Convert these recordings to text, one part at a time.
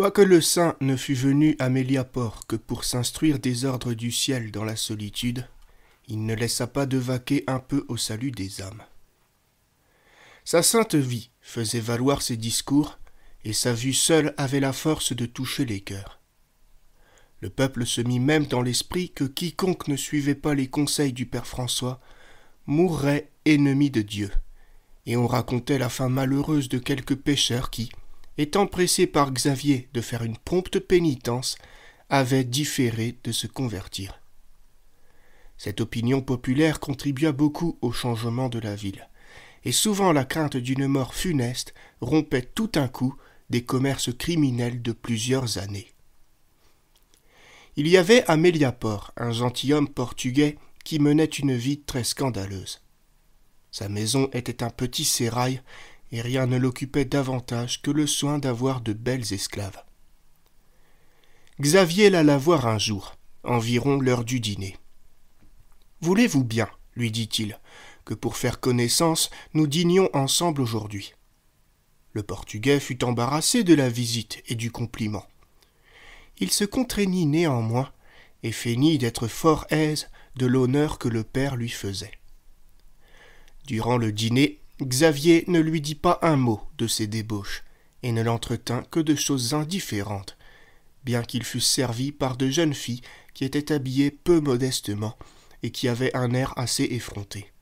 Quoique le saint ne fût venu à Méliaport que pour s'instruire des ordres du ciel dans la solitude, il ne laissa pas de vaquer un peu au salut des âmes. Sa sainte vie faisait valoir ses discours, et sa vue seule avait la force de toucher les cœurs. Le peuple se mit même dans l'esprit que quiconque ne suivait pas les conseils du Père François mourrait ennemi de Dieu, et on racontait la fin malheureuse de quelques pécheurs qui, étant pressé par Xavier de faire une prompte pénitence, avait différé de se convertir. Cette opinion populaire contribua beaucoup au changement de la ville, et souvent la crainte d'une mort funeste rompait tout un coup des commerces criminels de plusieurs années. Il y avait à Méliaport un gentilhomme portugais qui menait une vie très scandaleuse. Sa maison était un petit sérail et rien ne l'occupait davantage que le soin d'avoir de belles esclaves. Xavier l'alla voir un jour, environ l'heure du dîner. Voulez-vous bien, lui dit-il, que pour faire connaissance, nous dînions ensemble aujourd'hui. Le Portugais fut embarrassé de la visite et du compliment. Il se contraignit néanmoins et feignit d'être fort aise de l'honneur que le père lui faisait. Durant le dîner, Xavier ne lui dit pas un mot de ses débauches, et ne l'entretint que de choses indifférentes, bien qu'il fût servi par de jeunes filles qui étaient habillées peu modestement, et qui avaient un air assez effronté.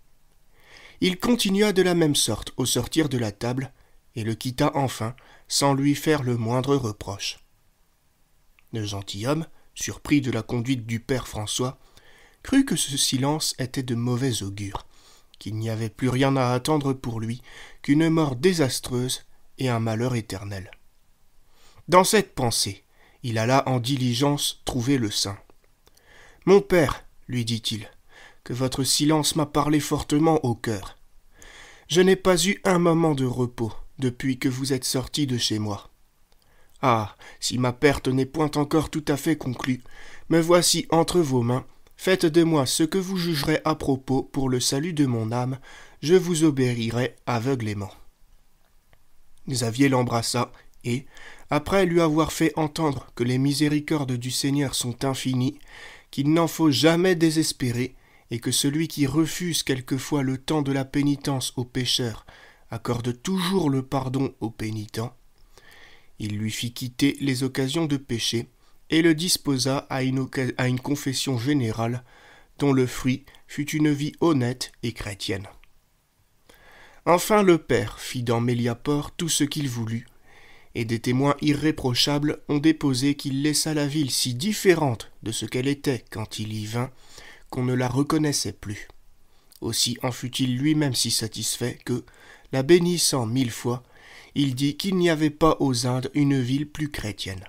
Il continua de la même sorte au sortir de la table, et le quitta enfin, sans lui faire le moindre reproche. Le gentilhomme, surpris de la conduite du père François, crut que ce silence était de mauvais augure, qu'il n'y avait plus rien à attendre pour lui qu'une mort désastreuse et un malheur éternel. Dans cette pensée, il alla en diligence trouver le saint. Mon père, lui dit-il, que votre silence m'a parlé fortement au cœur. Je n'ai pas eu un moment de repos depuis que vous êtes sorti de chez moi. Ah, si ma perte n'est point encore tout à fait conclue, me voici entre vos mains Faites de moi ce que vous jugerez à propos pour le salut de mon âme, je vous obéirai aveuglément. Xavier l'embrassa, et, après lui avoir fait entendre que les miséricordes du Seigneur sont infinies, qu'il n'en faut jamais désespérer, et que celui qui refuse quelquefois le temps de la pénitence aux pécheurs accorde toujours le pardon aux pénitents, il lui fit quitter les occasions de péché, et le disposa à une, à une confession générale dont le fruit fut une vie honnête et chrétienne. Enfin le Père fit dans Méliaport tout ce qu'il voulut, et des témoins irréprochables ont déposé qu'il laissa la ville si différente de ce qu'elle était quand il y vint, qu'on ne la reconnaissait plus. Aussi en fut-il lui-même si satisfait que, la bénissant mille fois, il dit qu'il n'y avait pas aux Indes une ville plus chrétienne.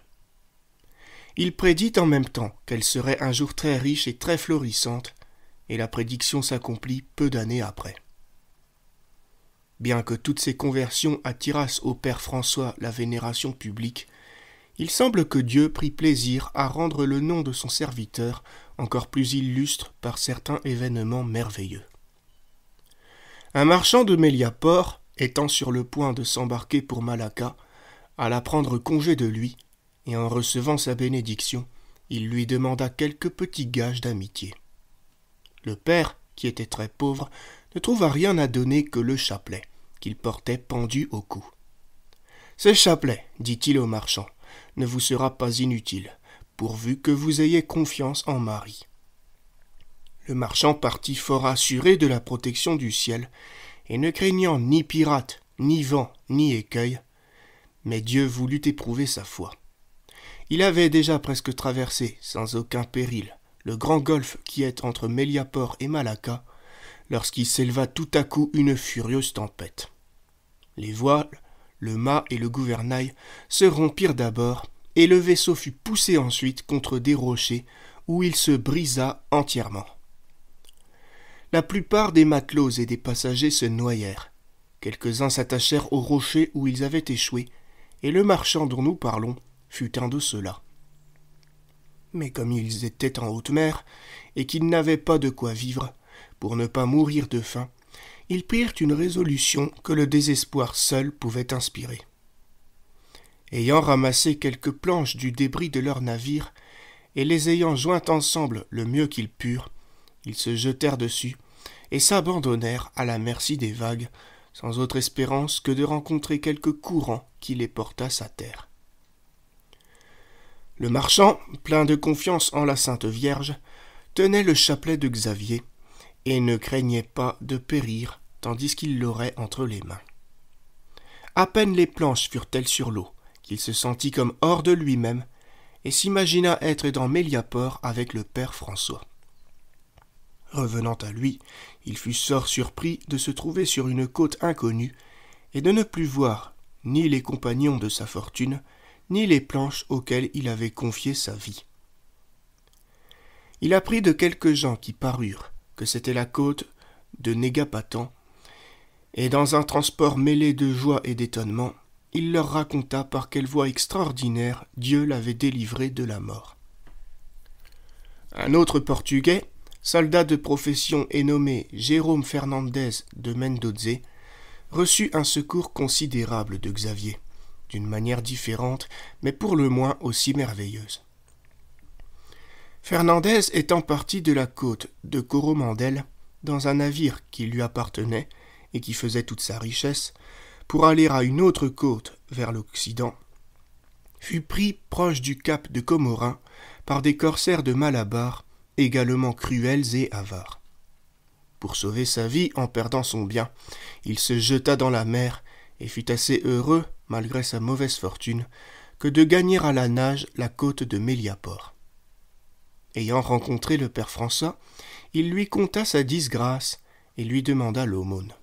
Il prédit en même temps qu'elle serait un jour très riche et très florissante, et la prédiction s'accomplit peu d'années après. Bien que toutes ces conversions attirassent au Père François la vénération publique, il semble que Dieu prit plaisir à rendre le nom de son serviteur encore plus illustre par certains événements merveilleux. Un marchand de Méliaport, étant sur le point de s'embarquer pour Malacca, alla prendre congé de lui et en recevant sa bénédiction, il lui demanda quelques petits gages d'amitié. Le père, qui était très pauvre, ne trouva rien à donner que le chapelet, qu'il portait pendu au cou. Ce chapelet, dit-il au marchand, ne vous sera pas inutile, pourvu que vous ayez confiance en Marie. Le marchand partit fort assuré de la protection du ciel, et ne craignant ni pirates, ni vent, ni écueil, mais Dieu voulut éprouver sa foi. Il avait déjà presque traversé, sans aucun péril, le grand golfe qui est entre Méliaport et Malacca, lorsqu'il s'éleva tout à coup une furieuse tempête. Les voiles, le mât et le gouvernail se rompirent d'abord, et le vaisseau fut poussé ensuite contre des rochers, où il se brisa entièrement. La plupart des matelots et des passagers se noyèrent. Quelques-uns s'attachèrent aux rochers où ils avaient échoué, et le marchand dont nous parlons fut un de ceux-là. Mais comme ils étaient en haute mer, et qu'ils n'avaient pas de quoi vivre, pour ne pas mourir de faim, ils prirent une résolution que le désespoir seul pouvait inspirer. Ayant ramassé quelques planches du débris de leur navire, et les ayant jointes ensemble le mieux qu'ils purent, ils se jetèrent dessus, et s'abandonnèrent à la merci des vagues, sans autre espérance que de rencontrer quelque courant qui les portât à terre. Le marchand, plein de confiance en la Sainte Vierge, tenait le chapelet de Xavier et ne craignait pas de périr tandis qu'il l'aurait entre les mains. À peine les planches furent-elles sur l'eau qu'il se sentit comme hors de lui-même et s'imagina être dans Méliaport avec le père François. Revenant à lui, il fut sort surpris de se trouver sur une côte inconnue et de ne plus voir ni les compagnons de sa fortune, ni les planches auxquelles il avait confié sa vie. Il apprit de quelques gens qui parurent que c'était la côte de Négapatan, et dans un transport mêlé de joie et d'étonnement, il leur raconta par quelle voie extraordinaire Dieu l'avait délivré de la mort. Un autre Portugais, soldat de profession et nommé Jérôme Fernandez de Mendoze, reçut un secours considérable de Xavier d'une manière différente, mais pour le moins aussi merveilleuse. Fernandez étant parti de la côte de Coromandel dans un navire qui lui appartenait et qui faisait toute sa richesse, pour aller à une autre côte vers l'Occident, fut pris proche du cap de Comorin par des corsaires de Malabar, également cruels et avares. Pour sauver sa vie en perdant son bien, il se jeta dans la mer et fut assez heureux, malgré sa mauvaise fortune, que de gagner à la nage la côte de Méliaport. Ayant rencontré le père François, il lui conta sa disgrâce et lui demanda l'aumône.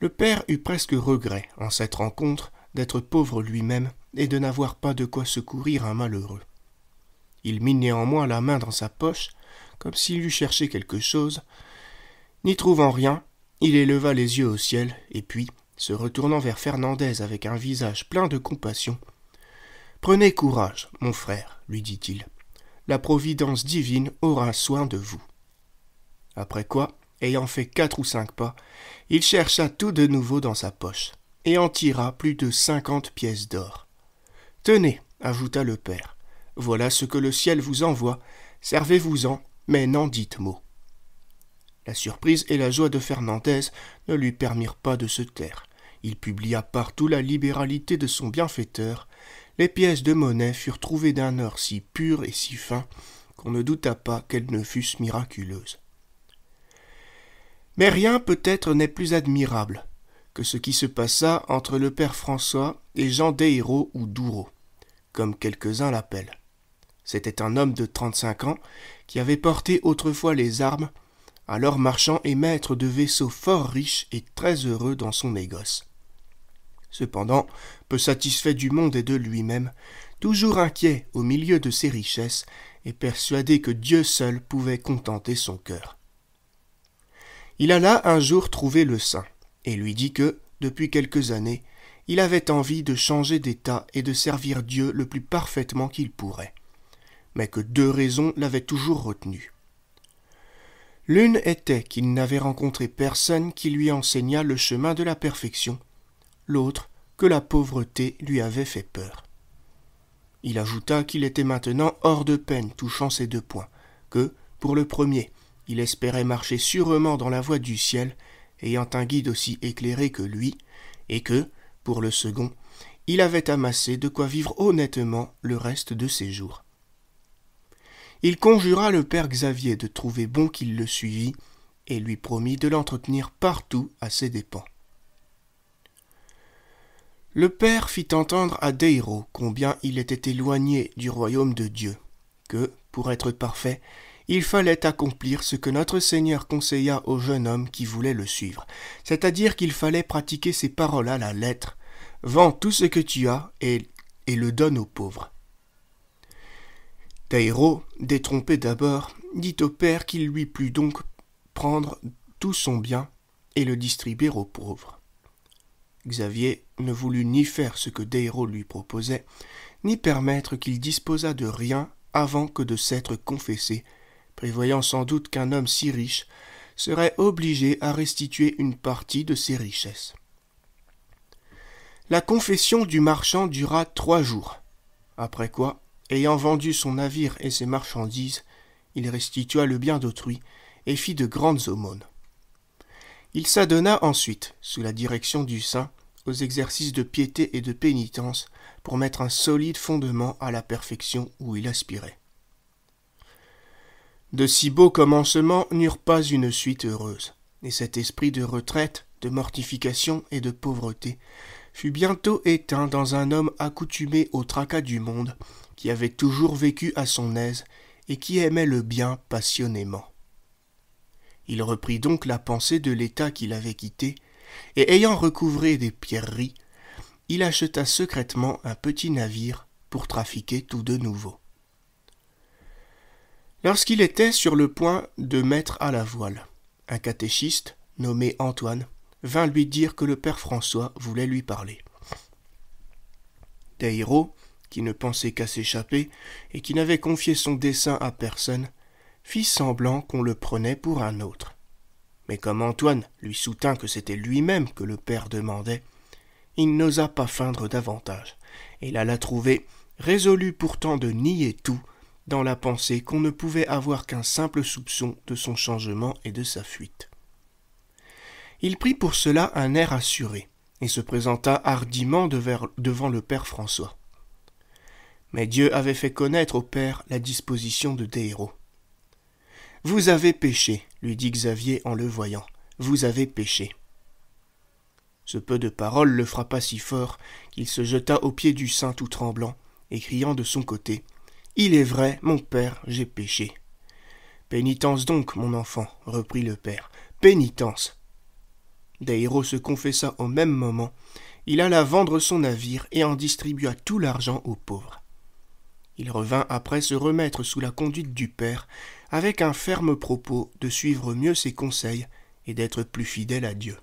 Le père eut presque regret, en cette rencontre, d'être pauvre lui-même et de n'avoir pas de quoi secourir un malheureux. Il mit néanmoins la main dans sa poche, comme s'il eût cherché quelque chose. N'y trouvant rien, il éleva les yeux au ciel, et puis, se retournant vers Fernandez avec un visage plein de compassion. Prenez courage, mon frère, lui dit-il. La providence divine aura soin de vous. Après quoi, ayant fait quatre ou cinq pas, il chercha tout de nouveau dans sa poche et en tira plus de cinquante pièces d'or. Tenez, ajouta le père, voilà ce que le ciel vous envoie, servez-vous-en, mais n'en dites mot. La surprise et la joie de Fernandez ne lui permirent pas de se taire. Il publia partout la libéralité de son bienfaiteur. Les pièces de monnaie furent trouvées d'un or si pur et si fin qu'on ne douta pas qu'elles ne fussent miraculeuses. Mais rien peut-être n'est plus admirable que ce qui se passa entre le père François et Jean Deiro ou d'Ouro, comme quelques-uns l'appellent. C'était un homme de trente-cinq ans qui avait porté autrefois les armes alors marchand et maître de vaisseaux fort riche et très heureux dans son négoce. Cependant, peu satisfait du monde et de lui-même, toujours inquiet au milieu de ses richesses et persuadé que Dieu seul pouvait contenter son cœur. Il alla un jour trouver le saint et lui dit que, depuis quelques années, il avait envie de changer d'état et de servir Dieu le plus parfaitement qu'il pourrait, mais que deux raisons l'avaient toujours retenu. L'une était qu'il n'avait rencontré personne qui lui enseignât le chemin de la perfection, l'autre que la pauvreté lui avait fait peur. Il ajouta qu'il était maintenant hors de peine touchant ces deux points, que, pour le premier, il espérait marcher sûrement dans la voie du ciel, ayant un guide aussi éclairé que lui, et que, pour le second, il avait amassé de quoi vivre honnêtement le reste de ses jours il conjura le père Xavier de trouver bon qu'il le suivît, et lui promit de l'entretenir partout à ses dépens. Le père fit entendre à Deiro combien il était éloigné du royaume de Dieu, que, pour être parfait, il fallait accomplir ce que notre Seigneur conseilla au jeune homme qui voulait le suivre, c'est-à-dire qu'il fallait pratiquer ses paroles à la lettre. Vends tout ce que tu as et, et le donne aux pauvres détrompé d'abord, dit au père qu'il lui plut donc prendre tout son bien et le distribuer aux pauvres. Xavier ne voulut ni faire ce que Deiro lui proposait, ni permettre qu'il disposât de rien avant que de s'être confessé, prévoyant sans doute qu'un homme si riche serait obligé à restituer une partie de ses richesses. La confession du marchand dura trois jours, après quoi Ayant vendu son navire et ses marchandises, il restitua le bien d'autrui et fit de grandes aumônes. Il s'adonna ensuite, sous la direction du saint, aux exercices de piété et de pénitence pour mettre un solide fondement à la perfection où il aspirait. De si beaux commencements n'eurent pas une suite heureuse, et cet esprit de retraite, de mortification et de pauvreté fut bientôt éteint dans un homme accoutumé au tracas du monde qui avait toujours vécu à son aise et qui aimait le bien passionnément. Il reprit donc la pensée de l'état qu'il avait quitté, et ayant recouvré des pierreries, il acheta secrètement un petit navire pour trafiquer tout de nouveau. Lorsqu'il était sur le point de mettre à la voile, un catéchiste, nommé Antoine, vint lui dire que le père François voulait lui parler qui ne pensait qu'à s'échapper et qui n'avait confié son dessein à personne, fit semblant qu'on le prenait pour un autre. Mais comme Antoine lui soutint que c'était lui-même que le père demandait, il n'osa pas feindre davantage, et l'alla trouver, résolu pourtant de nier tout, dans la pensée qu'on ne pouvait avoir qu'un simple soupçon de son changement et de sa fuite. Il prit pour cela un air assuré, et se présenta hardiment devant le père François. Mais Dieu avait fait connaître au Père la disposition de Déhéro. Vous avez péché, lui dit Xavier en le voyant. Vous avez péché. Ce peu de paroles le frappa si fort qu'il se jeta aux pieds du saint tout tremblant, et criant de son côté Il est vrai, mon père, j'ai péché. Pénitence donc, mon enfant, reprit le père, pénitence. Dehéro se confessa au même moment. Il alla vendre son navire et en distribua tout l'argent aux pauvres. Il revint après se remettre sous la conduite du Père, avec un ferme propos de suivre mieux ses conseils et d'être plus fidèle à Dieu.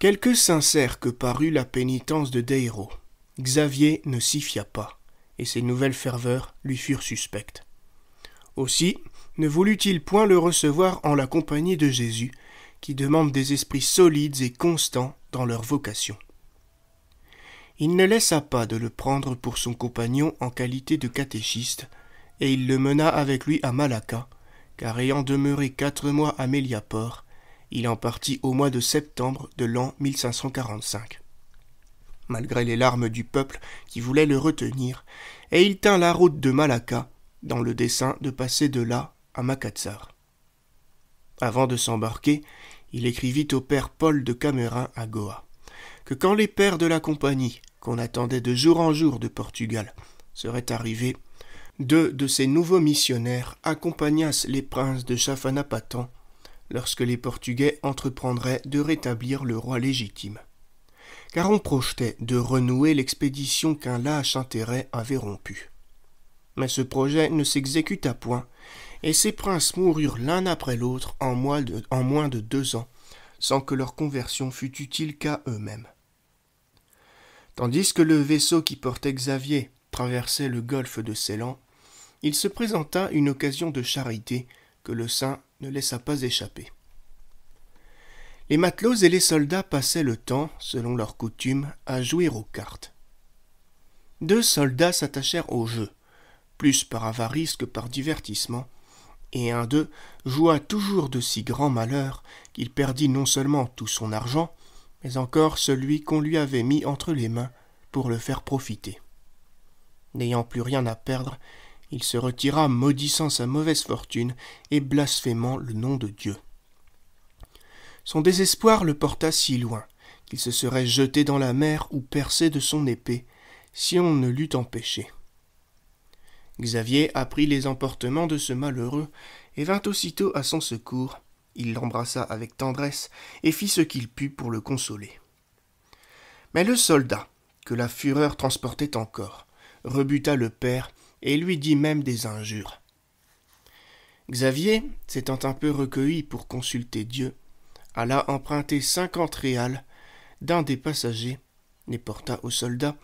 Quelque sincère que parut la pénitence de Deiro, Xavier ne s'y fia pas, et ses nouvelles ferveurs lui furent suspectes. Aussi ne voulut-il point le recevoir en la compagnie de Jésus, qui demande des esprits solides et constants dans leur vocation. Il ne laissa pas de le prendre pour son compagnon en qualité de catéchiste, et il le mena avec lui à Malacca, car ayant demeuré quatre mois à Méliaport, il en partit au mois de septembre de l'an 1545. Malgré les larmes du peuple qui voulait le retenir, et il tint la route de Malacca, dans le dessein de passer de là à Makatsar. Avant de s'embarquer, il écrivit au père Paul de Camerin à Goa que quand les pères de la compagnie, qu'on attendait de jour en jour de Portugal, seraient arrivés, deux de ces nouveaux missionnaires accompagnassent les princes de Chafanapatan lorsque les Portugais entreprendraient de rétablir le roi légitime. Car on projetait de renouer l'expédition qu'un lâche intérêt avait rompue. Mais ce projet ne s'exécuta point, et ces princes moururent l'un après l'autre en, en moins de deux ans, sans que leur conversion fût utile qu'à eux-mêmes. Tandis que le vaisseau qui portait Xavier traversait le golfe de Ceylan, il se présenta une occasion de charité que le saint ne laissa pas échapper. Les matelots et les soldats passaient le temps, selon leur coutume, à jouer aux cartes. Deux soldats s'attachèrent au jeu, plus par avarice que par divertissement, et un d'eux joua toujours de si grand malheurs qu'il perdit non seulement tout son argent, encore celui qu'on lui avait mis entre les mains pour le faire profiter. N'ayant plus rien à perdre, il se retira maudissant sa mauvaise fortune et blasphémant le nom de Dieu. Son désespoir le porta si loin qu'il se serait jeté dans la mer ou percé de son épée, si on ne l'eût empêché. Xavier apprit les emportements de ce malheureux et vint aussitôt à son secours, il l'embrassa avec tendresse et fit ce qu'il put pour le consoler. Mais le soldat, que la fureur transportait encore, rebuta le père et lui dit même des injures. Xavier, s'étant un peu recueilli pour consulter Dieu, alla emprunter cinquante réals d'un des passagers, les porta au soldat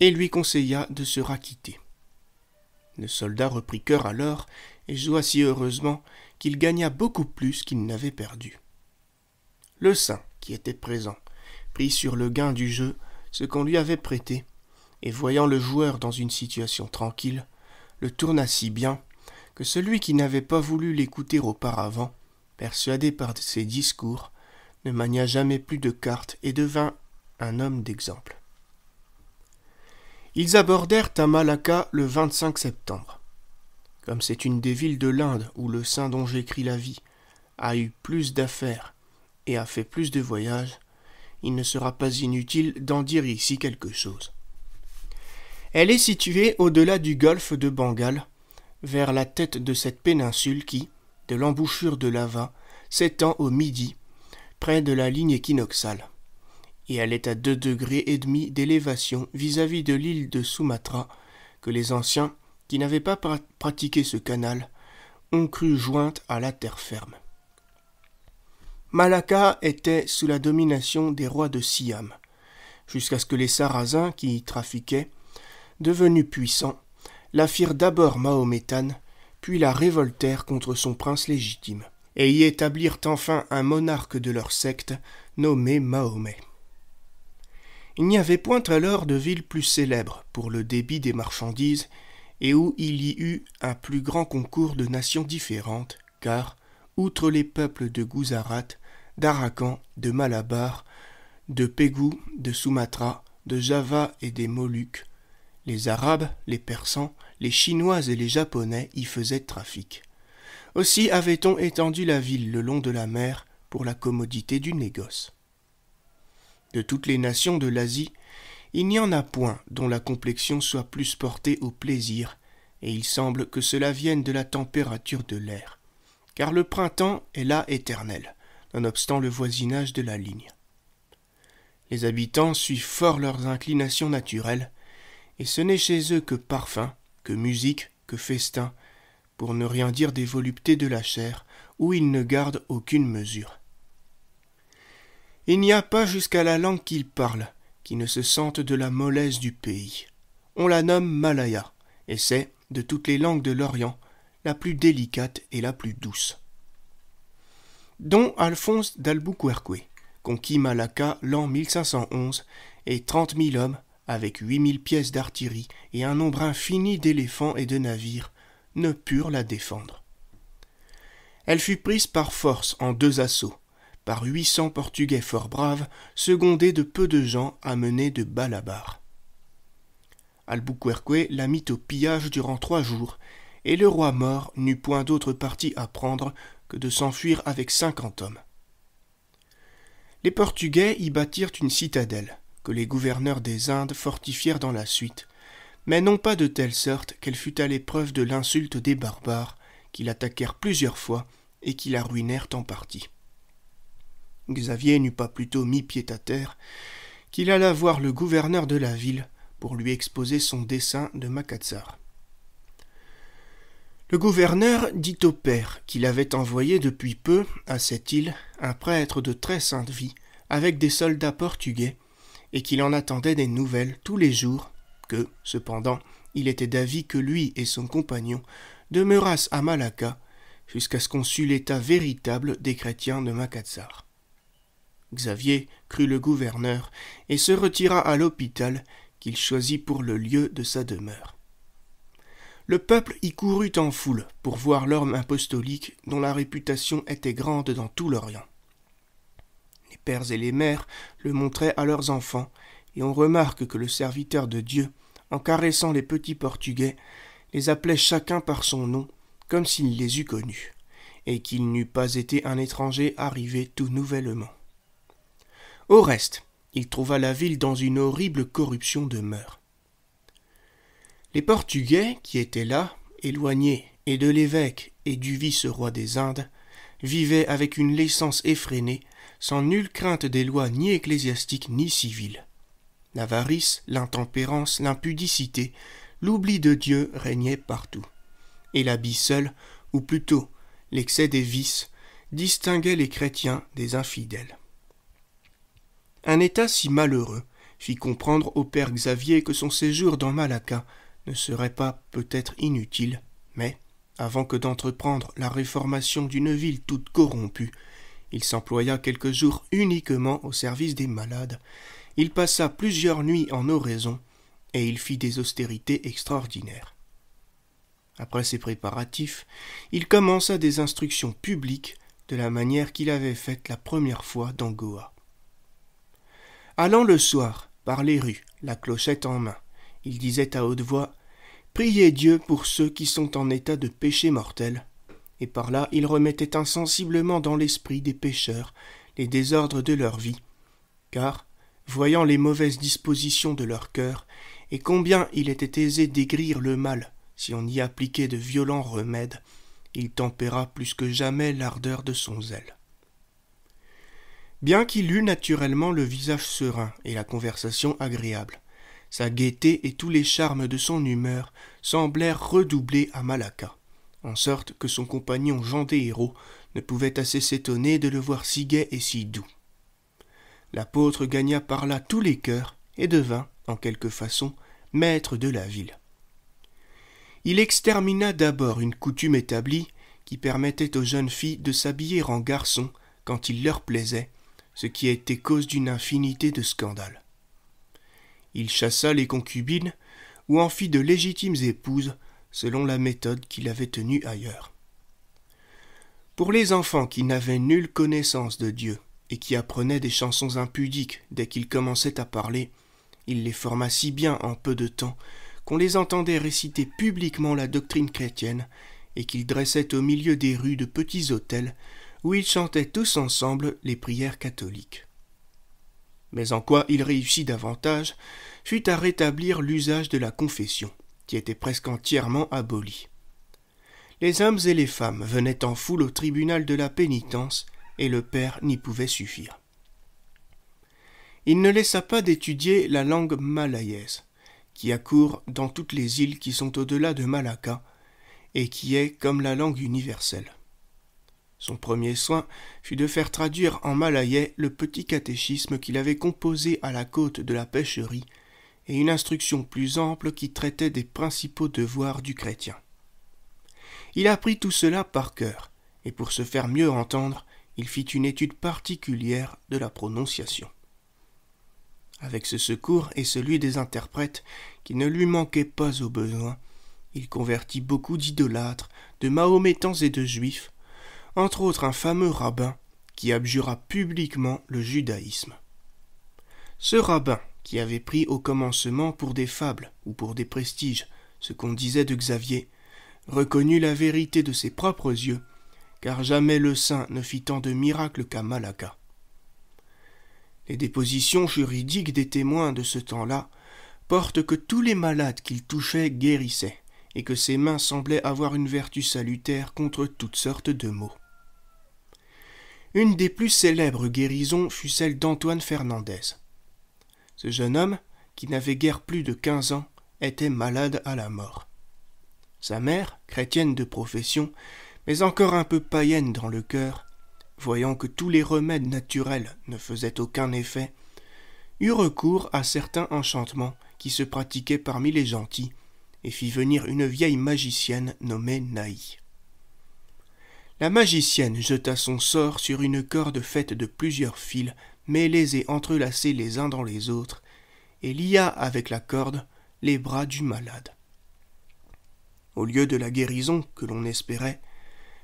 et lui conseilla de se raquitter. Le soldat reprit cœur alors et joua si heureusement qu'il gagna beaucoup plus qu'il n'avait perdu. Le saint, qui était présent, prit sur le gain du jeu ce qu'on lui avait prêté, et voyant le joueur dans une situation tranquille, le tourna si bien que celui qui n'avait pas voulu l'écouter auparavant, persuadé par ses discours, ne mania jamais plus de cartes et devint un homme d'exemple. Ils abordèrent à Malacca le 25 septembre comme c'est une des villes de l'Inde où le saint dont j'écris la vie a eu plus d'affaires et a fait plus de voyages, il ne sera pas inutile d'en dire ici quelque chose. Elle est située au-delà du golfe de Bengale, vers la tête de cette péninsule qui, de l'embouchure de Lava, s'étend au midi, près de la ligne équinoxale. Et elle est à deux degrés et demi d'élévation vis-à-vis de l'île de Sumatra, que les anciens qui n'avaient pas pratiqué ce canal, ont cru jointe à la terre ferme. Malacca était sous la domination des rois de Siam, jusqu'à ce que les Sarrasins qui y trafiquaient, devenus puissants, la firent d'abord mahométane, puis la révoltèrent contre son prince légitime, et y établirent enfin un monarque de leur secte nommé Mahomet. Il n'y avait point alors de ville plus célèbre pour le débit des marchandises et où il y eut un plus grand concours de nations différentes, car, outre les peuples de Guzarat, d'Arakan, de Malabar, de Pégou, de Sumatra, de Java et des Moluques, les Arabes, les Persans, les Chinois et les Japonais y faisaient trafic. Aussi avait-on étendu la ville le long de la mer pour la commodité du négoce. De toutes les nations de l'Asie, il n'y en a point dont la complexion soit plus portée au plaisir, et il semble que cela vienne de la température de l'air, car le printemps est là éternel, nonobstant le voisinage de la ligne. Les habitants suivent fort leurs inclinations naturelles, et ce n'est chez eux que parfum, que musique, que festin, pour ne rien dire des voluptés de la chair, où ils ne gardent aucune mesure. Il n'y a pas jusqu'à la langue qu'ils parlent, qui ne se sentent de la mollesse du pays. On la nomme Malaya, et c'est, de toutes les langues de l'Orient, la plus délicate et la plus douce. Don Alphonse d'Albuquerque conquit Malacca l'an 1511 et trente mille hommes, avec huit mille pièces d'artillerie et un nombre infini d'éléphants et de navires, ne purent la défendre. Elle fut prise par force en deux assauts, par huit cents Portugais fort braves, secondés de peu de gens amenés de balabar. Albuquerque la mit au pillage durant trois jours, et le roi mort n'eut point d'autre parti à prendre que de s'enfuir avec cinquante hommes. Les Portugais y bâtirent une citadelle, que les gouverneurs des Indes fortifièrent dans la suite, mais non pas de telle sorte qu'elle fut à l'épreuve de l'insulte des barbares, qui l'attaquèrent plusieurs fois et qui la ruinèrent en partie. Xavier n'eut pas plutôt mis pied à terre qu'il alla voir le gouverneur de la ville pour lui exposer son dessein de Macazar. Le gouverneur dit au père qu'il avait envoyé depuis peu à cette île un prêtre de très sainte vie avec des soldats portugais et qu'il en attendait des nouvelles tous les jours, que, cependant, il était d'avis que lui et son compagnon demeurassent à Malacca jusqu'à ce qu'on sût l'état véritable des chrétiens de Macazar. Xavier crut le gouverneur et se retira à l'hôpital qu'il choisit pour le lieu de sa demeure. Le peuple y courut en foule pour voir l'homme apostolique dont la réputation était grande dans tout l'Orient. Les pères et les mères le montraient à leurs enfants, et on remarque que le serviteur de Dieu, en caressant les petits Portugais, les appelait chacun par son nom, comme s'il les eût connus, et qu'il n'eût pas été un étranger arrivé tout nouvellement. Au reste, il trouva la ville dans une horrible corruption de mœurs. Les Portugais, qui étaient là, éloignés, et de l'évêque et du vice-roi des Indes, vivaient avec une laissance effrénée, sans nulle crainte des lois ni ecclésiastiques ni civiles. L'avarice, l'intempérance, l'impudicité, l'oubli de Dieu régnaient partout. Et l'habit seul, ou plutôt l'excès des vices, distinguait les chrétiens des infidèles. Un état si malheureux fit comprendre au père Xavier que son séjour dans Malacca ne serait pas peut-être inutile, mais, avant que d'entreprendre la réformation d'une ville toute corrompue, il s'employa quelques jours uniquement au service des malades. Il passa plusieurs nuits en oraison, et il fit des austérités extraordinaires. Après ces préparatifs, il commença des instructions publiques de la manière qu'il avait faite la première fois dans Goa. Allant le soir par les rues, la clochette en main, il disait à haute voix Priez Dieu pour ceux qui sont en état de péché mortel. Et par là, il remettait insensiblement dans l'esprit des pécheurs les désordres de leur vie, car, voyant les mauvaises dispositions de leur cœur, et combien il était aisé d'aigrir le mal si on y appliquait de violents remèdes, il tempéra plus que jamais l'ardeur de son zèle bien qu'il eût naturellement le visage serein et la conversation agréable. Sa gaieté et tous les charmes de son humeur semblèrent redoubler à Malacca, en sorte que son compagnon Jean des Héros ne pouvait assez s'étonner de le voir si gai et si doux. L'apôtre gagna par là tous les cœurs et devint, en quelque façon, maître de la ville. Il extermina d'abord une coutume établie qui permettait aux jeunes filles de s'habiller en garçon quand il leur plaisait ce qui a été cause d'une infinité de scandales. Il chassa les concubines ou en fit de légitimes épouses selon la méthode qu'il avait tenue ailleurs. Pour les enfants qui n'avaient nulle connaissance de Dieu et qui apprenaient des chansons impudiques dès qu'ils commençaient à parler, il les forma si bien en peu de temps qu'on les entendait réciter publiquement la doctrine chrétienne et qu'ils dressaient au milieu des rues de petits hôtels où ils chantaient tous ensemble les prières catholiques. Mais en quoi il réussit davantage fut à rétablir l'usage de la confession, qui était presque entièrement aboli. Les hommes et les femmes venaient en foule au tribunal de la pénitence, et le père n'y pouvait suffire. Il ne laissa pas d'étudier la langue malayaise, qui accourt dans toutes les îles qui sont au-delà de Malacca, et qui est comme la langue universelle. Son premier soin fut de faire traduire en malayais le petit catéchisme qu'il avait composé à la côte de la pêcherie, et une instruction plus ample qui traitait des principaux devoirs du chrétien. Il apprit tout cela par cœur, et pour se faire mieux entendre, il fit une étude particulière de la prononciation. Avec ce secours et celui des interprètes, qui ne lui manquaient pas au besoin, il convertit beaucoup d'idolâtres, de mahométans et de juifs, entre autres un fameux rabbin qui abjura publiquement le judaïsme. Ce rabbin, qui avait pris au commencement pour des fables ou pour des prestiges ce qu'on disait de Xavier, reconnut la vérité de ses propres yeux, car jamais le saint ne fit tant de miracles qu'à Malaka. Les dépositions juridiques des témoins de ce temps-là portent que tous les malades qu'il touchait guérissaient, et que ses mains semblaient avoir une vertu salutaire contre toutes sortes de maux. Une des plus célèbres guérisons fut celle d'Antoine Fernandez. Ce jeune homme, qui n'avait guère plus de quinze ans, était malade à la mort. Sa mère, chrétienne de profession, mais encore un peu païenne dans le cœur, voyant que tous les remèdes naturels ne faisaient aucun effet, eut recours à certains enchantements qui se pratiquaient parmi les gentils, et fit venir une vieille magicienne nommée Naï. La magicienne jeta son sort sur une corde faite de plusieurs fils, mêlés et entrelacés les uns dans les autres, et lia avec la corde les bras du malade. Au lieu de la guérison que l'on espérait,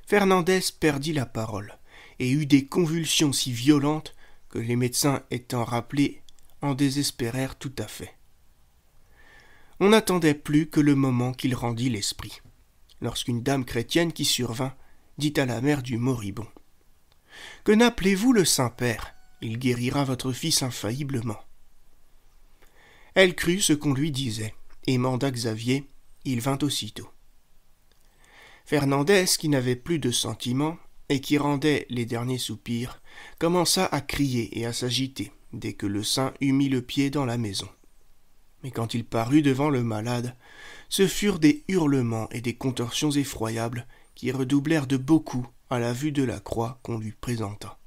Fernandez perdit la parole et eut des convulsions si violentes que les médecins étant rappelés en désespérèrent tout à fait. On n'attendait plus que le moment qu'il rendit l'esprit, lorsqu'une dame chrétienne qui survint dit à la mère du moribond. Que n'appelez-vous le Saint-Père Il guérira votre fils infailliblement. Elle crut ce qu'on lui disait, et manda Xavier, il vint aussitôt. Fernandez, qui n'avait plus de sentiments, et qui rendait les derniers soupirs, commença à crier et à s'agiter dès que le saint eut mis le pied dans la maison. Mais quand il parut devant le malade, ce furent des hurlements et des contorsions effroyables qui redoublèrent de beaucoup à la vue de la croix qu'on lui présenta.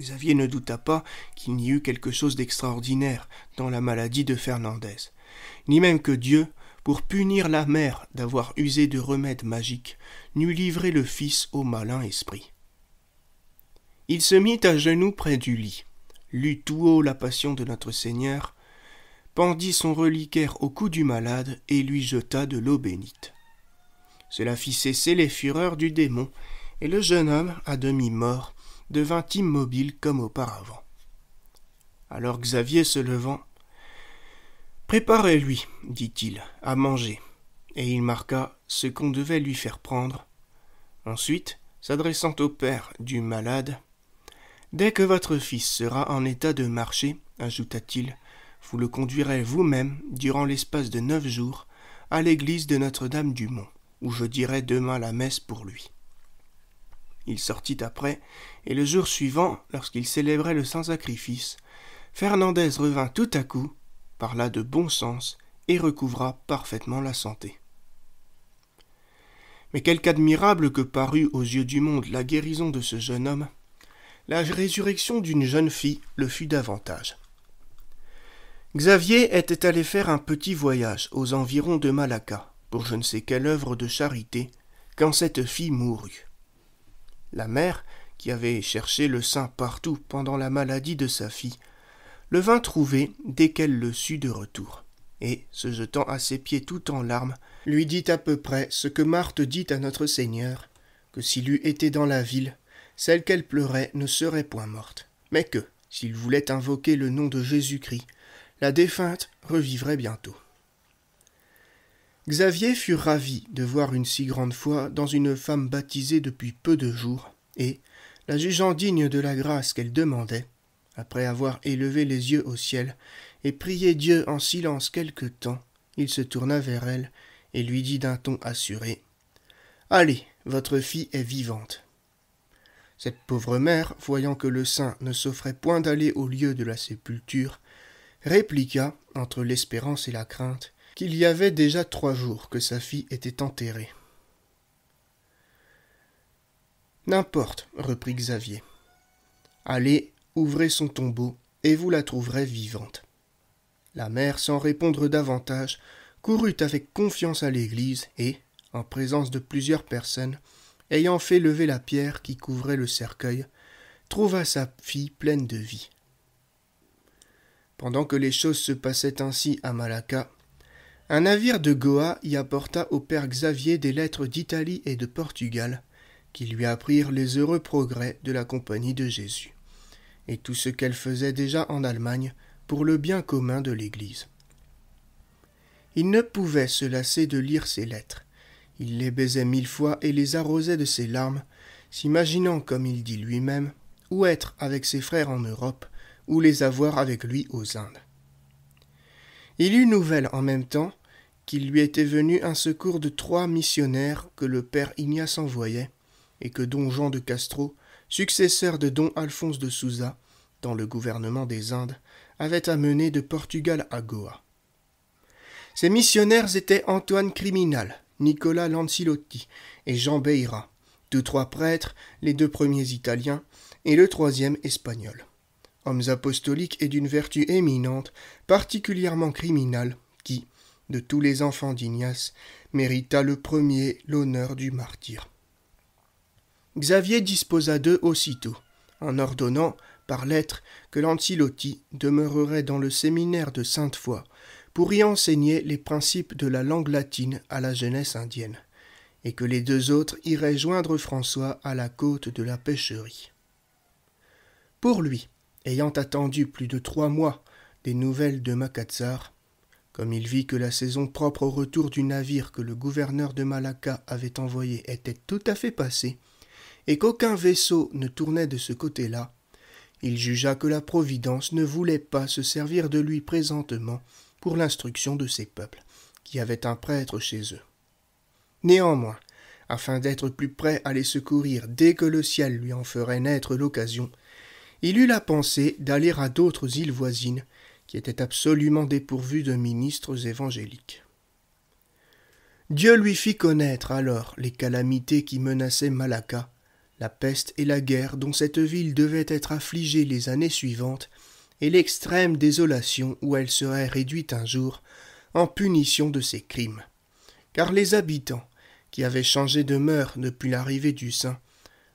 Xavier ne douta pas qu'il n'y eût quelque chose d'extraordinaire dans la maladie de Fernandez, ni même que Dieu, pour punir la mère d'avoir usé de remèdes magiques, n'eût livré le fils au malin esprit. Il se mit à genoux près du lit, lut tout haut la passion de notre Seigneur, pendit son reliquaire au cou du malade et lui jeta de l'eau bénite. Cela fit cesser les fureurs du démon, et le jeune homme, à demi mort, devint immobile comme auparavant. Alors Xavier se levant, Préparez-lui, dit-il, à manger, et il marqua ce qu'on devait lui faire prendre. Ensuite, s'adressant au père du malade, Dès que votre fils sera en état de marcher, ajouta-t-il, vous le conduirez vous-même, durant l'espace de neuf jours, à l'église de Notre-Dame-du-Mont où je dirai demain la messe pour lui. Il sortit après, et le jour suivant, lorsqu'il célébrait le Saint-Sacrifice, Fernandez revint tout à coup, parla de bon sens et recouvra parfaitement la santé. Mais quelque admirable que parût aux yeux du monde la guérison de ce jeune homme, la résurrection d'une jeune fille le fut davantage. Xavier était allé faire un petit voyage aux environs de Malacca, pour je ne sais quelle œuvre de charité, quand cette fille mourut. La mère, qui avait cherché le saint partout pendant la maladie de sa fille, le vint trouver dès qu'elle le sut de retour, et, se jetant à ses pieds tout en larmes, lui dit à peu près ce que Marthe dit à notre Seigneur, que s'il eût été dans la ville, celle qu'elle pleurait ne serait point morte, mais que, s'il voulait invoquer le nom de Jésus-Christ, la défunte revivrait bientôt. Xavier fut ravi de voir une si grande foi dans une femme baptisée depuis peu de jours, et, la jugeant digne de la grâce qu'elle demandait, après avoir élevé les yeux au ciel et prié Dieu en silence quelque temps, il se tourna vers elle et lui dit d'un ton assuré Allez, votre fille est vivante. Cette pauvre mère, voyant que le saint ne s'offrait point d'aller au lieu de la sépulture, répliqua, entre l'espérance et la crainte qu'il y avait déjà trois jours que sa fille était enterrée. N'importe, reprit Xavier. Allez, ouvrez son tombeau, et vous la trouverez vivante. La mère, sans répondre davantage, courut avec confiance à l'église et, en présence de plusieurs personnes, ayant fait lever la pierre qui couvrait le cercueil, trouva sa fille pleine de vie. Pendant que les choses se passaient ainsi à Malacca, un navire de Goa y apporta au père Xavier des lettres d'Italie et de Portugal, qui lui apprirent les heureux progrès de la Compagnie de Jésus, et tout ce qu'elle faisait déjà en Allemagne pour le bien commun de l'Église. Il ne pouvait se lasser de lire ces lettres. Il les baisait mille fois et les arrosait de ses larmes, s'imaginant, comme il dit lui-même, ou être avec ses frères en Europe, ou les avoir avec lui aux Indes. Il eut nouvelle en même temps qu'il lui était venu un secours de trois missionnaires que le père Ignace envoyait, et que don Jean de Castro, successeur de don Alphonse de Souza, dans le gouvernement des Indes, avait amené de Portugal à Goa. Ces missionnaires étaient Antoine Criminal, Nicolas Lancilotti, et Jean Beira, deux trois prêtres, les deux premiers italiens et le troisième espagnol. Hommes apostoliques et d'une vertu éminente, particulièrement criminale, qui, de tous les enfants d'Ignace, mérita le premier l'honneur du martyr. Xavier disposa d'eux aussitôt, en ordonnant, par lettre, que l'Antilotti demeurerait dans le séminaire de Sainte-Foy pour y enseigner les principes de la langue latine à la jeunesse indienne, et que les deux autres iraient joindre François à la côte de la pêcherie. Pour lui, ayant attendu plus de trois mois des nouvelles de Macazar. Comme il vit que la saison propre au retour du navire que le gouverneur de Malacca avait envoyé était tout à fait passée, et qu'aucun vaisseau ne tournait de ce côté-là, il jugea que la Providence ne voulait pas se servir de lui présentement pour l'instruction de ses peuples, qui avaient un prêtre chez eux. Néanmoins, afin d'être plus prêt à les secourir dès que le ciel lui en ferait naître l'occasion, il eut la pensée d'aller à d'autres îles voisines qui était absolument dépourvu de ministres évangéliques. Dieu lui fit connaître alors les calamités qui menaçaient Malacca, la peste et la guerre dont cette ville devait être affligée les années suivantes, et l'extrême désolation où elle serait réduite un jour, en punition de ses crimes. Car les habitants, qui avaient changé de mœurs depuis l'arrivée du saint,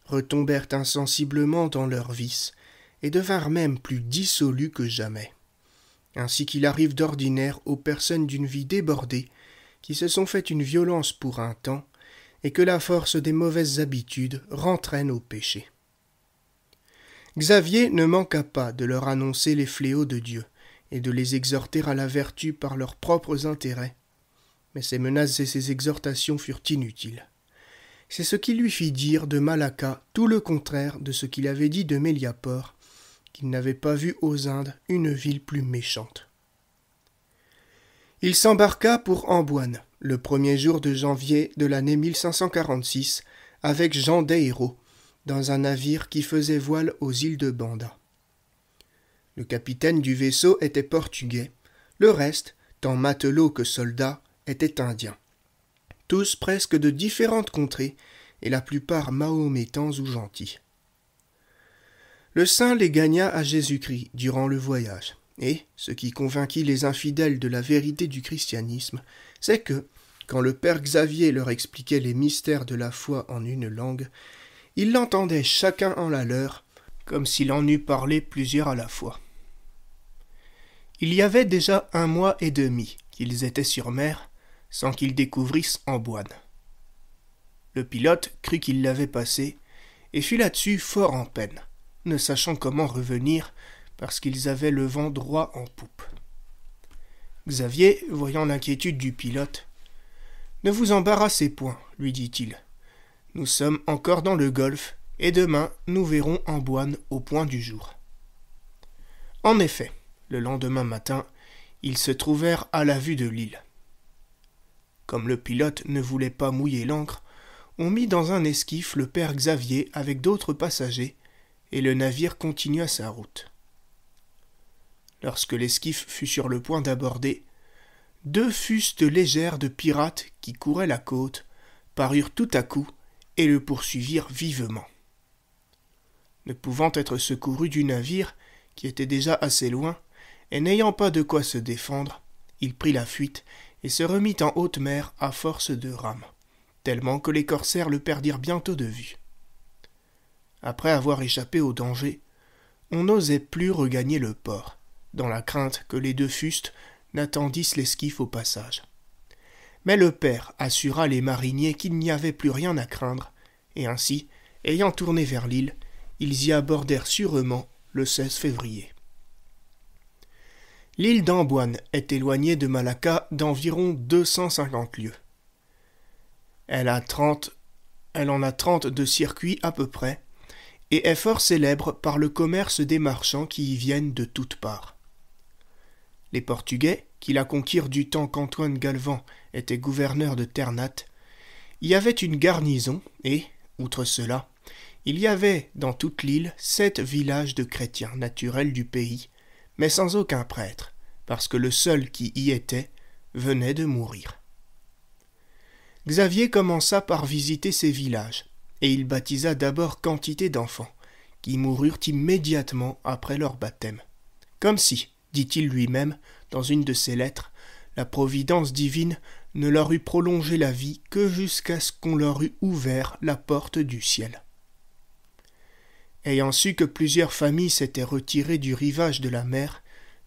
retombèrent insensiblement dans leurs vices, et devinrent même plus dissolus que jamais ainsi qu'il arrive d'ordinaire aux personnes d'une vie débordée, qui se sont fait une violence pour un temps, et que la force des mauvaises habitudes rentraîne au péché. Xavier ne manqua pas de leur annoncer les fléaux de Dieu, et de les exhorter à la vertu par leurs propres intérêts. Mais ses menaces et ses exhortations furent inutiles. C'est ce qui lui fit dire de Malacca tout le contraire de ce qu'il avait dit de qu'il n'avait pas vu aux Indes une ville plus méchante. Il s'embarqua pour Amboine le premier jour de janvier de l'année 1546 avec Jean Héros dans un navire qui faisait voile aux îles de Banda. Le capitaine du vaisseau était portugais, le reste, tant matelots que soldats, était indiens. Tous presque de différentes contrées, et la plupart mahométans ou gentils. Le saint les gagna à Jésus-Christ durant le voyage, et ce qui convainquit les infidèles de la vérité du christianisme, c'est que, quand le père Xavier leur expliquait les mystères de la foi en une langue, ils l'entendaient chacun en la leur, comme s'il en eût parlé plusieurs à la fois. Il y avait déjà un mois et demi qu'ils étaient sur mer, sans qu'ils découvrissent Amboine. Le pilote crut qu'il l'avait passé, et fut là-dessus fort en peine ne sachant comment revenir, parce qu'ils avaient le vent droit en poupe. Xavier, voyant l'inquiétude du pilote, Ne vous embarrassez point, lui dit-il. Nous sommes encore dans le golfe, et demain nous verrons Amboine au point du jour. En effet, le lendemain matin, ils se trouvèrent à la vue de l'île. Comme le pilote ne voulait pas mouiller l'ancre, on mit dans un esquif le père Xavier avec d'autres passagers, et le navire continua sa route. Lorsque l'esquif fut sur le point d'aborder, deux fustes légères de pirates qui couraient la côte parurent tout à coup et le poursuivirent vivement. Ne pouvant être secouru du navire, qui était déjà assez loin, et n'ayant pas de quoi se défendre, il prit la fuite et se remit en haute mer à force de rames, tellement que les corsaires le perdirent bientôt de vue après avoir échappé au danger, on n'osait plus regagner le port, dans la crainte que les deux fustes n'attendissent l'esquif au passage. Mais le père assura les mariniers qu'il n'y avait plus rien à craindre, et ainsi, ayant tourné vers l'île, ils y abordèrent sûrement le 16 février. L'île d'Amboine est éloignée de Malacca d'environ 250 lieues. Elle, a elle en a 30 de circuit à peu près, et est fort célèbre par le commerce des marchands qui y viennent de toutes parts. Les Portugais, qui la conquirent du temps qu'Antoine Galvan était gouverneur de Ternate, y avaient une garnison et, outre cela, il y avait dans toute l'île sept villages de chrétiens naturels du pays, mais sans aucun prêtre, parce que le seul qui y était venait de mourir. Xavier commença par visiter ces villages, et il baptisa d'abord quantité d'enfants, qui moururent immédiatement après leur baptême. Comme si, dit-il lui-même, dans une de ses lettres, la providence divine ne leur eût prolongé la vie que jusqu'à ce qu'on leur eût ouvert la porte du ciel. Ayant su que plusieurs familles s'étaient retirées du rivage de la mer,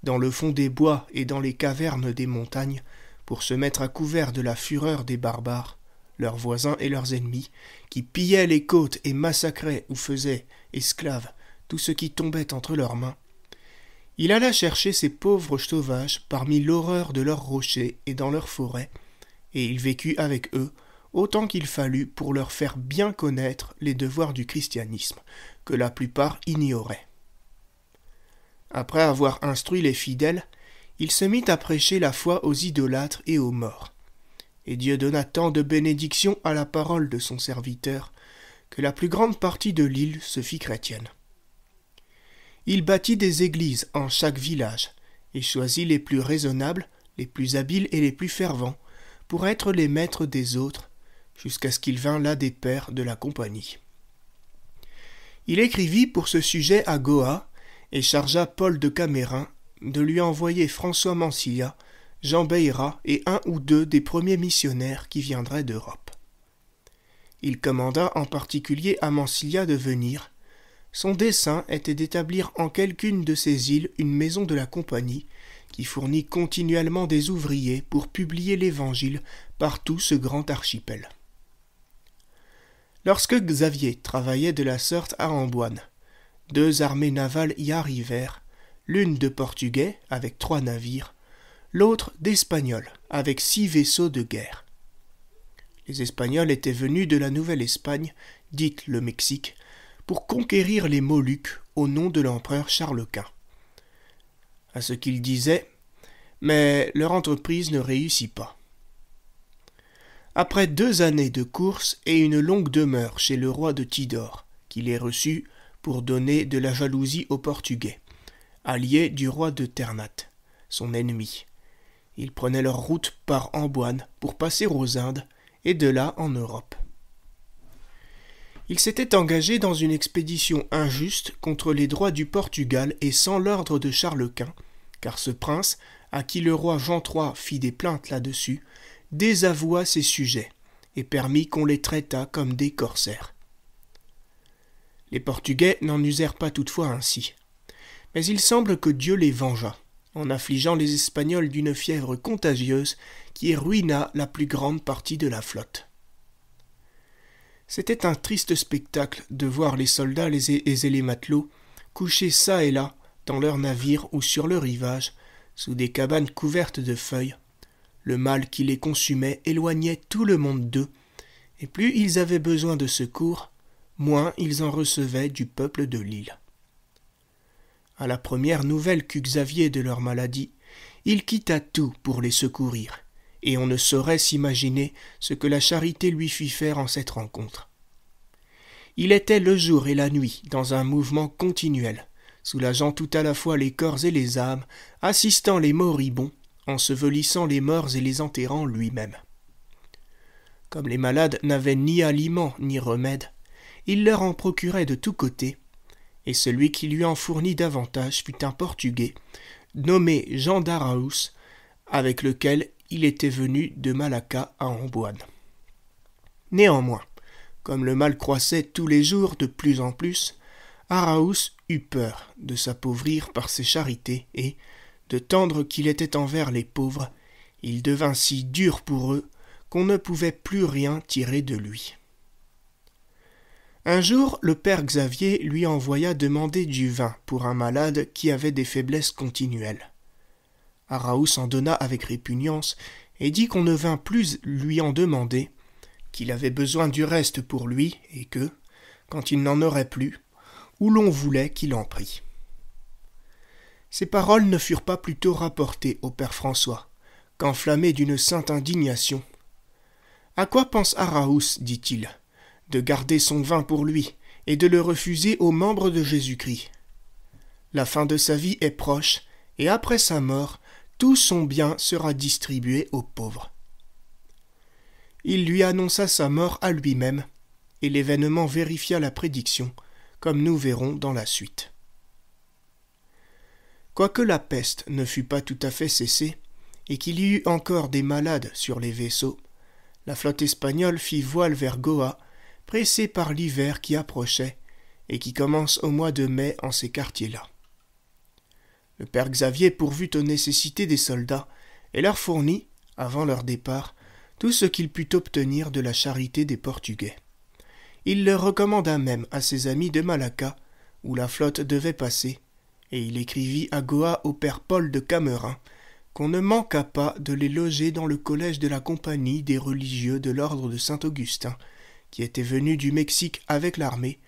dans le fond des bois et dans les cavernes des montagnes, pour se mettre à couvert de la fureur des barbares, leurs voisins et leurs ennemis, qui pillaient les côtes et massacraient ou faisaient esclaves tout ce qui tombait entre leurs mains, il alla chercher ces pauvres sauvages parmi l'horreur de leurs rochers et dans leurs forêts, et il vécut avec eux autant qu'il fallut pour leur faire bien connaître les devoirs du christianisme, que la plupart ignoraient. Après avoir instruit les fidèles, il se mit à prêcher la foi aux idolâtres et aux morts, et Dieu donna tant de bénédictions à la parole de son serviteur, que la plus grande partie de l'île se fit chrétienne. Il bâtit des églises en chaque village, et choisit les plus raisonnables, les plus habiles et les plus fervents, pour être les maîtres des autres, jusqu'à ce qu'il vînt là des pères de la compagnie. Il écrivit pour ce sujet à Goa, et chargea Paul de Camérin de lui envoyer François Mancilla, Jean Beira et un ou deux des premiers missionnaires qui viendraient d'Europe. Il commanda en particulier à Mancilia de venir. Son dessein était d'établir en quelqu'une de ces îles une maison de la compagnie, qui fournit continuellement des ouvriers pour publier l'Évangile par tout ce grand archipel. Lorsque Xavier travaillait de la sorte à Amboine, deux armées navales y arrivèrent, l'une de Portugais avec trois navires, l'autre d'Espagnols, avec six vaisseaux de guerre. Les Espagnols étaient venus de la Nouvelle-Espagne, dite le Mexique, pour conquérir les Moluques au nom de l'empereur Charles Quint. À ce qu'ils disaient, mais leur entreprise ne réussit pas. Après deux années de course et une longue demeure chez le roi de Tidor, qui les reçut pour donner de la jalousie aux Portugais, alliés du roi de Ternate, son ennemi. Ils prenaient leur route par Amboine pour passer aux Indes et de là en Europe. Ils s'étaient engagés dans une expédition injuste contre les droits du Portugal et sans l'ordre de Charles Quint, car ce prince, à qui le roi Jean III fit des plaintes là-dessus, désavoua ses sujets et permit qu'on les traitât comme des corsaires. Les Portugais n'en usèrent pas toutefois ainsi. Mais il semble que Dieu les vengea, en affligeant les Espagnols d'une fièvre contagieuse qui ruina la plus grande partie de la flotte. C'était un triste spectacle de voir les soldats et les matelots couchés çà et là dans leurs navires ou sur le rivage, sous des cabanes couvertes de feuilles. Le mal qui les consumait éloignait tout le monde d'eux, et plus ils avaient besoin de secours, moins ils en recevaient du peuple de l'île. À la première nouvelle qu'eut Xavier de leur maladie, il quitta tout pour les secourir, et on ne saurait s'imaginer ce que la charité lui fit faire en cette rencontre. Il était le jour et la nuit dans un mouvement continuel, soulageant tout à la fois les corps et les âmes, assistant les moribonds, ensevelissant les morts et les enterrant lui-même. Comme les malades n'avaient ni aliment ni remède, il leur en procurait de tous côtés, et celui qui lui en fournit davantage fut un Portugais, nommé Jean d'Araus, avec lequel il était venu de Malacca à Amboine. Néanmoins, comme le mal croissait tous les jours de plus en plus, Araus eut peur de s'appauvrir par ses charités et, de tendre qu'il était envers les pauvres, il devint si dur pour eux qu'on ne pouvait plus rien tirer de lui. Un jour, le père Xavier lui envoya demander du vin pour un malade qui avait des faiblesses continuelles. Araus en donna avec répugnance et dit qu'on ne vint plus lui en demander, qu'il avait besoin du reste pour lui et que, quand il n'en aurait plus, où l'on voulait qu'il en prît. Ces paroles ne furent pas plutôt rapportées au père François, qu'enflammé d'une sainte indignation. À quoi pense Araous dit-il de garder son vin pour lui et de le refuser aux membres de Jésus-Christ. La fin de sa vie est proche, et après sa mort, tout son bien sera distribué aux pauvres. Il lui annonça sa mort à lui-même, et l'événement vérifia la prédiction, comme nous verrons dans la suite. Quoique la peste ne fût pas tout à fait cessée, et qu'il y eût encore des malades sur les vaisseaux, la flotte espagnole fit voile vers Goa Pressé par l'hiver qui approchait et qui commence au mois de mai en ces quartiers-là. Le père Xavier pourvut aux nécessités des soldats et leur fournit, avant leur départ, tout ce qu'il put obtenir de la charité des Portugais. Il leur recommanda même à ses amis de Malacca, où la flotte devait passer, et il écrivit à Goa au père Paul de Camerin qu'on ne manquât pas de les loger dans le collège de la compagnie des religieux de l'ordre de Saint-Augustin, qui étaient venus du Mexique avec l'armée,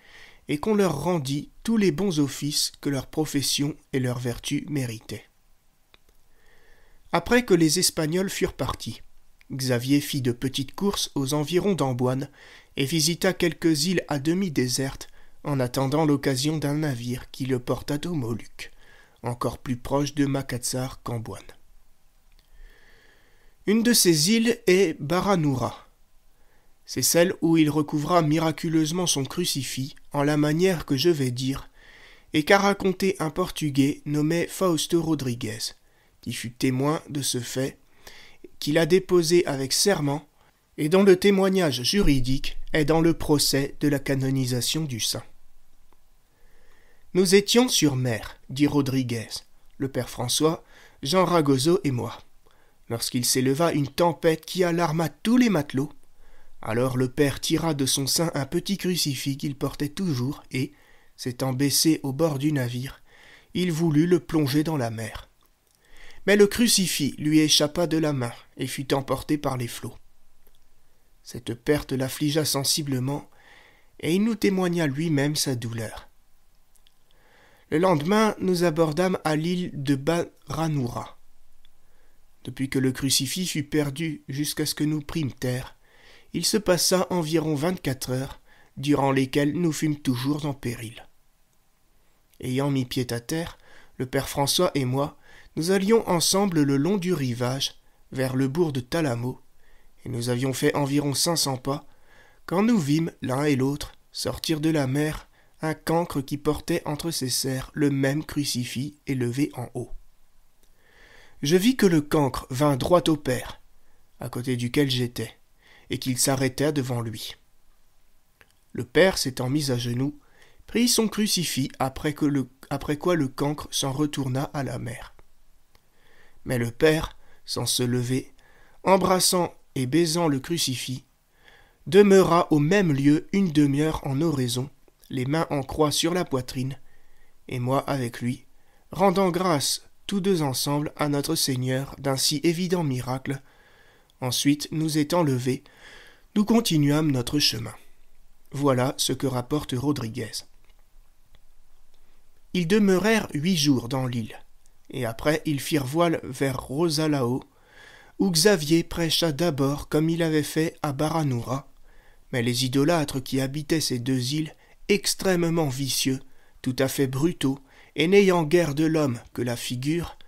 et qu'on leur rendit tous les bons offices que leur profession et leur vertu méritaient. Après que les Espagnols furent partis, Xavier fit de petites courses aux environs d'Amboine et visita quelques îles à demi désertes en attendant l'occasion d'un navire qui le porta aux Moluques, encore plus proche de Macassar qu'Amboine. Une de ces îles est Baranoura, c'est celle où il recouvra miraculeusement son crucifix, en la manière que je vais dire, et qu'a raconté un Portugais nommé Fausto Rodriguez, qui fut témoin de ce fait, qu'il a déposé avec serment, et dont le témoignage juridique est dans le procès de la canonisation du saint. Nous étions sur mer, dit Rodriguez, le père François, Jean Ragozo et moi, lorsqu'il s'éleva une tempête qui alarma tous les matelots, alors le père tira de son sein un petit crucifix qu'il portait toujours et, s'étant baissé au bord du navire, il voulut le plonger dans la mer. Mais le crucifix lui échappa de la main et fut emporté par les flots. Cette perte l'affligea sensiblement, et il nous témoigna lui-même sa douleur. Le lendemain, nous abordâmes à l'île de Baranoura. Depuis que le crucifix fut perdu jusqu'à ce que nous prîmes terre, il se passa environ vingt-quatre heures, durant lesquelles nous fûmes toujours en péril. Ayant mis pied à terre, le père François et moi, nous allions ensemble le long du rivage, vers le bourg de Talamo, et nous avions fait environ cinq cents pas, quand nous vîmes, l'un et l'autre, sortir de la mer un cancre qui portait entre ses serres le même crucifix élevé en haut. Je vis que le cancre vint droit au père, à côté duquel j'étais et qu'il s'arrêta devant lui. Le père s'étant mis à genoux, prit son crucifix après, que le, après quoi le cancre s'en retourna à la mer. Mais le père, sans se lever, embrassant et baisant le crucifix, demeura au même lieu une demi-heure en oraison, les mains en croix sur la poitrine, et moi avec lui, rendant grâce tous deux ensemble à notre Seigneur d'un si évident miracle Ensuite, nous étant levés, nous continuâmes notre chemin. Voilà ce que rapporte Rodriguez. Ils demeurèrent huit jours dans l'île, et après ils firent voile vers Rosalao, où Xavier prêcha d'abord comme il avait fait à Baranoura, mais les idolâtres qui habitaient ces deux îles, extrêmement vicieux, tout à fait brutaux, et n'ayant guère de l'homme que la figure,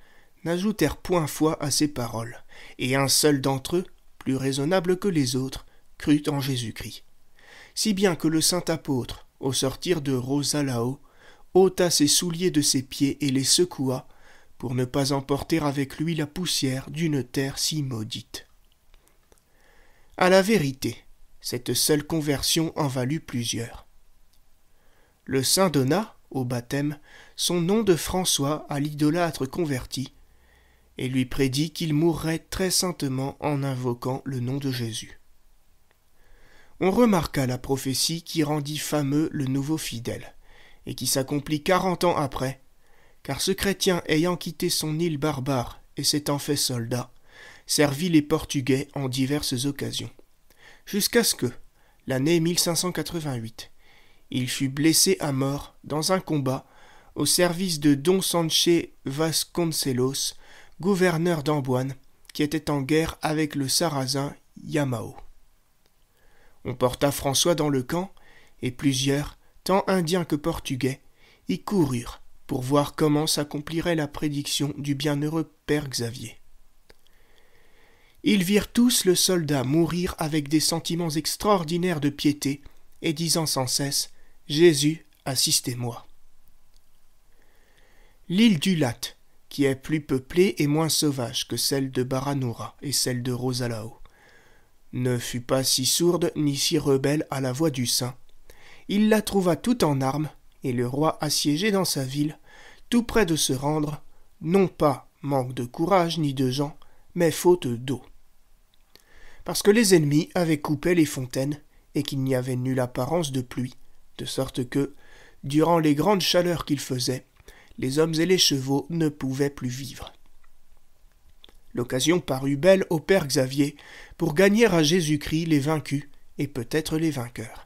n'ajoutèrent point foi à ses paroles et un seul d'entre eux, plus raisonnable que les autres, crut en Jésus-Christ. Si bien que le saint apôtre, au sortir de Rosalao, ôta ses souliers de ses pieds et les secoua, pour ne pas emporter avec lui la poussière d'une terre si maudite. À la vérité, cette seule conversion en valut plusieurs. Le saint donna, au baptême, son nom de François à l'idolâtre converti, et lui prédit qu'il mourrait très saintement en invoquant le nom de Jésus. On remarqua la prophétie qui rendit fameux le nouveau fidèle, et qui s'accomplit quarante ans après, car ce chrétien ayant quitté son île barbare et s'étant fait soldat, servit les Portugais en diverses occasions, jusqu'à ce que, l'année 1588, il fut blessé à mort dans un combat au service de Don Sanche Vasconcelos, gouverneur d'Amboine, qui était en guerre avec le sarrasin Yamao. On porta François dans le camp, et plusieurs, tant indiens que portugais, y coururent pour voir comment s'accomplirait la prédiction du bienheureux père Xavier. Ils virent tous le soldat mourir avec des sentiments extraordinaires de piété, et disant sans cesse Jésus, assistez-moi. L'île du Latte, qui est plus peuplée et moins sauvage que celle de Baranoura et celle de Rosalao, ne fut pas si sourde ni si rebelle à la voix du saint. Il la trouva tout en armes, et le roi assiégé dans sa ville, tout près de se rendre, non pas manque de courage ni de gens, mais faute d'eau. Parce que les ennemis avaient coupé les fontaines, et qu'il n'y avait nulle apparence de pluie, de sorte que, durant les grandes chaleurs qu'il faisait, les hommes et les chevaux ne pouvaient plus vivre. L'occasion parut belle au père Xavier pour gagner à Jésus-Christ les vaincus et peut-être les vainqueurs.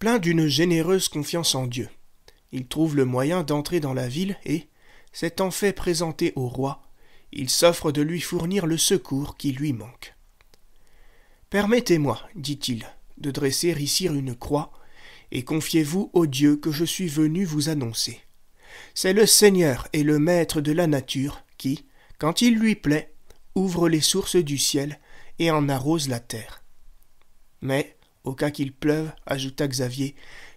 Plein d'une généreuse confiance en Dieu, il trouve le moyen d'entrer dans la ville et, s'étant fait présenter au roi, il s'offre de lui fournir le secours qui lui manque. Permettez-moi, dit-il, de dresser ici une croix, et confiez-vous au Dieu que je suis venu vous annoncer. C'est le Seigneur et le Maître de la nature qui, quand il lui plaît, ouvre les sources du ciel et en arrose la terre. Mais, au cas qu'il pleuve, ajouta Xavier,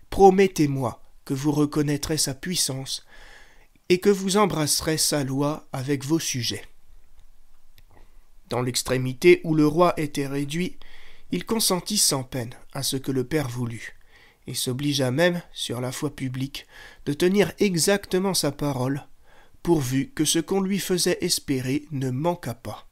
promettez-moi que vous reconnaîtrez sa puissance et que vous embrasserez sa loi avec vos sujets. Dans l'extrémité où le roi était réduit, il consentit sans peine à ce que le père voulut et s'obligea même, sur la foi publique, de tenir exactement sa parole, pourvu que ce qu'on lui faisait espérer ne manquât pas.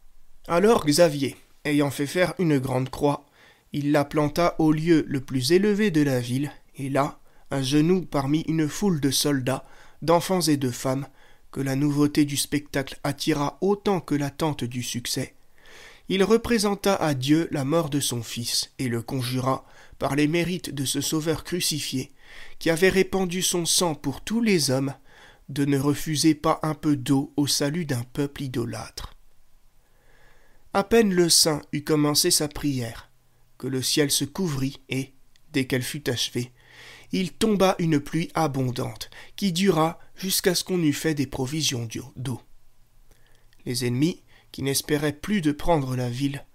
Alors Xavier, ayant fait faire une grande croix, il la planta au lieu le plus élevé de la ville, et là, à genoux parmi une foule de soldats, d'enfants et de femmes, que la nouveauté du spectacle attira autant que l'attente du succès, il représenta à Dieu la mort de son fils, et le conjura, par les mérites de ce Sauveur crucifié, qui avait répandu son sang pour tous les hommes, de ne refuser pas un peu d'eau au salut d'un peuple idolâtre. À peine le saint eut commencé sa prière, que le ciel se couvrit et, dès qu'elle fut achevée, il tomba une pluie abondante, qui dura jusqu'à ce qu'on eût fait des provisions d'eau. Les ennemis, qui n'espéraient plus de prendre la ville,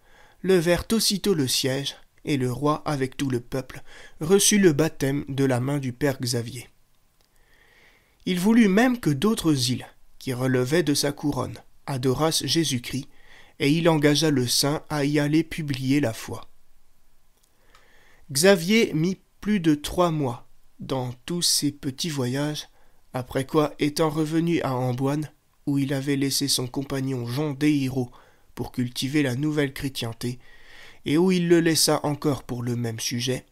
levèrent aussitôt le siège et le roi, avec tout le peuple, reçut le baptême de la main du père Xavier. Il voulut même que d'autres îles, qui relevaient de sa couronne, adorassent Jésus-Christ, et il engagea le saint à y aller publier la foi. Xavier mit plus de trois mois dans tous ses petits voyages, après quoi, étant revenu à Amboine, où il avait laissé son compagnon Jean d'Éhiro pour cultiver la nouvelle chrétienté, et où il le laissa encore pour le même sujet,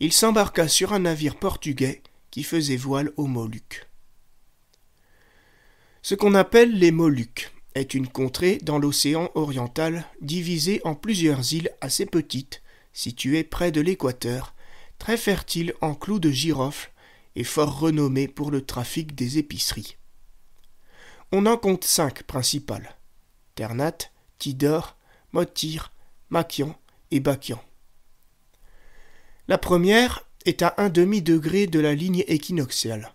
il s'embarqua sur un navire portugais qui faisait voile aux Moluques. Ce qu'on appelle les Moluques est une contrée dans l'océan oriental divisée en plusieurs îles assez petites, situées près de l'équateur, très fertiles en clous de girofle et fort renommée pour le trafic des épiceries. On en compte cinq principales Ternate, Tidor, Motir, Makian et Bakian. La première est à un demi-degré de la ligne équinoxiale,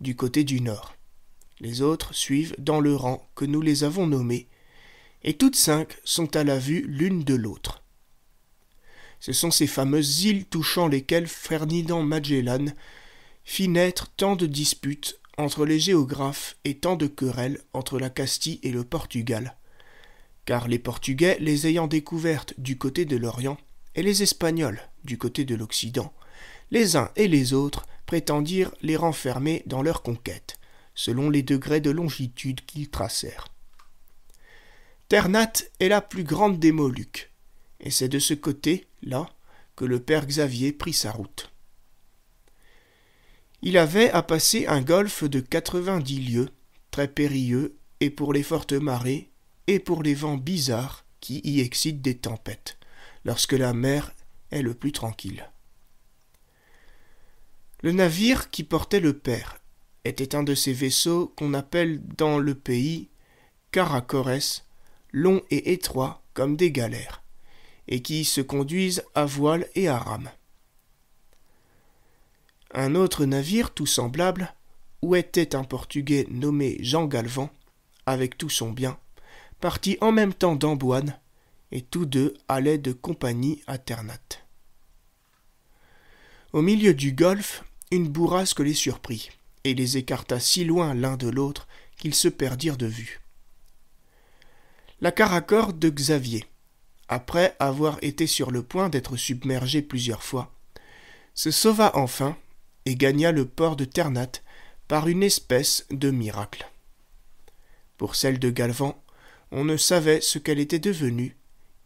du côté du nord. Les autres suivent dans le rang que nous les avons nommés, et toutes cinq sont à la vue l'une de l'autre. Ce sont ces fameuses îles touchant lesquelles Ferdinand Magellan fit naître tant de disputes entre les géographes et tant de querelles entre la Castille et le Portugal, car les Portugais les ayant découvertes du côté de l'Orient, et les Espagnols du côté de l'Occident, les uns et les autres prétendirent les renfermer dans leur conquête, selon les degrés de longitude qu'ils tracèrent. Ternate est la plus grande des Moluques, et c'est de ce côté-là que le père Xavier prit sa route. Il avait à passer un golfe de quatre-vingt-dix lieues, très périlleux et pour les fortes marées et pour les vents bizarres qui y excitent des tempêtes, lorsque la mer est le plus tranquille. Le navire qui portait le père était un de ces vaisseaux qu'on appelle dans le pays caracores, longs et étroits comme des galères, et qui se conduisent à voile et à rame. Un autre navire tout semblable, où était un Portugais nommé Jean Galvan, avec tout son bien, partit en même temps d'Amboine, et tous deux allaient de compagnie à Ternate. Au milieu du golfe, une bourrasque les surprit, et les écarta si loin l'un de l'autre qu'ils se perdirent de vue. La caracorde de Xavier, après avoir été sur le point d'être submergée plusieurs fois, se sauva enfin et gagna le port de Ternate par une espèce de miracle. Pour celle de Galvan, on ne savait ce qu'elle était devenue,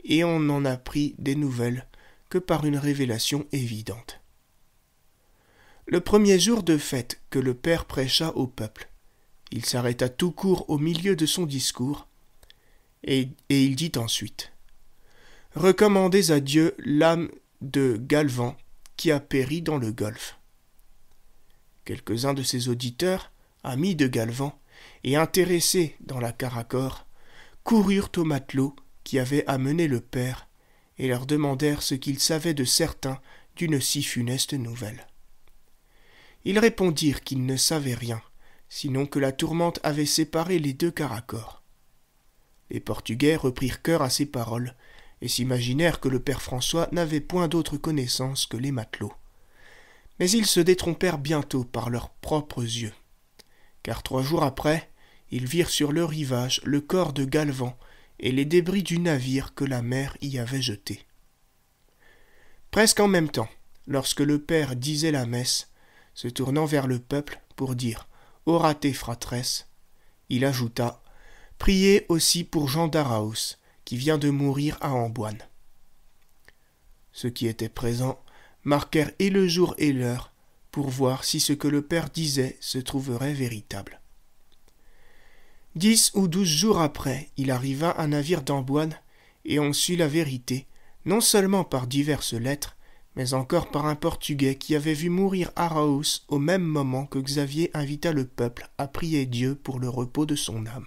et on n'en apprit des nouvelles que par une révélation évidente. Le premier jour de fête que le père prêcha au peuple, il s'arrêta tout court au milieu de son discours, et, il dit ensuite Recommandez à Dieu l'âme de Galvan qui a péri dans le golfe. Quelques-uns de ses auditeurs, amis de Galvan et intéressés dans la caracore, coururent aux matelots qui avaient amené le père, et leur demandèrent ce qu'ils savaient de certains d'une si funeste nouvelle. Ils répondirent qu'ils ne savaient rien, sinon que la tourmente avait séparé les deux caracors. Les Portugais reprirent cœur à ces paroles, et s'imaginèrent que le père François n'avait point d'autre connaissance que les matelots. Mais ils se détrompèrent bientôt par leurs propres yeux, car trois jours après, ils virent sur le rivage le corps de Galvan et les débris du navire que la mer y avait jeté. Presque en même temps, lorsque le père disait la messe, se tournant vers le peuple pour dire Orate fratres, il ajouta Priez aussi pour Jean d'Araus, qui vient de mourir à Amboine. Ceux qui étaient présents marquèrent et le jour et l'heure pour voir si ce que le père disait se trouverait véritable. Dix ou douze jours après, il arriva un navire d'Amboine, et on sut la vérité, non seulement par diverses lettres, mais encore par un Portugais qui avait vu mourir Araos au même moment que Xavier invita le peuple à prier Dieu pour le repos de son âme.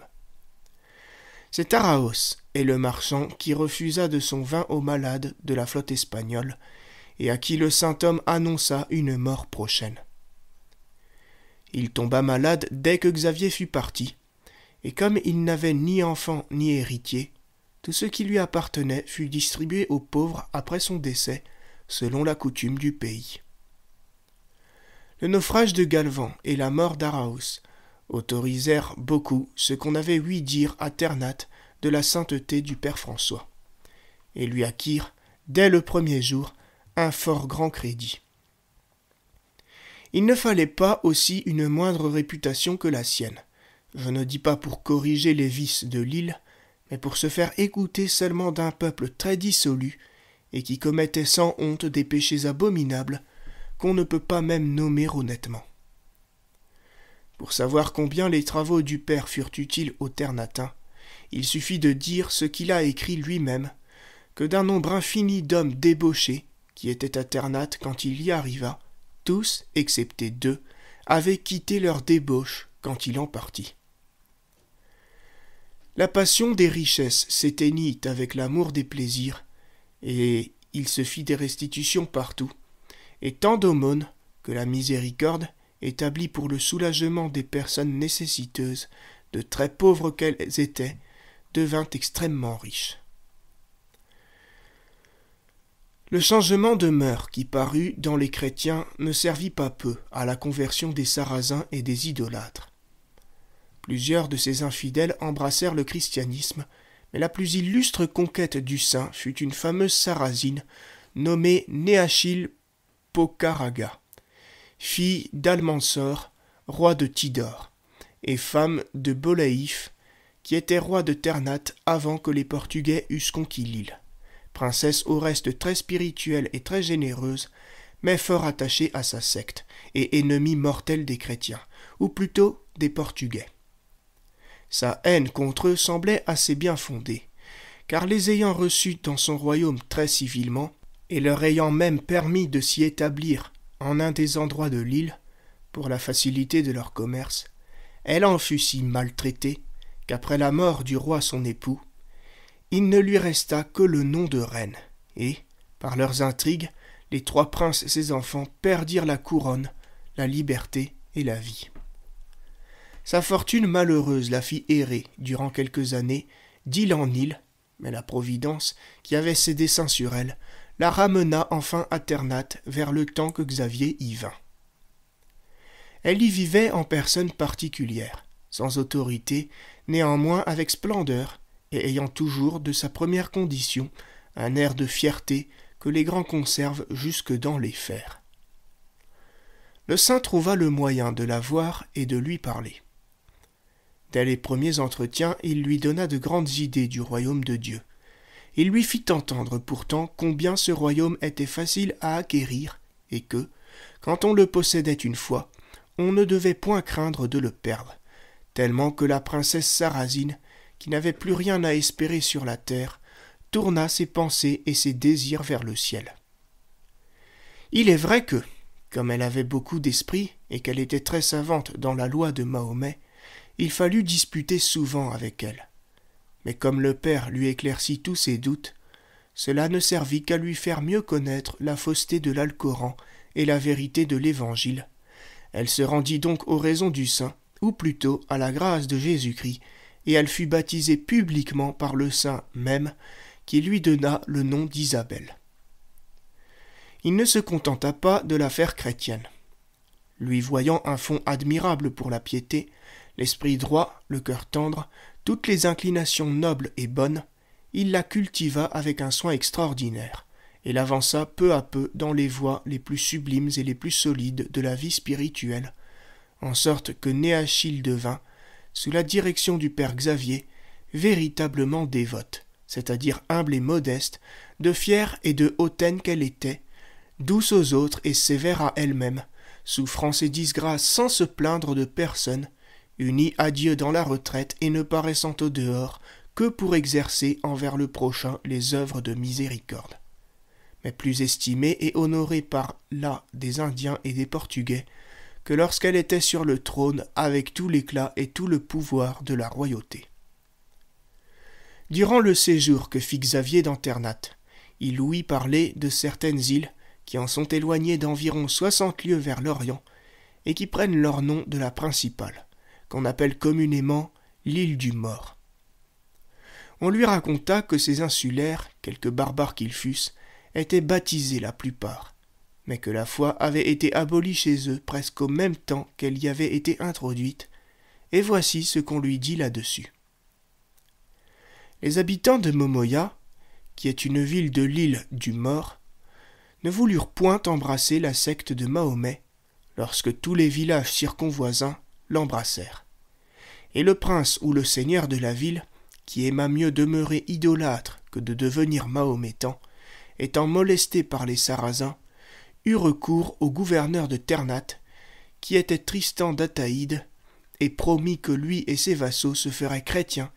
C'est Araos et le marchand qui refusa de son vin aux malades de la flotte espagnole, et à qui le saint homme annonça une mort prochaine. Il tomba malade dès que Xavier fut parti, et comme il n'avait ni enfant ni héritier, tout ce qui lui appartenait fut distribué aux pauvres après son décès, selon la coutume du pays. Le naufrage de Galvan et la mort d'Araus autorisèrent beaucoup ce qu'on avait ouï dire à Ternate de la sainteté du Père François, et lui acquirent, dès le premier jour, un fort grand crédit. Il ne fallait pas aussi une moindre réputation que la sienne, je ne dis pas pour corriger les vices de l'île, mais pour se faire écouter seulement d'un peuple très dissolu, et qui commettait sans honte des péchés abominables qu'on ne peut pas même nommer honnêtement. Pour savoir combien les travaux du Père furent utiles au Ternatin, il suffit de dire ce qu'il a écrit lui-même, que d'un nombre infini d'hommes débauchés, qui étaient à Ternate quand il y arriva, tous, excepté deux, avaient quitté leur débauche quand il en partit. La passion des richesses s'éteignit avec l'amour des plaisirs, et il se fit des restitutions partout, et tant d'aumônes que la miséricorde établie pour le soulagement des personnes nécessiteuses, de très pauvres qu'elles étaient, devint extrêmement riche. Le changement de mœurs qui parut dans les chrétiens ne servit pas peu à la conversion des sarrasins et des idolâtres. Plusieurs de ces infidèles embrassèrent le christianisme, mais la plus illustre conquête du saint fut une fameuse sarrasine, nommée Néachil Pocaraga, fille d'Almansor, roi de Tidore, et femme de Bolaïf, qui était roi de Ternate avant que les Portugais eussent conquis l'île. Princesse au reste très spirituelle et très généreuse, mais fort attachée à sa secte, et ennemie mortelle des chrétiens, ou plutôt des Portugais. Sa haine contre eux semblait assez bien fondée, car les ayant reçus dans son royaume très civilement, et leur ayant même permis de s'y établir en un des endroits de l'île, pour la facilité de leur commerce, elle en fut si maltraitée qu'après la mort du roi son époux, il ne lui resta que le nom de reine, et, par leurs intrigues, les trois princes et ses enfants perdirent la couronne, la liberté et la vie. Sa fortune malheureuse la fit errer durant quelques années, d'île en île, mais la Providence, qui avait ses desseins sur elle, la ramena enfin à Ternate vers le temps que Xavier y vint. Elle y vivait en personne particulière, sans autorité, néanmoins avec splendeur, et ayant toujours de sa première condition un air de fierté que les grands conservent jusque dans les fers. Le saint trouva le moyen de la voir et de lui parler. Dès les premiers entretiens, il lui donna de grandes idées du royaume de Dieu. Il lui fit entendre pourtant combien ce royaume était facile à acquérir, et que, quand on le possédait une fois, on ne devait point craindre de le perdre, tellement que la princesse Sarrasine, qui n'avait plus rien à espérer sur la terre, tourna ses pensées et ses désirs vers le ciel. Il est vrai que, comme elle avait beaucoup d'esprit et qu'elle était très savante dans la loi de Mahomet, il fallut disputer souvent avec elle. Mais comme le père lui éclaircit tous ses doutes, cela ne servit qu'à lui faire mieux connaître la fausseté de l'Alcoran et la vérité de l'Évangile. Elle se rendit donc aux raisons du saint, ou plutôt à la grâce de Jésus-Christ, et elle fut baptisée publiquement par le saint même, qui lui donna le nom d'Isabelle. Il ne se contenta pas de la faire chrétienne. Lui voyant un fond admirable pour la piété, l'esprit droit, le cœur tendre, toutes les inclinations nobles et bonnes, il la cultiva avec un soin extraordinaire, et l'avança peu à peu dans les voies les plus sublimes et les plus solides de la vie spirituelle, en sorte que Néachille devint, sous la direction du père Xavier, véritablement dévote, c'est-à-dire humble et modeste, de fière et de hautaine qu'elle était, douce aux autres et sévère à elle-même, souffrant ses disgrâces sans se plaindre de personne, unis à Dieu dans la retraite et ne paraissant au dehors que pour exercer envers le prochain les œuvres de miséricorde. Mais plus estimée et honorée par là des Indiens et des Portugais que lorsqu'elle était sur le trône avec tout l'éclat et tout le pouvoir de la royauté. Durant le séjour que fit Xavier d'Anternate, il lui parler de certaines îles qui en sont éloignées d'environ soixante lieues vers l'Orient, et qui prennent leur nom de la principale qu'on appelle communément l'île du mort. On lui raconta que ces insulaires, quelque barbares qu'ils fussent, étaient baptisés la plupart, mais que la foi avait été abolie chez eux presque au même temps qu'elle y avait été introduite, et voici ce qu'on lui dit là-dessus. Les habitants de Momoya, qui est une ville de l'île du Mort, ne voulurent point embrasser la secte de Mahomet, lorsque tous les villages circonvoisins l'embrassèrent. Et le prince ou le seigneur de la ville, qui aima mieux demeurer idolâtre que de devenir mahométan, étant molesté par les Sarrasins, eut recours au gouverneur de Ternate, qui était Tristan d'Ataïde, et promit que lui et ses vassaux se feraient chrétiens,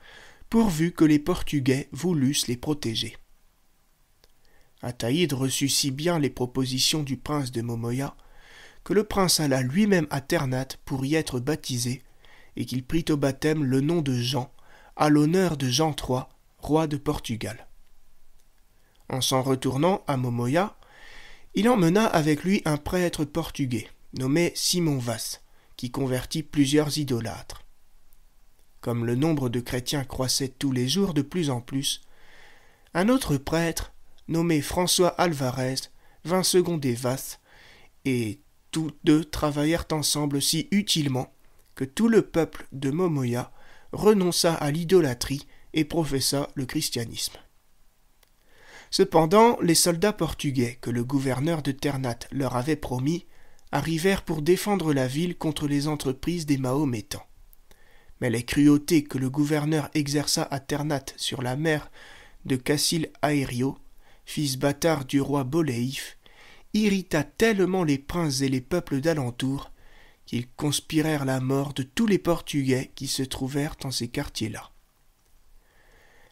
pourvu que les Portugais voulussent les protéger. Ataïde reçut si bien les propositions du prince de Momoya que le prince alla lui-même à Ternate pour y être baptisé, et qu'il prit au baptême le nom de Jean, à l'honneur de Jean III, roi de Portugal. En s'en retournant à Momoya, il emmena avec lui un prêtre portugais, nommé Simon Vas, qui convertit plusieurs idolâtres. Comme le nombre de chrétiens croissait tous les jours de plus en plus, un autre prêtre, nommé François Alvarez, vint seconder Vas, et tous deux travaillèrent ensemble si utilement que tout le peuple de Momoya renonça à l'idolâtrie et professa le christianisme. Cependant, les soldats portugais que le gouverneur de Ternate leur avait promis arrivèrent pour défendre la ville contre les entreprises des Mahométans. Mais les cruautés que le gouverneur exerça à Ternate sur la mer de Cassil Aério, fils bâtard du roi Boléif, irrita tellement les princes et les peuples d'alentour qu'ils conspirèrent la mort de tous les Portugais qui se trouvèrent en ces quartiers-là.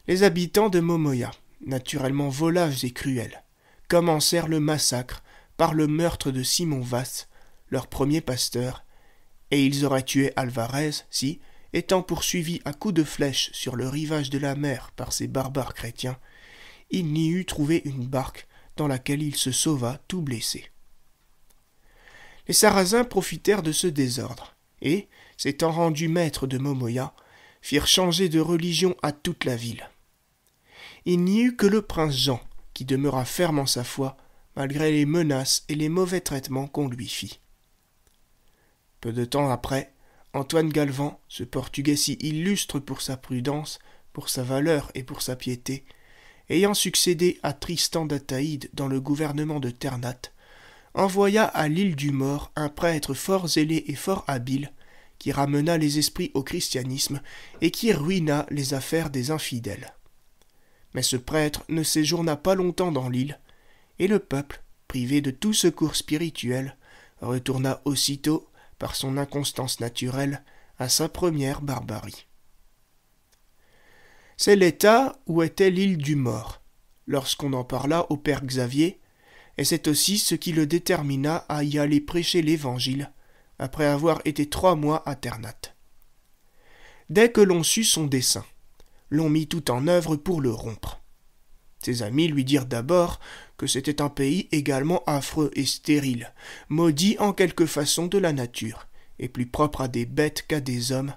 Les habitants de Momoya, naturellement volages et cruels, commencèrent le massacre par le meurtre de Simon Vasse, leur premier pasteur, et ils auraient tué Alvarez si, étant poursuivi à coups de flèche sur le rivage de la mer par ces barbares chrétiens, il n'y eût trouvé une barque dans laquelle il se sauva tout blessé. Les Sarrasins profitèrent de ce désordre, et, s'étant rendus maîtres de Momoya, firent changer de religion à toute la ville. Il n'y eut que le prince Jean qui demeura ferme en sa foi, malgré les menaces et les mauvais traitements qu'on lui fit. Peu de temps après, Antoine Galvan, ce Portugais si illustre pour sa prudence, pour sa valeur et pour sa piété, ayant succédé à Tristan d'Ataïde dans le gouvernement de Ternate, envoya à l'île du Mort un prêtre fort zélé et fort habile, qui ramena les esprits au christianisme et qui ruina les affaires des infidèles. Mais ce prêtre ne séjourna pas longtemps dans l'île, et le peuple, privé de tout secours spirituel, retourna aussitôt, par son inconstance naturelle, à sa première barbarie c'est l'état où était l'île du Mort, lorsqu'on en parla au père Xavier, et c'est aussi ce qui le détermina à y aller prêcher l'Évangile, après avoir été trois mois à Ternate. Dès que l'on sut son dessein, l'on mit tout en œuvre pour le rompre. Ses amis lui dirent d'abord que c'était un pays également affreux et stérile, maudit en quelque façon de la nature, et plus propre à des bêtes qu'à des hommes,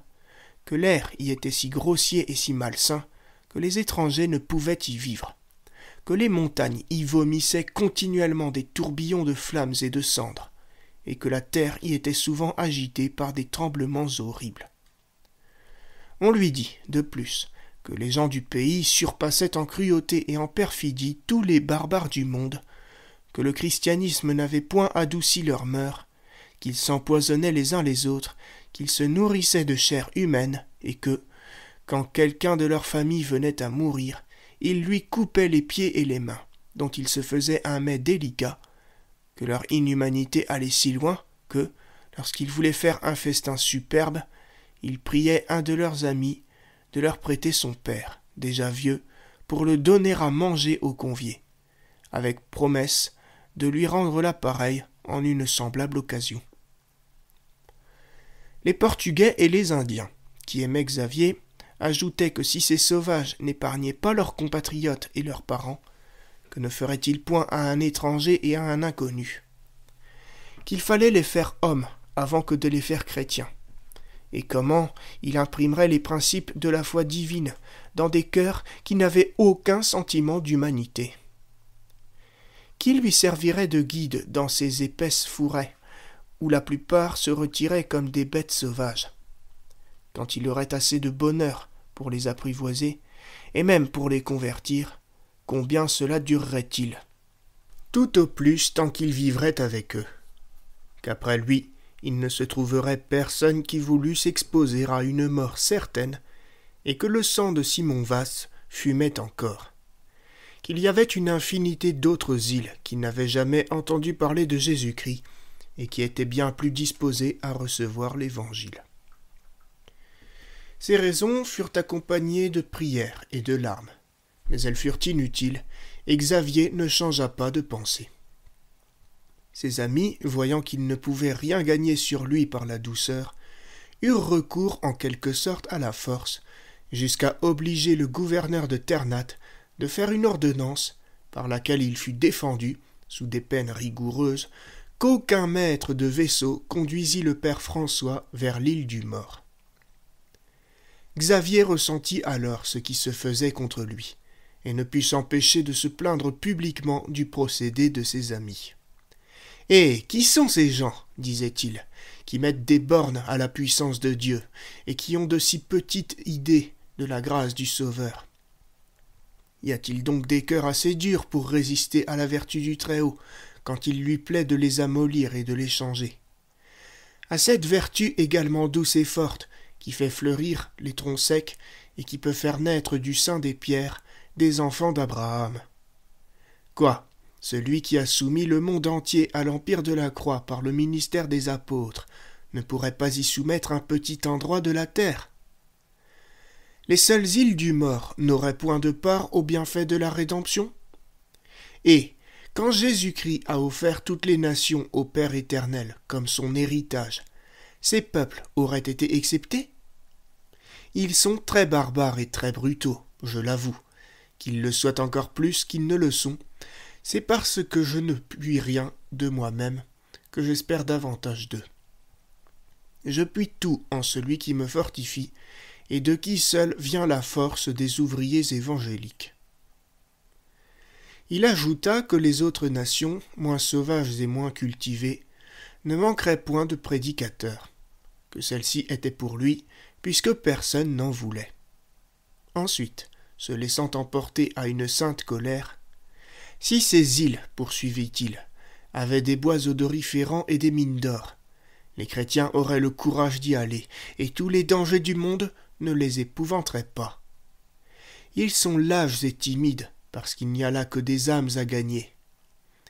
que l'air y était si grossier et si malsain, que les étrangers ne pouvaient y vivre, que les montagnes y vomissaient continuellement des tourbillons de flammes et de cendres, et que la terre y était souvent agitée par des tremblements horribles. On lui dit, de plus, que les gens du pays surpassaient en cruauté et en perfidie tous les barbares du monde, que le christianisme n'avait point adouci leurs mœurs, qu'ils s'empoisonnaient les uns les autres, qu'ils se nourrissaient de chair humaine, et que, quand quelqu'un de leur famille venait à mourir, ils lui coupaient les pieds et les mains, dont ils se faisaient un mets délicat, que leur inhumanité allait si loin que, lorsqu'ils voulaient faire un festin superbe, ils priaient un de leurs amis de leur prêter son père, déjà vieux, pour le donner à manger aux conviés, avec promesse de lui rendre l'appareil en une semblable occasion. Les Portugais et les Indiens, qui aimaient Xavier, ajoutait que si ces sauvages n'épargnaient pas leurs compatriotes et leurs parents, que ne feraient-ils point à un étranger et à un inconnu Qu'il fallait les faire hommes avant que de les faire chrétiens. Et comment il imprimerait les principes de la foi divine dans des cœurs qui n'avaient aucun sentiment d'humanité Qui lui servirait de guide dans ces épaisses forêts où la plupart se retiraient comme des bêtes sauvages quand il aurait assez de bonheur pour les apprivoiser, et même pour les convertir, combien cela durerait-il Tout au plus tant qu'il vivrait avec eux, qu'après lui, il ne se trouverait personne qui voulût s'exposer à une mort certaine, et que le sang de Simon Vasse fumait encore. Qu'il y avait une infinité d'autres îles qui n'avaient jamais entendu parler de Jésus-Christ, et qui étaient bien plus disposées à recevoir l'Évangile. Ces raisons furent accompagnées de prières et de larmes, mais elles furent inutiles, et Xavier ne changea pas de pensée. Ses amis, voyant qu'ils ne pouvaient rien gagner sur lui par la douceur, eurent recours en quelque sorte à la force, jusqu'à obliger le gouverneur de Ternate de faire une ordonnance par laquelle il fut défendu, sous des peines rigoureuses, qu'aucun maître de vaisseau conduisit le père François vers l'île du Mort. Xavier ressentit alors ce qui se faisait contre lui, et ne put s'empêcher de se plaindre publiquement du procédé de ses amis. Eh. Qui sont ces gens? disait il, qui mettent des bornes à la puissance de Dieu, et qui ont de si petites idées de la grâce du Sauveur. Y a-t-il donc des cœurs assez durs pour résister à la vertu du Très-Haut, quand il lui plaît de les amollir et de les changer À cette vertu également douce et forte, qui fait fleurir les troncs secs et qui peut faire naître du sein des pierres des enfants d'Abraham. Quoi Celui qui a soumis le monde entier à l'empire de la croix par le ministère des apôtres ne pourrait pas y soumettre un petit endroit de la terre Les seules îles du mort n'auraient point de part au bienfait de la rédemption Et, quand Jésus-Christ a offert toutes les nations au Père éternel comme son héritage, ces peuples auraient été exceptés ils sont très barbares et très brutaux, je l'avoue. Qu'ils le soient encore plus qu'ils ne le sont, c'est parce que je ne puis rien de moi-même que j'espère davantage d'eux. Je puis tout en celui qui me fortifie, et de qui seul vient la force des ouvriers évangéliques. Il ajouta que les autres nations, moins sauvages et moins cultivées, ne manqueraient point de prédicateurs, que celles ci étaient pour lui puisque personne n'en voulait. Ensuite, se laissant emporter à une sainte colère, Si ces îles, poursuivit-il, avaient des bois odoriférants et des mines d'or, les chrétiens auraient le courage d'y aller, et tous les dangers du monde ne les épouvanteraient pas. Ils sont lâches et timides, parce qu'il n'y a là que des âmes à gagner.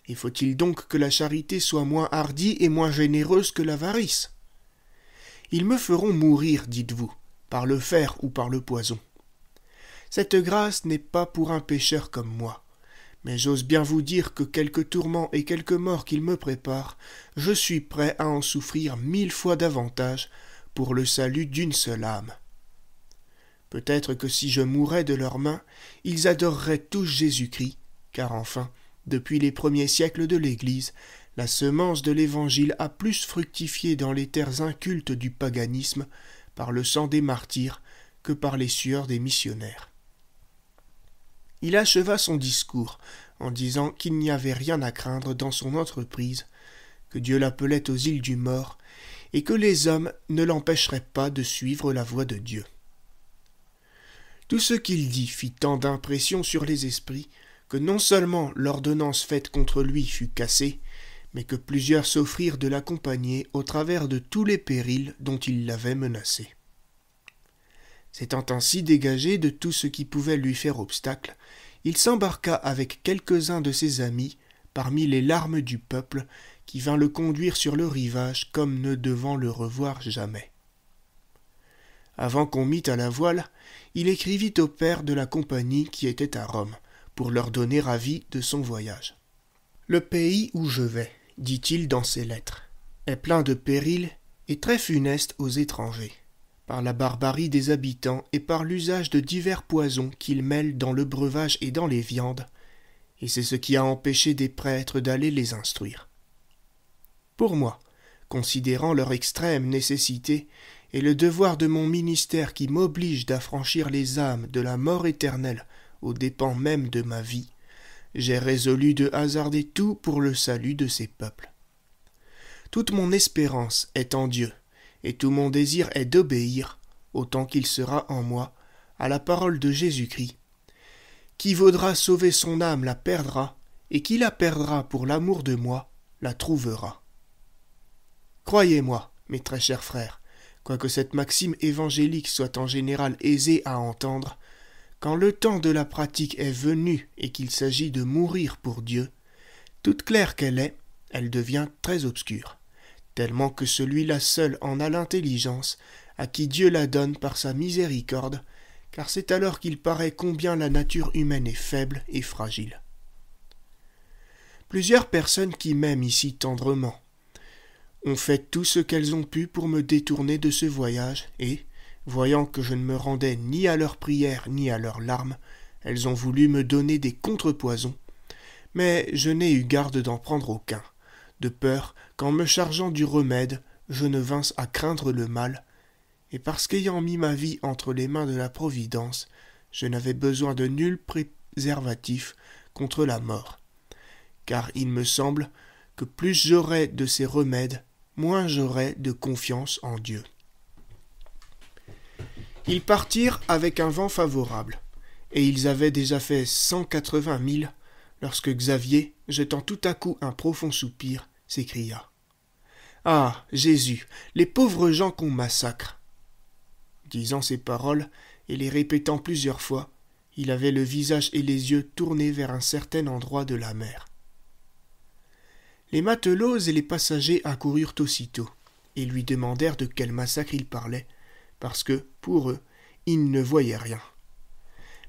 Et faut-il donc que la charité soit moins hardie et moins généreuse que l'avarice ils me feront mourir, dites-vous, par le fer ou par le poison. Cette grâce n'est pas pour un pécheur comme moi, mais j'ose bien vous dire que quelques tourments et quelques morts qu'ils me préparent, je suis prêt à en souffrir mille fois davantage pour le salut d'une seule âme. Peut-être que si je mourais de leurs mains, ils adoreraient tous Jésus-Christ, car enfin, depuis les premiers siècles de l'Église, la semence de l'Évangile a plus fructifié dans les terres incultes du paganisme par le sang des martyrs que par les sueurs des missionnaires. Il acheva son discours en disant qu'il n'y avait rien à craindre dans son entreprise, que Dieu l'appelait aux îles du mort, et que les hommes ne l'empêcheraient pas de suivre la voie de Dieu. Tout ce qu'il dit fit tant d'impression sur les esprits que non seulement l'ordonnance faite contre lui fut cassée, mais que plusieurs s'offrirent de l'accompagner au travers de tous les périls dont il l'avait menacé. S'étant ainsi dégagé de tout ce qui pouvait lui faire obstacle, il s'embarqua avec quelques-uns de ses amis parmi les larmes du peuple qui vint le conduire sur le rivage comme ne devant le revoir jamais. Avant qu'on mît à la voile, il écrivit au père de la compagnie qui était à Rome, pour leur donner avis de son voyage. Le pays où je vais dit-il dans ses lettres, est plein de périls et très funeste aux étrangers, par la barbarie des habitants et par l'usage de divers poisons qu'ils mêlent dans le breuvage et dans les viandes, et c'est ce qui a empêché des prêtres d'aller les instruire. Pour moi, considérant leur extrême nécessité et le devoir de mon ministère qui m'oblige d'affranchir les âmes de la mort éternelle aux dépens même de ma vie, j'ai résolu de hasarder tout pour le salut de ces peuples. Toute mon espérance est en Dieu, et tout mon désir est d'obéir, autant qu'il sera en moi, à la parole de Jésus-Christ. Qui vaudra sauver son âme la perdra, et qui la perdra pour l'amour de moi la trouvera. Croyez-moi, mes très chers frères, quoique cette maxime évangélique soit en général aisée à entendre, quand le temps de la pratique est venu et qu'il s'agit de mourir pour Dieu, toute claire qu'elle est, elle devient très obscure, tellement que celui-là seul en a l'intelligence, à qui Dieu la donne par sa miséricorde, car c'est alors qu'il paraît combien la nature humaine est faible et fragile. Plusieurs personnes qui m'aiment ici tendrement ont fait tout ce qu'elles ont pu pour me détourner de ce voyage et, Voyant que je ne me rendais ni à leurs prières ni à leurs larmes, elles ont voulu me donner des contrepoisons, mais je n'ai eu garde d'en prendre aucun, de peur qu'en me chargeant du remède, je ne vinsse à craindre le mal, et parce qu'ayant mis ma vie entre les mains de la Providence, je n'avais besoin de nul préservatif contre la mort. Car il me semble que plus j'aurai de ces remèdes, moins j'aurai de confiance en Dieu. Ils partirent avec un vent favorable, et ils avaient déjà fait cent quatre-vingts milles lorsque Xavier, jetant tout à coup un profond soupir, s'écria. Ah. Jésus. Les pauvres gens qu'on massacre. Disant ces paroles, et les répétant plusieurs fois, il avait le visage et les yeux tournés vers un certain endroit de la mer. Les matelots et les passagers accoururent aussitôt, et lui demandèrent de quel massacre il parlait, parce que, pour eux, ils ne voyaient rien.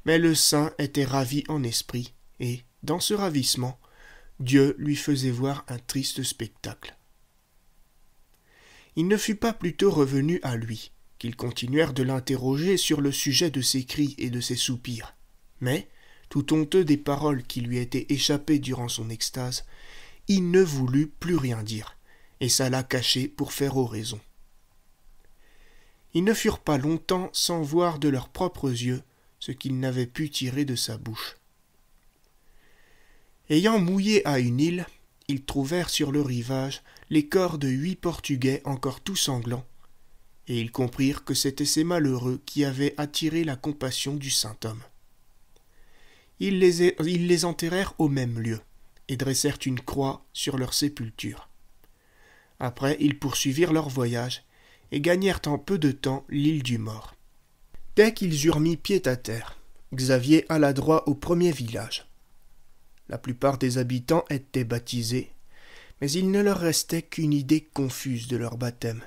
Mais le saint était ravi en esprit, et, dans ce ravissement, Dieu lui faisait voir un triste spectacle. Il ne fut pas plutôt revenu à lui, qu'ils continuèrent de l'interroger sur le sujet de ses cris et de ses soupirs. Mais, tout honteux des paroles qui lui étaient échappées durant son extase, il ne voulut plus rien dire, et s'alla cacher pour faire oraison ils ne furent pas longtemps sans voir de leurs propres yeux ce qu'ils n'avaient pu tirer de sa bouche. Ayant mouillé à une île, ils trouvèrent sur le rivage les corps de huit Portugais encore tout sanglants, et ils comprirent que c'étaient ces malheureux qui avaient attiré la compassion du saint homme. Ils les, ils les enterrèrent au même lieu, et dressèrent une croix sur leur sépulture. Après, ils poursuivirent leur voyage, et gagnèrent en peu de temps l'île du Mort. Dès qu'ils eurent mis pied à terre, Xavier alla droit au premier village. La plupart des habitants étaient baptisés, mais il ne leur restait qu'une idée confuse de leur baptême,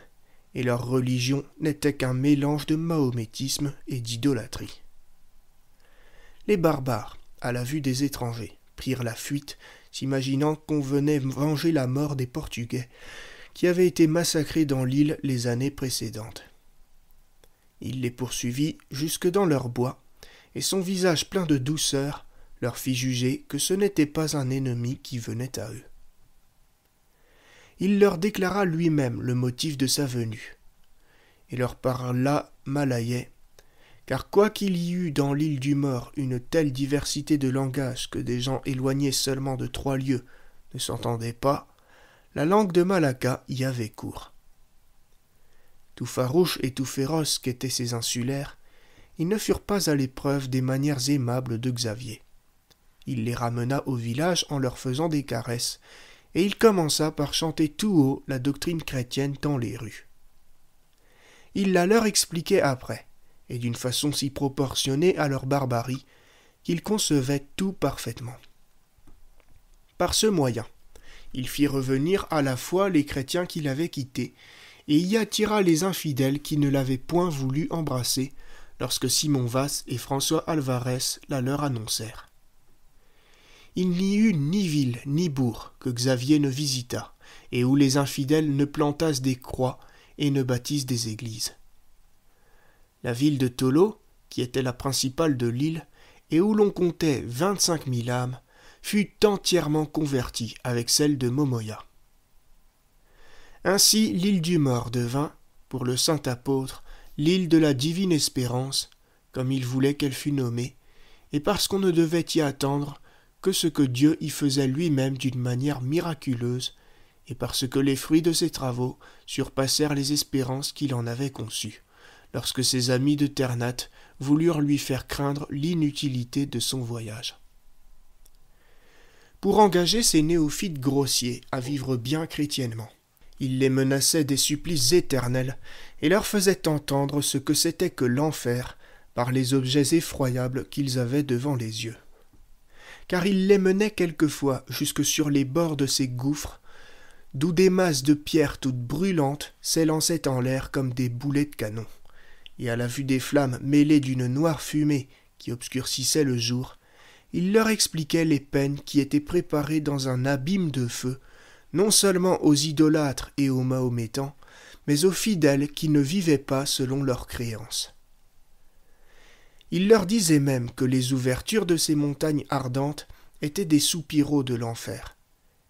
et leur religion n'était qu'un mélange de mahométisme et d'idolâtrie. Les barbares, à la vue des étrangers, prirent la fuite, s'imaginant qu'on venait venger la mort des Portugais, qui avaient été massacrés dans l'île les années précédentes. Il les poursuivit jusque dans leur bois, et son visage plein de douceur leur fit juger que ce n'était pas un ennemi qui venait à eux. Il leur déclara lui-même le motif de sa venue, et leur parla malayais, car quoiqu'il y eût dans l'île du Mort une telle diversité de langage que des gens éloignés seulement de trois lieues ne s'entendaient pas, la langue de Malacca y avait cours. Tout farouche et tout féroce qu'étaient ces insulaires, ils ne furent pas à l'épreuve des manières aimables de Xavier. Il les ramena au village en leur faisant des caresses, et il commença par chanter tout haut la doctrine chrétienne dans les rues. Il la leur expliquait après, et d'une façon si proportionnée à leur barbarie, qu'ils concevaient tout parfaitement. Par ce moyen, il fit revenir à la fois les chrétiens qu'il avait quittés, et y attira les infidèles qui ne l'avaient point voulu embrasser, lorsque Simon Vasse et François Alvarez la leur annoncèrent. Il n'y eut ni ville ni bourg que Xavier ne visita, et où les infidèles ne plantassent des croix et ne bâtissent des églises. La ville de Tolo, qui était la principale de l'île, et où l'on comptait vingt-cinq mille âmes, fut entièrement convertie avec celle de Momoya. Ainsi l'île du mort devint, pour le saint apôtre, l'île de la divine espérance, comme il voulait qu'elle fût nommée, et parce qu'on ne devait y attendre que ce que Dieu y faisait lui-même d'une manière miraculeuse, et parce que les fruits de ses travaux surpassèrent les espérances qu'il en avait conçues, lorsque ses amis de Ternate voulurent lui faire craindre l'inutilité de son voyage pour engager ces néophytes grossiers à vivre bien chrétiennement. Il les menaçait des supplices éternels et leur faisait entendre ce que c'était que l'enfer par les objets effroyables qu'ils avaient devant les yeux. Car il les menait quelquefois jusque sur les bords de ces gouffres, d'où des masses de pierres toutes brûlantes s'élançaient en l'air comme des boulets de canon. Et à la vue des flammes mêlées d'une noire fumée qui obscurcissait le jour, il leur expliquait les peines qui étaient préparées dans un abîme de feu, non seulement aux idolâtres et aux mahométans, mais aux fidèles qui ne vivaient pas selon leurs créances. Il leur disait même que les ouvertures de ces montagnes ardentes étaient des soupiraux de l'enfer.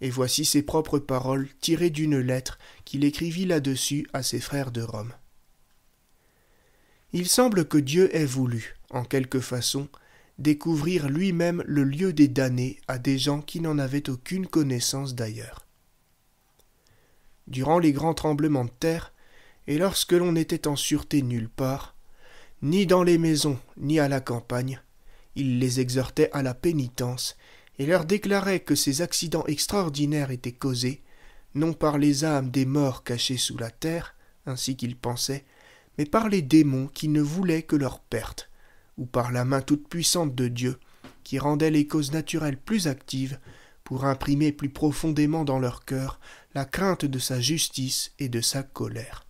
Et voici ses propres paroles tirées d'une lettre qu'il écrivit là-dessus à ses frères de Rome. Il semble que Dieu ait voulu, en quelque façon, découvrir lui-même le lieu des damnés à des gens qui n'en avaient aucune connaissance d'ailleurs. Durant les grands tremblements de terre, et lorsque l'on n'était en sûreté nulle part, ni dans les maisons, ni à la campagne, il les exhortait à la pénitence, et leur déclarait que ces accidents extraordinaires étaient causés, non par les âmes des morts cachées sous la terre, ainsi qu'ils pensaient, mais par les démons qui ne voulaient que leur perte, ou par la main toute-puissante de Dieu, qui rendait les causes naturelles plus actives pour imprimer plus profondément dans leur cœur la crainte de sa justice et de sa colère.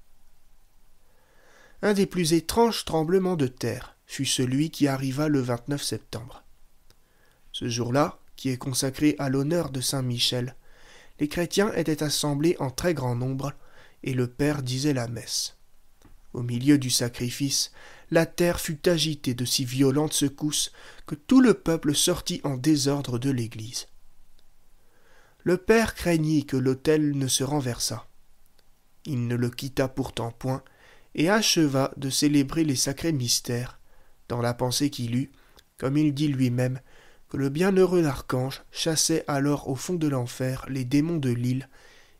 Un des plus étranges tremblements de terre fut celui qui arriva le 29 septembre. Ce jour-là, qui est consacré à l'honneur de Saint Michel, les chrétiens étaient assemblés en très grand nombre, et le Père disait la messe. Au milieu du sacrifice, la terre fut agitée de si violentes secousses que tout le peuple sortit en désordre de l'église. Le père craignit que l'autel ne se renversât. Il ne le quitta pourtant point, et acheva de célébrer les sacrés mystères, dans la pensée qu'il eut, comme il dit lui-même, que le bienheureux archange chassait alors au fond de l'enfer les démons de l'île,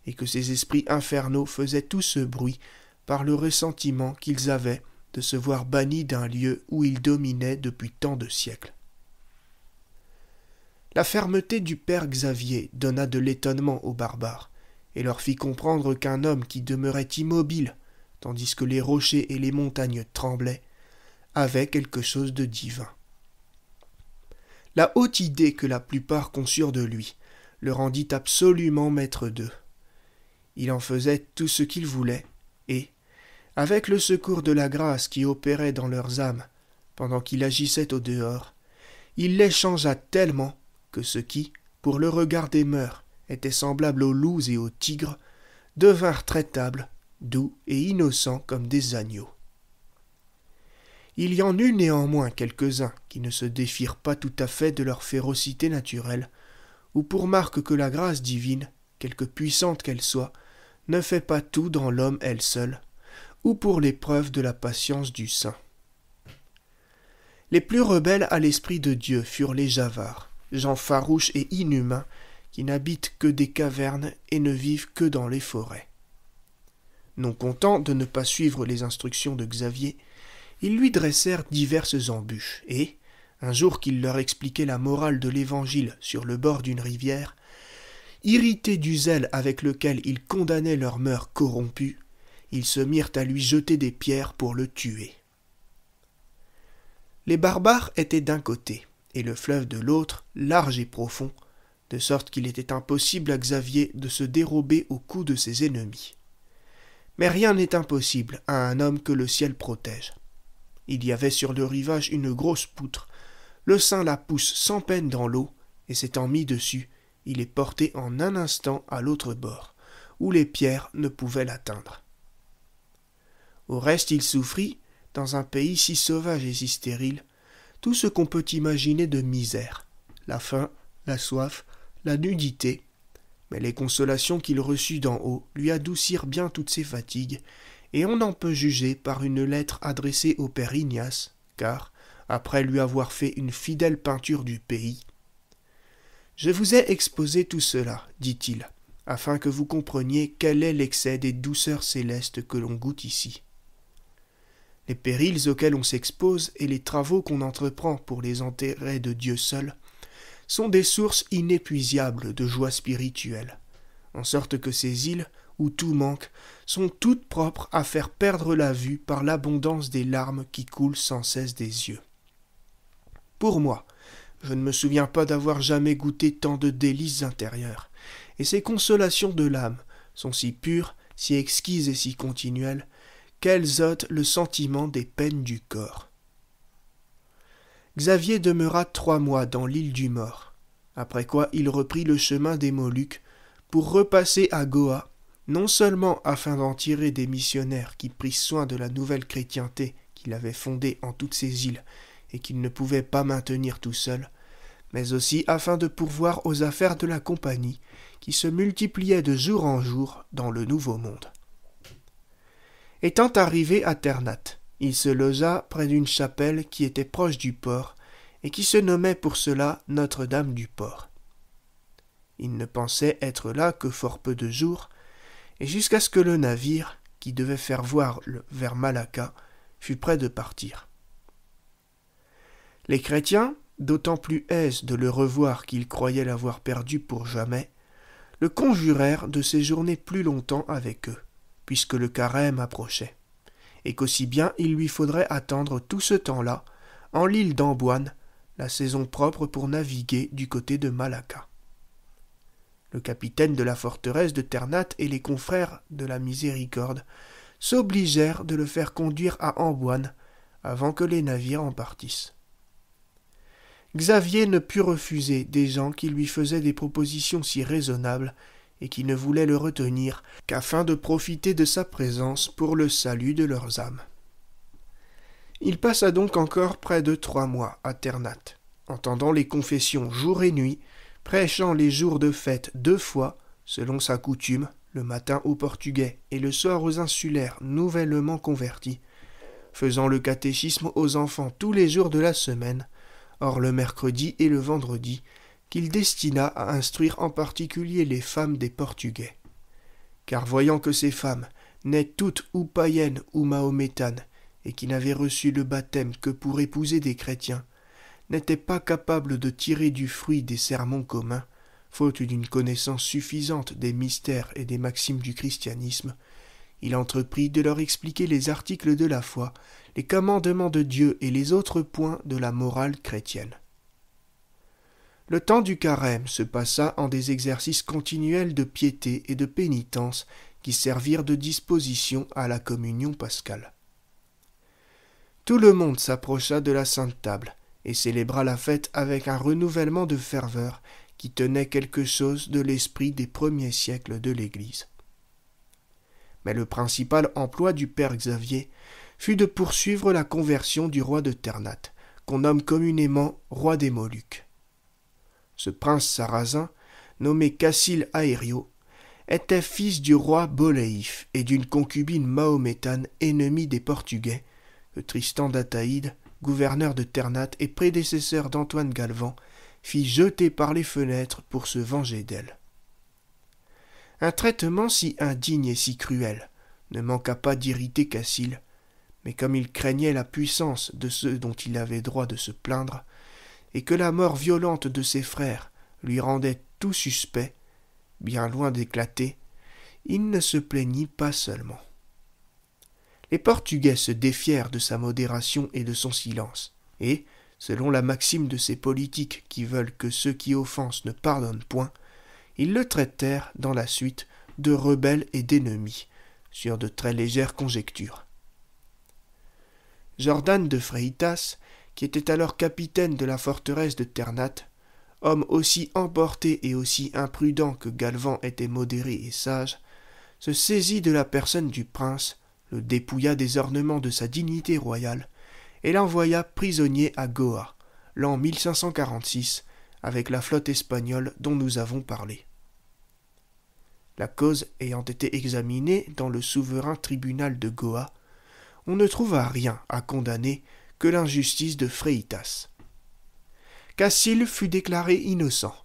et que ces esprits infernaux faisaient tout ce bruit par le ressentiment qu'ils avaient de se voir bannis d'un lieu où ils dominaient depuis tant de siècles. La fermeté du père Xavier donna de l'étonnement aux barbares, et leur fit comprendre qu'un homme qui demeurait immobile, tandis que les rochers et les montagnes tremblaient, avait quelque chose de divin. La haute idée que la plupart conçurent de lui le rendit absolument maître d'eux. Il en faisait tout ce qu'il voulait, avec le secours de la grâce qui opérait dans leurs âmes, pendant qu'il agissait au dehors, il les changea tellement que ce qui, pour le regard des mœurs, était semblable aux loups et aux tigres, devinrent traitables, doux et innocents comme des agneaux. Il y en eut néanmoins quelques-uns qui ne se défirent pas tout à fait de leur férocité naturelle, ou pour marque que la grâce divine, quelque puissante qu'elle soit, ne fait pas tout dans l'homme elle seule, ou pour l'épreuve de la patience du saint. Les plus rebelles à l'Esprit de Dieu furent les Javars, gens farouches et inhumains, qui n'habitent que des cavernes et ne vivent que dans les forêts. Non contents de ne pas suivre les instructions de Xavier, ils lui dressèrent diverses embûches, et, un jour qu'il leur expliquait la morale de l'Évangile sur le bord d'une rivière, irrités du zèle avec lequel ils condamnaient leurs mœurs corrompues, ils se mirent à lui jeter des pierres pour le tuer. Les barbares étaient d'un côté, et le fleuve de l'autre, large et profond, de sorte qu'il était impossible à Xavier de se dérober au coups de ses ennemis. Mais rien n'est impossible à un homme que le ciel protège. Il y avait sur le rivage une grosse poutre. Le saint la pousse sans peine dans l'eau, et s'étant mis dessus, il est porté en un instant à l'autre bord, où les pierres ne pouvaient l'atteindre. Au reste, il souffrit, dans un pays si sauvage et si stérile, tout ce qu'on peut imaginer de misère la faim, la soif, la nudité. Mais les consolations qu'il reçut d'en haut lui adoucirent bien toutes ses fatigues, et on en peut juger par une lettre adressée au père Ignace, car, après lui avoir fait une fidèle peinture du pays, Je vous ai exposé tout cela, dit-il, afin que vous compreniez quel est l'excès des douceurs célestes que l'on goûte ici les périls auxquels on s'expose et les travaux qu'on entreprend pour les intérêts de Dieu seul, sont des sources inépuisables de joie spirituelle, en sorte que ces îles, où tout manque, sont toutes propres à faire perdre la vue par l'abondance des larmes qui coulent sans cesse des yeux. Pour moi, je ne me souviens pas d'avoir jamais goûté tant de délices intérieures, et ces consolations de l'âme sont si pures, si exquises et si continuelles, qu'elles ôtent le sentiment des peines du corps. Xavier demeura trois mois dans l'île du Mort, après quoi il reprit le chemin des Moluques pour repasser à Goa, non seulement afin d'en tirer des missionnaires qui prissent soin de la nouvelle chrétienté qu'il avait fondée en toutes ces îles et qu'il ne pouvait pas maintenir tout seul, mais aussi afin de pourvoir aux affaires de la compagnie qui se multipliaient de jour en jour dans le Nouveau Monde. Étant arrivé à Ternate, il se logea près d'une chapelle qui était proche du port et qui se nommait pour cela Notre-Dame du Port. Il ne pensait être là que fort peu de jours, et jusqu'à ce que le navire, qui devait faire voir le, vers Malacca, fût prêt de partir. Les chrétiens, d'autant plus aises de le revoir qu'ils croyaient l'avoir perdu pour jamais, le conjurèrent de séjourner plus longtemps avec eux puisque le carême approchait, et qu'aussi bien il lui faudrait attendre tout ce temps-là, en l'île d'Amboine, la saison propre pour naviguer du côté de Malacca. Le capitaine de la forteresse de Ternate et les confrères de la Miséricorde s'obligèrent de le faire conduire à Amboine avant que les navires en partissent. Xavier ne put refuser des gens qui lui faisaient des propositions si raisonnables et qui ne voulaient le retenir qu'afin de profiter de sa présence pour le salut de leurs âmes. Il passa donc encore près de trois mois à Ternate, entendant les confessions jour et nuit, prêchant les jours de fête deux fois, selon sa coutume, le matin aux Portugais et le soir aux insulaires nouvellement convertis, faisant le catéchisme aux enfants tous les jours de la semaine, hors le mercredi et le vendredi, qu'il destina à instruire en particulier les femmes des Portugais. Car voyant que ces femmes, nées toutes ou païennes ou mahométanes, et qui n'avaient reçu le baptême que pour épouser des chrétiens, n'étaient pas capables de tirer du fruit des sermons communs, faute d'une connaissance suffisante des mystères et des maximes du christianisme, il entreprit de leur expliquer les articles de la foi, les commandements de Dieu et les autres points de la morale chrétienne. Le temps du carême se passa en des exercices continuels de piété et de pénitence qui servirent de disposition à la communion pascale. Tout le monde s'approcha de la Sainte Table et célébra la fête avec un renouvellement de ferveur qui tenait quelque chose de l'esprit des premiers siècles de l'Église. Mais le principal emploi du Père Xavier fut de poursuivre la conversion du roi de Ternate, qu'on nomme communément roi des Moluques. Ce prince sarrasin, nommé Cassil Aério, était fils du roi Boléif et d'une concubine mahométane ennemie des Portugais, que Tristan d'Ataïde, gouverneur de Ternate et prédécesseur d'Antoine Galvan, fit jeter par les fenêtres pour se venger d'elle. Un traitement si indigne et si cruel ne manqua pas d'irriter Cassile, mais comme il craignait la puissance de ceux dont il avait droit de se plaindre, et que la mort violente de ses frères lui rendait tout suspect, bien loin d'éclater, il ne se plaignit pas seulement. Les Portugais se défièrent de sa modération et de son silence, et, selon la maxime de ces politiques qui veulent que ceux qui offensent ne pardonnent point, ils le traitèrent dans la suite de rebelle et d'ennemi, sur de très légères conjectures. Jordan de Freitas qui était alors capitaine de la forteresse de Ternate, homme aussi emporté et aussi imprudent que Galvan était modéré et sage, se saisit de la personne du prince, le dépouilla des ornements de sa dignité royale, et l'envoya prisonnier à Goa, l'an 1546, avec la flotte espagnole dont nous avons parlé. La cause ayant été examinée dans le souverain tribunal de Goa, on ne trouva rien à condamner que l'injustice de Freitas! Cassile fut déclaré innocent,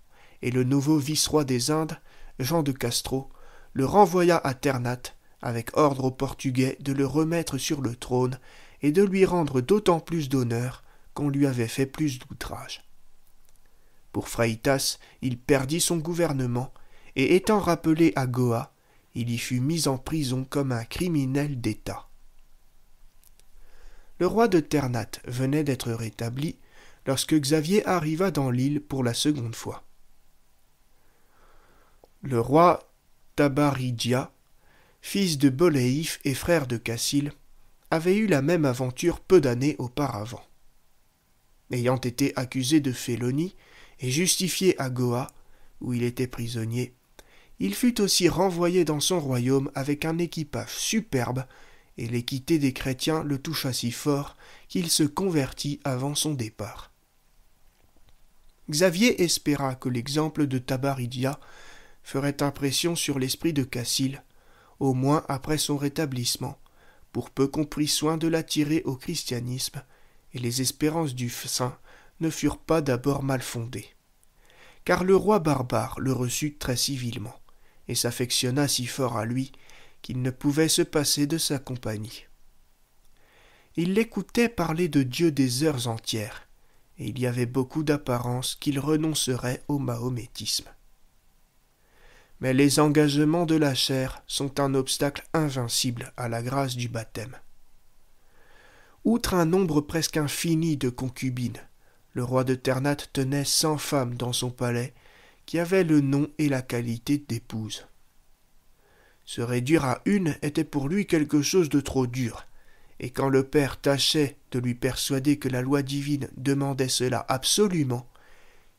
et le nouveau vice-roi des Indes, Jean de Castro, le renvoya à Ternate, avec ordre aux Portugais de le remettre sur le trône et de lui rendre d'autant plus d'honneur qu'on lui avait fait plus d'outrage. Pour Freitas, il perdit son gouvernement, et étant rappelé à Goa, il y fut mis en prison comme un criminel d'État. Le roi de Ternate venait d'être rétabli lorsque Xavier arriva dans l'île pour la seconde fois. Le roi Tabaridia, fils de Boléif et frère de Cassile, avait eu la même aventure peu d'années auparavant. Ayant été accusé de félonie et justifié à Goa, où il était prisonnier, il fut aussi renvoyé dans son royaume avec un équipage superbe et l'équité des chrétiens le toucha si fort qu'il se convertit avant son départ. Xavier espéra que l'exemple de Tabaridia ferait impression sur l'esprit de Cassile, au moins après son rétablissement, pour peu qu'on prît soin de l'attirer au christianisme, et les espérances du saint ne furent pas d'abord mal fondées. Car le roi barbare le reçut très civilement, et s'affectionna si fort à lui qu'il ne pouvait se passer de sa compagnie. Il l'écoutait parler de Dieu des heures entières, et il y avait beaucoup d'apparence qu'il renoncerait au mahométisme. Mais les engagements de la chair sont un obstacle invincible à la grâce du baptême. Outre un nombre presque infini de concubines, le roi de Ternate tenait cent femmes dans son palais qui avaient le nom et la qualité d'épouse. Se réduire à une était pour lui quelque chose de trop dur, et quand le Père tâchait de lui persuader que la loi divine demandait cela absolument,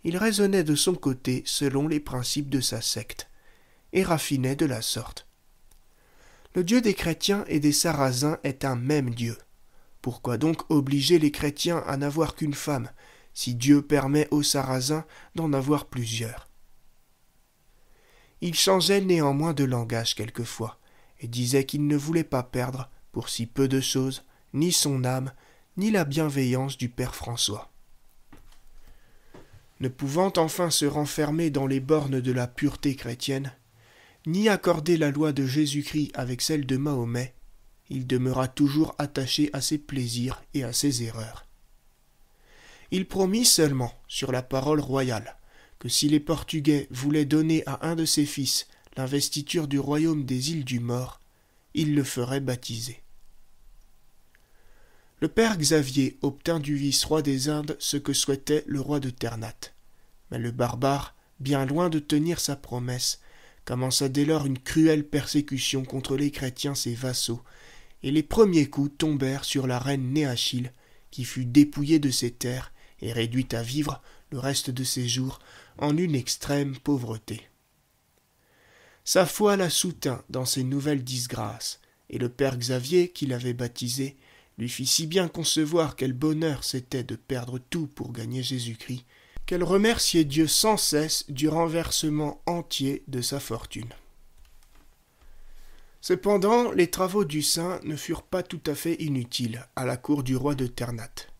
il raisonnait de son côté selon les principes de sa secte, et raffinait de la sorte. Le Dieu des chrétiens et des sarrasins est un même Dieu. Pourquoi donc obliger les chrétiens à n'avoir qu'une femme, si Dieu permet aux sarrasins d'en avoir plusieurs il changeait néanmoins de langage quelquefois, et disait qu'il ne voulait pas perdre, pour si peu de choses, ni son âme, ni la bienveillance du père François. Ne pouvant enfin se renfermer dans les bornes de la pureté chrétienne, ni accorder la loi de Jésus-Christ avec celle de Mahomet, il demeura toujours attaché à ses plaisirs et à ses erreurs. Il promit seulement, sur la parole royale, que si les Portugais voulaient donner à un de ses fils l'investiture du royaume des îles du Mort, ils le feraient baptiser. Le père Xavier obtint du vice-roi des Indes ce que souhaitait le roi de Ternate. Mais le barbare, bien loin de tenir sa promesse, commença dès lors une cruelle persécution contre les chrétiens ses vassaux, et les premiers coups tombèrent sur la reine Néachille, qui fut dépouillée de ses terres et réduite à vivre, le reste de ses jours, en une extrême pauvreté. Sa foi la soutint dans ses nouvelles disgrâces, et le père Xavier, qui l'avait baptisé, lui fit si bien concevoir quel bonheur c'était de perdre tout pour gagner Jésus-Christ, qu'elle remerciait Dieu sans cesse du renversement entier de sa fortune. Cependant, les travaux du saint ne furent pas tout à fait inutiles à la cour du roi de Ternate.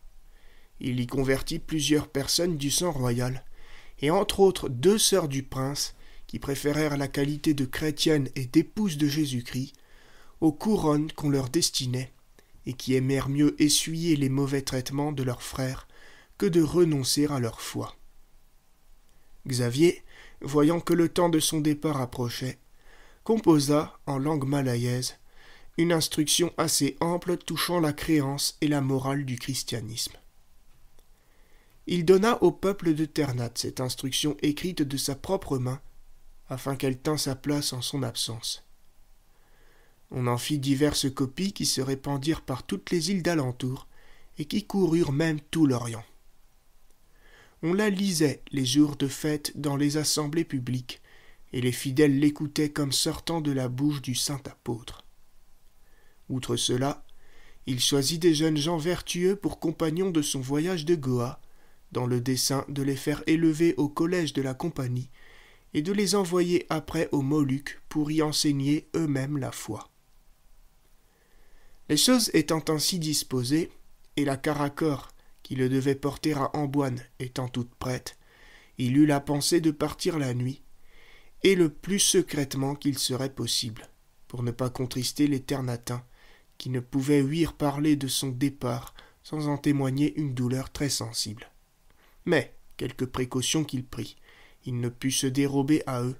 Il y convertit plusieurs personnes du sang royal, et entre autres deux sœurs du prince, qui préférèrent la qualité de chrétienne et d'épouse de Jésus-Christ, aux couronnes qu'on leur destinait, et qui aimèrent mieux essuyer les mauvais traitements de leurs frères que de renoncer à leur foi. Xavier, voyant que le temps de son départ approchait, composa, en langue malayaise, une instruction assez ample touchant la créance et la morale du christianisme il donna au peuple de Ternate cette instruction écrite de sa propre main, afin qu'elle tînt sa place en son absence. On en fit diverses copies qui se répandirent par toutes les îles d'alentour, et qui coururent même tout l'Orient. On la lisait les jours de fête dans les assemblées publiques, et les fidèles l'écoutaient comme sortant de la bouche du saint apôtre. Outre cela, il choisit des jeunes gens vertueux pour compagnons de son voyage de Goa, dans le dessein de les faire élever au collège de la compagnie et de les envoyer après aux Moluques pour y enseigner eux-mêmes la foi. Les choses étant ainsi disposées, et la caracor qui le devait porter à Amboine étant toute prête, il eut la pensée de partir la nuit, et le plus secrètement qu'il serait possible, pour ne pas contrister les Ternatin, qui ne pouvait ouïr parler de son départ sans en témoigner une douleur très sensible mais, quelques précautions qu'il prit, il ne put se dérober à eux.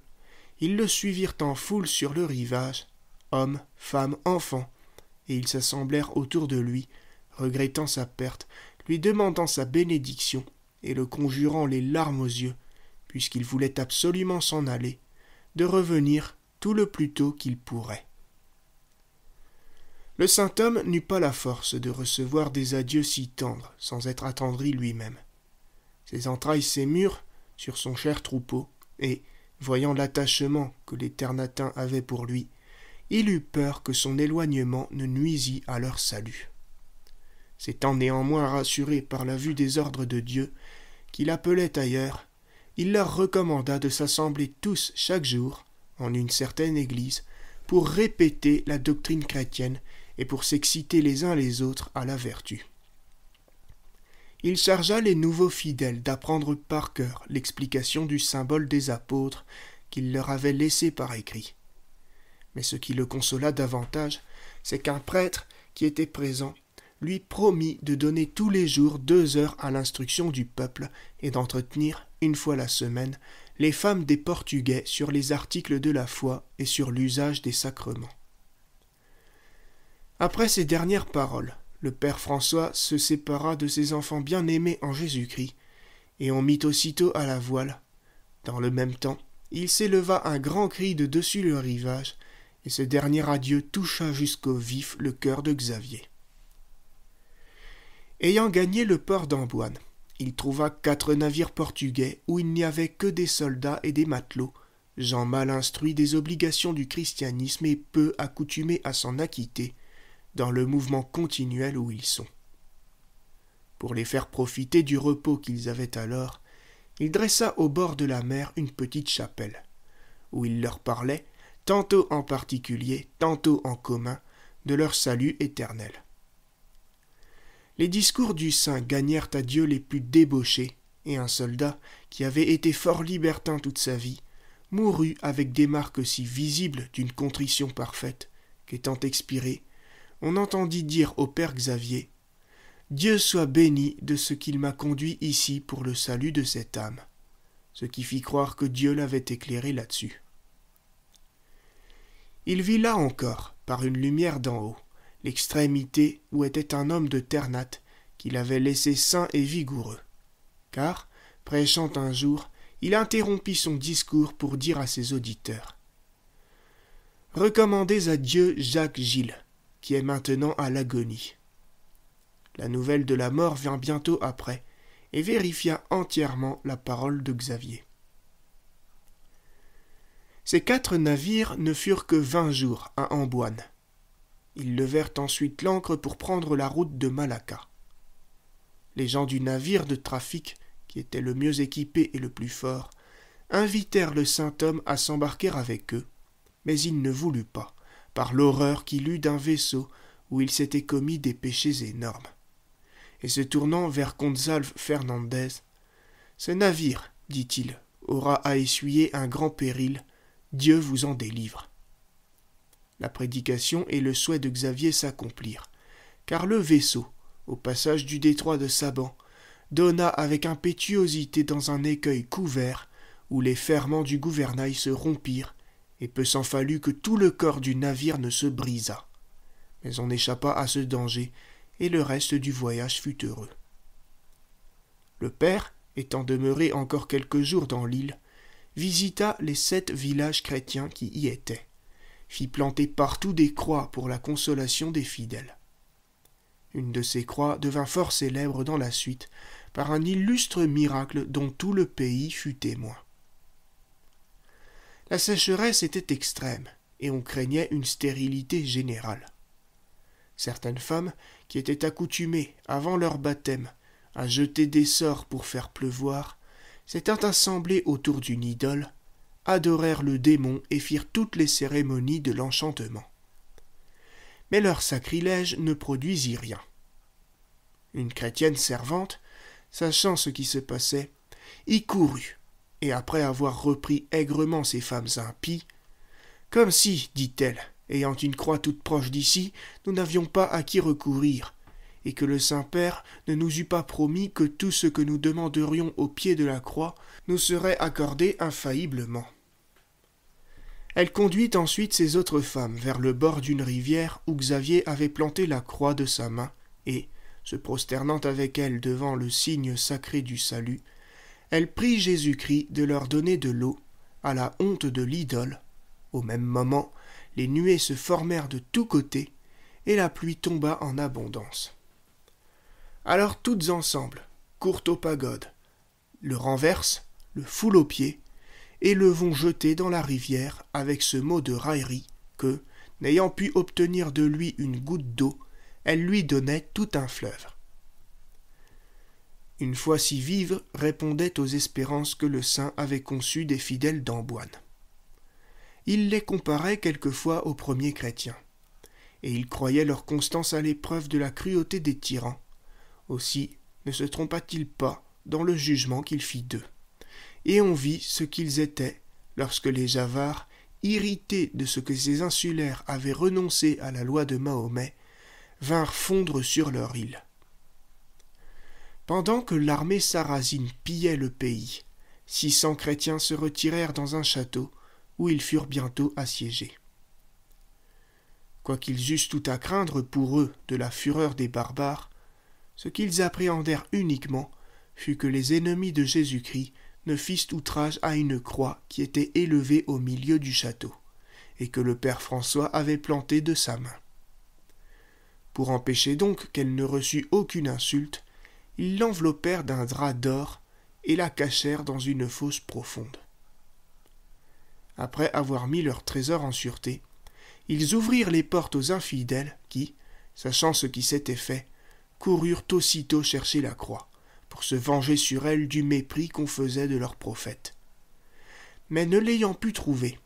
Ils le suivirent en foule sur le rivage, hommes, femmes, enfants, et ils s'assemblèrent autour de lui, regrettant sa perte, lui demandant sa bénédiction, et le conjurant les larmes aux yeux, puisqu'il voulait absolument s'en aller, de revenir tout le plus tôt qu'il pourrait. Le saint homme n'eut pas la force de recevoir des adieux si tendres sans être attendri lui-même ses entrailles s'émurent sur son cher troupeau, et, voyant l'attachement que les avait avaient pour lui, il eut peur que son éloignement ne nuisît à leur salut. S'étant néanmoins rassuré par la vue des ordres de Dieu, qu'il appelait ailleurs, il leur recommanda de s'assembler tous chaque jour, en une certaine église, pour répéter la doctrine chrétienne et pour s'exciter les uns les autres à la vertu il chargea les nouveaux fidèles d'apprendre par cœur l'explication du symbole des apôtres qu'il leur avait laissé par écrit. Mais ce qui le consola davantage, c'est qu'un prêtre qui était présent lui promit de donner tous les jours deux heures à l'instruction du peuple et d'entretenir, une fois la semaine, les femmes des Portugais sur les articles de la foi et sur l'usage des sacrements. Après ces dernières paroles, le Père François se sépara de ses enfants bien-aimés en Jésus-Christ, et on mit aussitôt à la voile. Dans le même temps, il s'éleva un grand cri de dessus le rivage, et ce dernier adieu toucha jusqu'au vif le cœur de Xavier. Ayant gagné le port d'Amboine, il trouva quatre navires portugais où il n'y avait que des soldats et des matelots, gens mal instruits des obligations du christianisme et peu accoutumés à s'en acquitter, dans le mouvement continuel où ils sont. Pour les faire profiter du repos qu'ils avaient alors, il dressa au bord de la mer une petite chapelle, où il leur parlait, tantôt en particulier, tantôt en commun, de leur salut éternel. Les discours du saint gagnèrent à Dieu les plus débauchés, et un soldat, qui avait été fort libertin toute sa vie, mourut avec des marques si visibles d'une contrition parfaite qu'étant expiré, on entendit dire au père Xavier Dieu soit béni de ce qu'il m'a conduit ici pour le salut de cette âme, ce qui fit croire que Dieu l'avait éclairé là-dessus. Il vit là encore, par une lumière d'en haut, l'extrémité où était un homme de Ternate qu'il avait laissé sain et vigoureux. Car, prêchant un jour, il interrompit son discours pour dire à ses auditeurs Recommandez à Dieu Jacques Gilles, qui est maintenant à l'agonie. La nouvelle de la mort vint bientôt après, et vérifia entièrement la parole de Xavier. Ces quatre navires ne furent que vingt jours à Amboine. Ils levèrent ensuite l'ancre pour prendre la route de Malacca. Les gens du navire de trafic, qui était le mieux équipé et le plus fort, invitèrent le saint homme à s'embarquer avec eux, mais il ne voulut pas, par l'horreur qu'il eut d'un vaisseau où il s'était commis des péchés énormes. Et se tournant vers Gonzalve Fernandez, Ce navire, dit-il, aura à essuyer un grand péril, Dieu vous en délivre. La prédication et le souhait de Xavier s'accomplirent, car le vaisseau, au passage du détroit de Saban, donna avec impétuosité dans un écueil couvert, où les ferments du gouvernail se rompirent et peu s'en fallut que tout le corps du navire ne se brisât. Mais on échappa à ce danger, et le reste du voyage fut heureux. Le père, étant demeuré encore quelques jours dans l'île, visita les sept villages chrétiens qui y étaient, fit planter partout des croix pour la consolation des fidèles. Une de ces croix devint fort célèbre dans la suite par un illustre miracle dont tout le pays fut témoin. La sécheresse était extrême, et on craignait une stérilité générale. Certaines femmes, qui étaient accoutumées, avant leur baptême, à jeter des sorts pour faire pleuvoir, s'étaient assemblées autour d'une idole, adorèrent le démon et firent toutes les cérémonies de l'enchantement. Mais leur sacrilège ne produisit rien. Une chrétienne servante, sachant ce qui se passait, y courut, et après avoir repris aigrement ces femmes impies. Comme si, dit-elle, ayant une croix toute proche d'ici, nous n'avions pas à qui recourir, et que le Saint-Père ne nous eût pas promis que tout ce que nous demanderions au pied de la croix nous serait accordé infailliblement. Elle conduit ensuite ses autres femmes vers le bord d'une rivière où Xavier avait planté la croix de sa main, et, se prosternant avec elles devant le signe sacré du salut, elle prie Jésus-Christ de leur donner de l'eau, à la honte de l'idole. Au même moment, les nuées se formèrent de tous côtés, et la pluie tomba en abondance. Alors toutes ensemble courent aux pagodes, le renversent, le foulent aux pieds, et le vont jeter dans la rivière avec ce mot de raillerie que, n'ayant pu obtenir de lui une goutte d'eau, elle lui donnait tout un fleuve une fois si vive répondait aux espérances que le saint avait conçues des fidèles d'Amboine. Il les comparait quelquefois aux premiers chrétiens, et il croyait leur constance à l'épreuve de la cruauté des tyrans. Aussi ne se trompa-t-il pas dans le jugement qu'il fit d'eux. Et on vit ce qu'ils étaient lorsque les avares, irrités de ce que ces insulaires avaient renoncé à la loi de Mahomet, vinrent fondre sur leur île. Pendant que l'armée sarrasine pillait le pays, six cents chrétiens se retirèrent dans un château, où ils furent bientôt assiégés. Quoiqu'ils eussent tout à craindre pour eux de la fureur des barbares, ce qu'ils appréhendèrent uniquement fut que les ennemis de Jésus-Christ ne fissent outrage à une croix qui était élevée au milieu du château, et que le père François avait plantée de sa main. Pour empêcher donc qu'elle ne reçût aucune insulte, ils l'enveloppèrent d'un drap d'or et la cachèrent dans une fosse profonde. Après avoir mis leur trésor en sûreté, ils ouvrirent les portes aux infidèles qui, sachant ce qui s'était fait, coururent aussitôt chercher la croix, pour se venger sur elle du mépris qu'on faisait de leur prophète. Mais ne l'ayant pu trouver,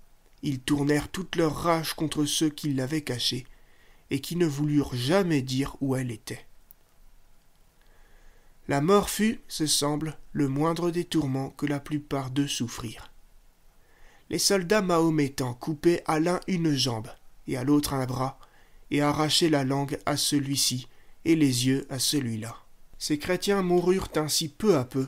ils tournèrent toute leur rage contre ceux qui l'avaient cachée, et qui ne voulurent jamais dire où elle était. La mort fut, ce semble, le moindre des tourments que la plupart d'eux souffrirent. Les soldats mahométans coupaient à l'un une jambe et à l'autre un bras, et arrachaient la langue à celui-ci et les yeux à celui-là. Ces chrétiens moururent ainsi peu à peu,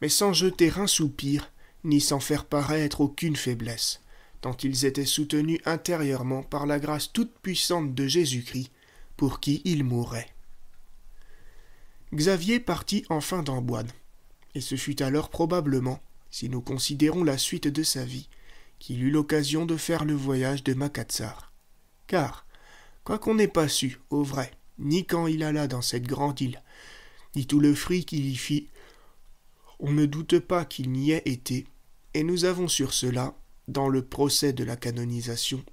mais sans jeter un soupir, ni sans faire paraître aucune faiblesse, tant ils étaient soutenus intérieurement par la grâce toute puissante de Jésus-Christ, pour qui ils mouraient. Xavier partit enfin d'Amboine, et ce fut alors probablement, si nous considérons la suite de sa vie, qu'il eut l'occasion de faire le voyage de Makatsar. Car, quoiqu'on n'ait pas su, au vrai, ni quand il alla dans cette grande île, ni tout le fruit qu'il y fit, on ne doute pas qu'il n'y ait été, et nous avons sur cela, dans le procès de la canonisation,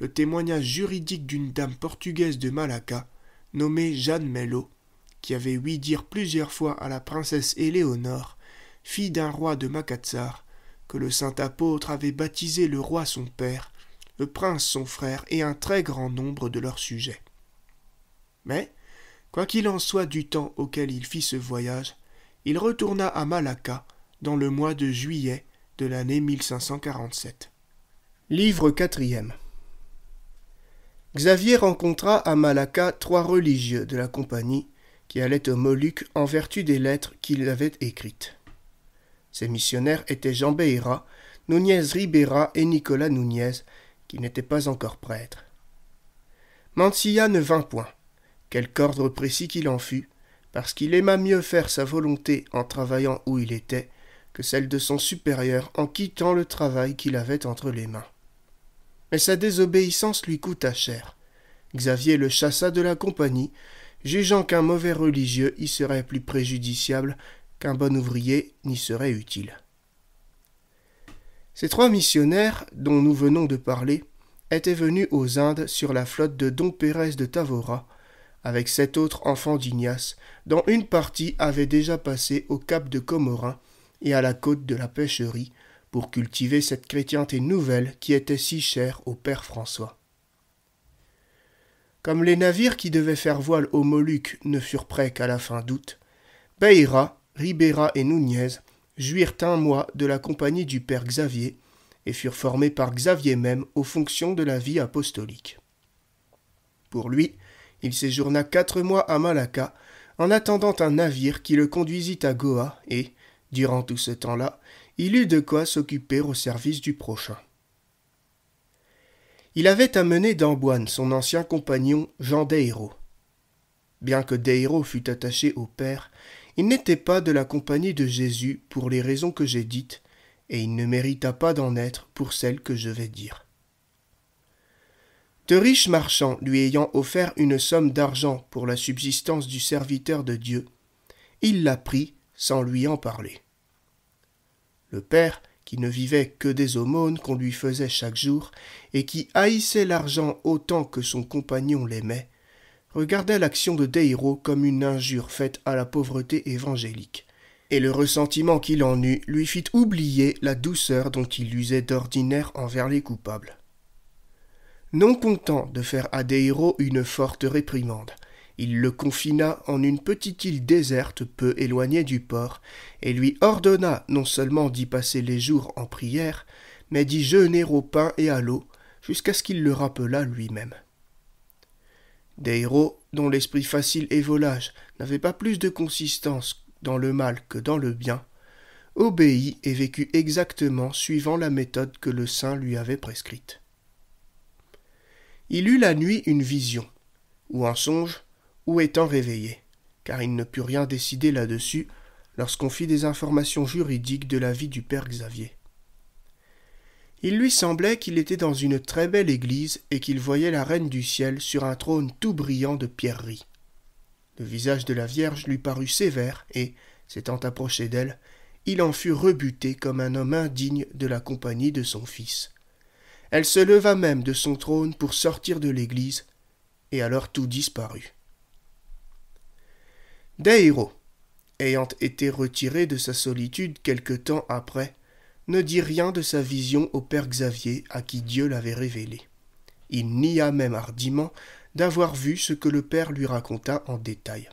le témoignage juridique d'une dame portugaise de Malacca, nommée Jeanne Mello, qui avait ouï dire plusieurs fois à la princesse Éléonore, fille d'un roi de Macatsar, que le saint apôtre avait baptisé le roi son père, le prince son frère et un très grand nombre de leurs sujets. Mais, quoi qu'il en soit du temps auquel il fit ce voyage, il retourna à Malacca dans le mois de juillet de l'année 1547. Livre quatrième. Xavier rencontra à Malacca trois religieux de la compagnie qui allait aux Moluques en vertu des lettres qu'il avait écrites. Ses missionnaires étaient Jean Beira, Núñez Ribera et Nicolas Núñez, qui n'étaient pas encore prêtres. Mantilla ne vint point, quelque ordre précis qu'il en fût, parce qu'il aima mieux faire sa volonté en travaillant où il était que celle de son supérieur en quittant le travail qu'il avait entre les mains. Mais sa désobéissance lui coûta cher. Xavier le chassa de la compagnie jugeant qu'un mauvais religieux y serait plus préjudiciable qu'un bon ouvrier n'y serait utile. Ces trois missionnaires dont nous venons de parler étaient venus aux Indes sur la flotte de Don Pérez de Tavora, avec sept autres enfants d'Ignace, dont une partie avait déjà passé au cap de Comorin et à la côte de la pêcherie pour cultiver cette chrétienté nouvelle qui était si chère au père François. Comme les navires qui devaient faire voile aux Moluques ne furent prêts qu'à la fin d'août, Beira, Ribera et Nunez jouirent un mois de la compagnie du père Xavier et furent formés par Xavier même aux fonctions de la vie apostolique. Pour lui, il séjourna quatre mois à Malacca en attendant un navire qui le conduisit à Goa et, durant tout ce temps-là, il eut de quoi s'occuper au service du prochain. Il avait amené d'Amboine son ancien compagnon Jean Deiro. Bien que Deiro fût attaché au Père, il n'était pas de la compagnie de Jésus pour les raisons que j'ai dites, et il ne mérita pas d'en être pour celles que je vais dire. De riches marchands lui ayant offert une somme d'argent pour la subsistance du serviteur de Dieu, il la prit sans lui en parler. Le père, qui ne vivait que des aumônes qu'on lui faisait chaque jour, et qui haïssait l'argent autant que son compagnon l'aimait, regardait l'action de Deiro comme une injure faite à la pauvreté évangélique. Et le ressentiment qu'il en eut lui fit oublier la douceur dont il usait d'ordinaire envers les coupables. Non content de faire à Deiro une forte réprimande, il le confina en une petite île déserte peu éloignée du port, et lui ordonna non seulement d'y passer les jours en prière, mais d'y jeûner au pain et à l'eau, jusqu'à ce qu'il le rappelât lui-même. Deiro, dont l'esprit facile et volage n'avait pas plus de consistance dans le mal que dans le bien, obéit et vécut exactement suivant la méthode que le saint lui avait prescrite. Il eut la nuit une vision, ou un songe, ou étant réveillé, car il ne put rien décider là-dessus lorsqu'on fit des informations juridiques de la vie du père Xavier. Il lui semblait qu'il était dans une très belle église et qu'il voyait la reine du ciel sur un trône tout brillant de pierreries. Le visage de la Vierge lui parut sévère et, s'étant approché d'elle, il en fut rebuté comme un homme indigne de la compagnie de son fils. Elle se leva même de son trône pour sortir de l'église, et alors tout disparut. Deiro, ayant été retiré de sa solitude quelque temps après, ne dit rien de sa vision au père Xavier à qui Dieu l'avait révélé. Il nia même hardiment d'avoir vu ce que le père lui raconta en détail.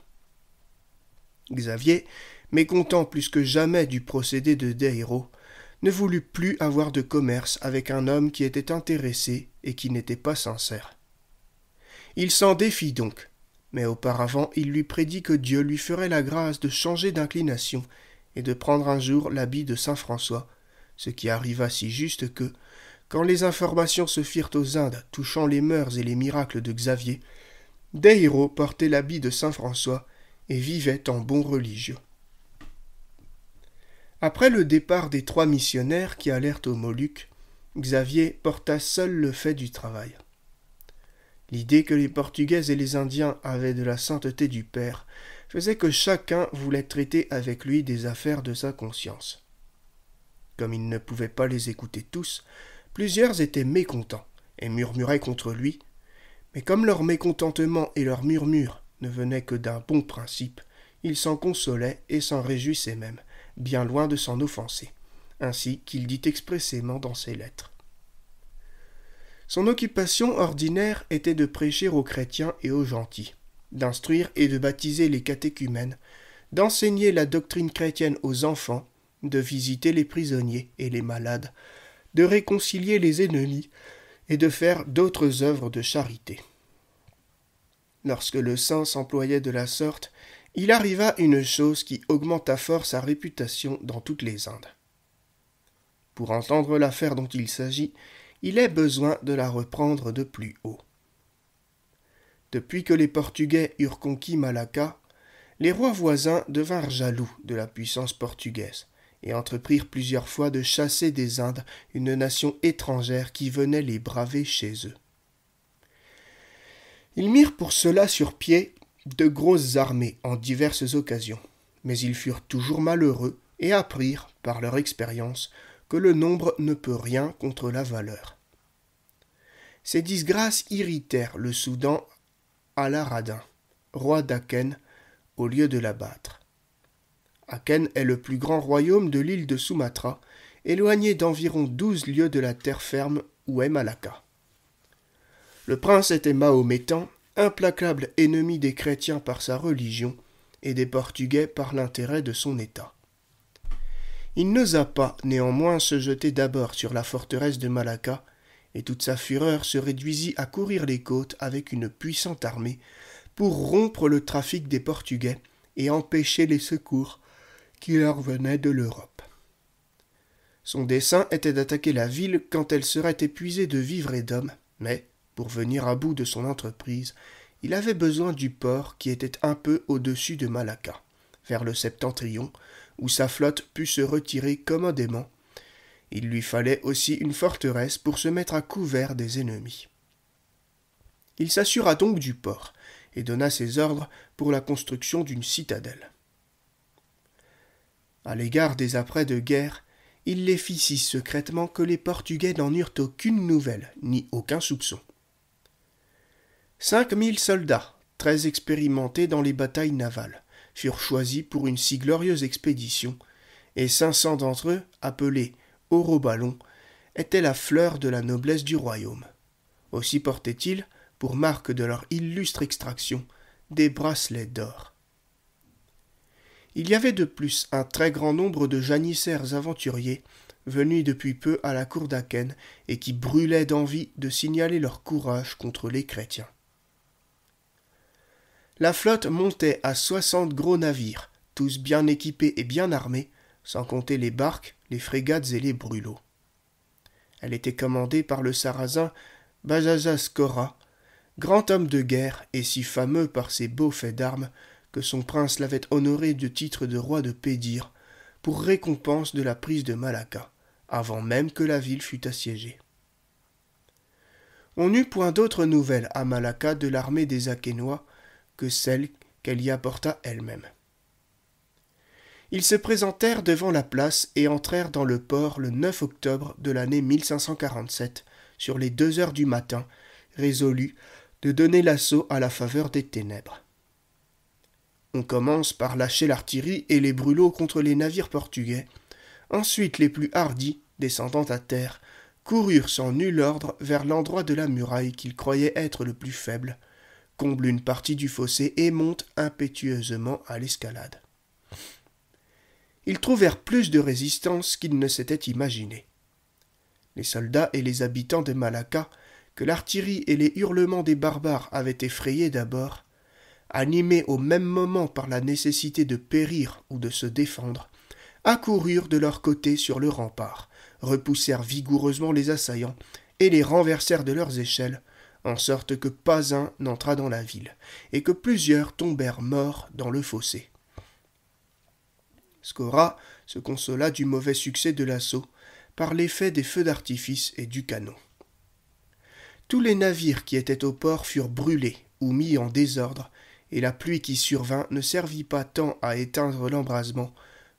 Xavier, mécontent plus que jamais du procédé de Deiro, ne voulut plus avoir de commerce avec un homme qui était intéressé et qui n'était pas sincère. Il s'en défit donc, mais auparavant il lui prédit que Dieu lui ferait la grâce de changer d'inclination et de prendre un jour l'habit de saint François ce qui arriva si juste que, quand les informations se firent aux Indes touchant les mœurs et les miracles de Xavier, Deiro portait l'habit de saint François et vivait en bon religieux. Après le départ des trois missionnaires qui allèrent aux Moluques, Xavier porta seul le fait du travail. L'idée que les Portugais et les Indiens avaient de la sainteté du Père faisait que chacun voulait traiter avec lui des affaires de sa conscience. Comme il ne pouvait pas les écouter tous, plusieurs étaient mécontents et murmuraient contre lui. Mais comme leur mécontentement et leur murmure ne venaient que d'un bon principe, il s'en consolait et s'en réjouissait même, bien loin de s'en offenser, ainsi qu'il dit expressément dans ses lettres. Son occupation ordinaire était de prêcher aux chrétiens et aux gentils, d'instruire et de baptiser les catéchumènes, d'enseigner la doctrine chrétienne aux enfants, de visiter les prisonniers et les malades, de réconcilier les ennemis et de faire d'autres œuvres de charité. Lorsque le saint s'employait de la sorte, il arriva une chose qui augmenta fort sa réputation dans toutes les Indes. Pour entendre l'affaire dont il s'agit, il est besoin de la reprendre de plus haut. Depuis que les Portugais eurent conquis Malacca, les rois voisins devinrent jaloux de la puissance portugaise, et entreprirent plusieurs fois de chasser des Indes une nation étrangère qui venait les braver chez eux. Ils mirent pour cela sur pied de grosses armées en diverses occasions, mais ils furent toujours malheureux et apprirent, par leur expérience, que le nombre ne peut rien contre la valeur. Ces disgrâces irritèrent le Soudan Alaradin, roi d'Aken, au lieu de l'abattre. Aken est le plus grand royaume de l'île de Sumatra, éloigné d'environ douze lieues de la terre ferme où est Malacca. Le prince était mahométan, implacable ennemi des chrétiens par sa religion et des Portugais par l'intérêt de son État. Il n'osa pas néanmoins se jeter d'abord sur la forteresse de Malacca, et toute sa fureur se réduisit à courir les côtes avec une puissante armée pour rompre le trafic des Portugais et empêcher les secours qui leur venait de l'Europe. Son dessein était d'attaquer la ville quand elle serait épuisée de vivres et d'hommes, mais, pour venir à bout de son entreprise, il avait besoin du port qui était un peu au-dessus de Malacca, vers le septentrion, où sa flotte put se retirer commodément. Il lui fallait aussi une forteresse pour se mettre à couvert des ennemis. Il s'assura donc du port, et donna ses ordres pour la construction d'une citadelle. À l'égard des apprêts de guerre il les fit si secrètement que les Portugais n'en eurent aucune nouvelle, ni aucun soupçon. Cinq mille soldats, très expérimentés dans les batailles navales, furent choisis pour une si glorieuse expédition, et cinq cents d'entre eux, appelés Oroballon, étaient la fleur de la noblesse du royaume. Aussi portaient-ils, pour marque de leur illustre extraction, des bracelets d'or. Il y avait de plus un très grand nombre de janissaires aventuriers, venus depuis peu à la cour d'Aken, et qui brûlaient d'envie de signaler leur courage contre les chrétiens. La flotte montait à soixante gros navires, tous bien équipés et bien armés, sans compter les barques, les frégates et les brûlots. Elle était commandée par le sarrasin Bazazas Cora, grand homme de guerre et si fameux par ses beaux faits d'armes que son prince l'avait honoré du titre de roi de Pédir, pour récompense de la prise de Malacca, avant même que la ville fût assiégée. On n'eut point d'autre nouvelle à Malacca de l'armée des Aquénois que celle qu'elle y apporta elle-même. Ils se présentèrent devant la place et entrèrent dans le port le 9 octobre de l'année 1547, sur les deux heures du matin, résolus de donner l'assaut à la faveur des ténèbres. On commence par lâcher l'artillerie et les brûlots contre les navires portugais. Ensuite, les plus hardis, descendant à terre, coururent sans nul ordre vers l'endroit de la muraille qu'ils croyaient être le plus faible, comblent une partie du fossé et montent impétueusement à l'escalade. Ils trouvèrent plus de résistance qu'ils ne s'étaient imaginés. Les soldats et les habitants de Malacca, que l'artillerie et les hurlements des barbares avaient effrayés d'abord, animés au même moment par la nécessité de périr ou de se défendre, accoururent de leur côté sur le rempart, repoussèrent vigoureusement les assaillants et les renversèrent de leurs échelles, en sorte que pas un n'entra dans la ville, et que plusieurs tombèrent morts dans le fossé. Scora se consola du mauvais succès de l'assaut par l'effet des feux d'artifice et du canon. Tous les navires qui étaient au port furent brûlés ou mis en désordre, et la pluie qui survint ne servit pas tant à éteindre l'embrasement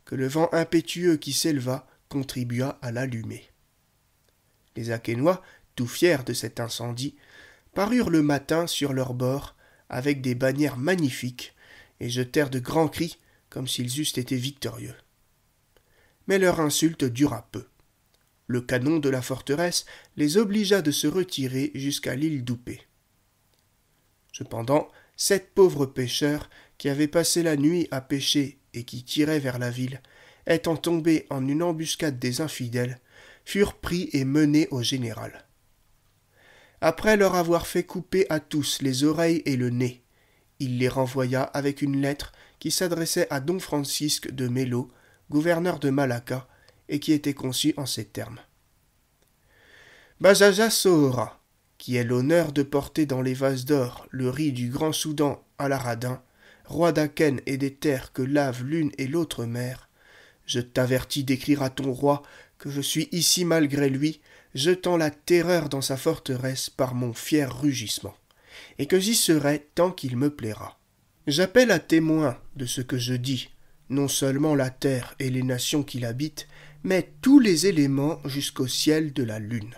que le vent impétueux qui s'éleva contribua à l'allumer. Les Aquénois, tout fiers de cet incendie, parurent le matin sur leurs bords avec des bannières magnifiques et jetèrent de grands cris comme s'ils eussent été victorieux. Mais leur insulte dura peu. Le canon de la forteresse les obligea de se retirer jusqu'à l'île d'Oupé. Cependant, sept pauvres pêcheurs qui avaient passé la nuit à pêcher et qui tiraient vers la ville, étant tombés en une embuscade des infidèles, furent pris et menés au général. Après leur avoir fait couper à tous les oreilles et le nez, il les renvoya avec une lettre qui s'adressait à don Francisque de Mello, gouverneur de Malacca, et qui était conçue en ces termes. Bajaja qui est l'honneur de porter dans les vases d'or le riz du grand Soudan à l'aradin, roi d'Aken et des terres que lave l'une et l'autre mer, je t'avertis d'écrire à ton roi que je suis ici malgré lui, jetant la terreur dans sa forteresse par mon fier rugissement, et que j'y serai tant qu'il me plaira. J'appelle à témoin de ce que je dis, non seulement la terre et les nations qui l'habitent, mais tous les éléments jusqu'au ciel de la lune.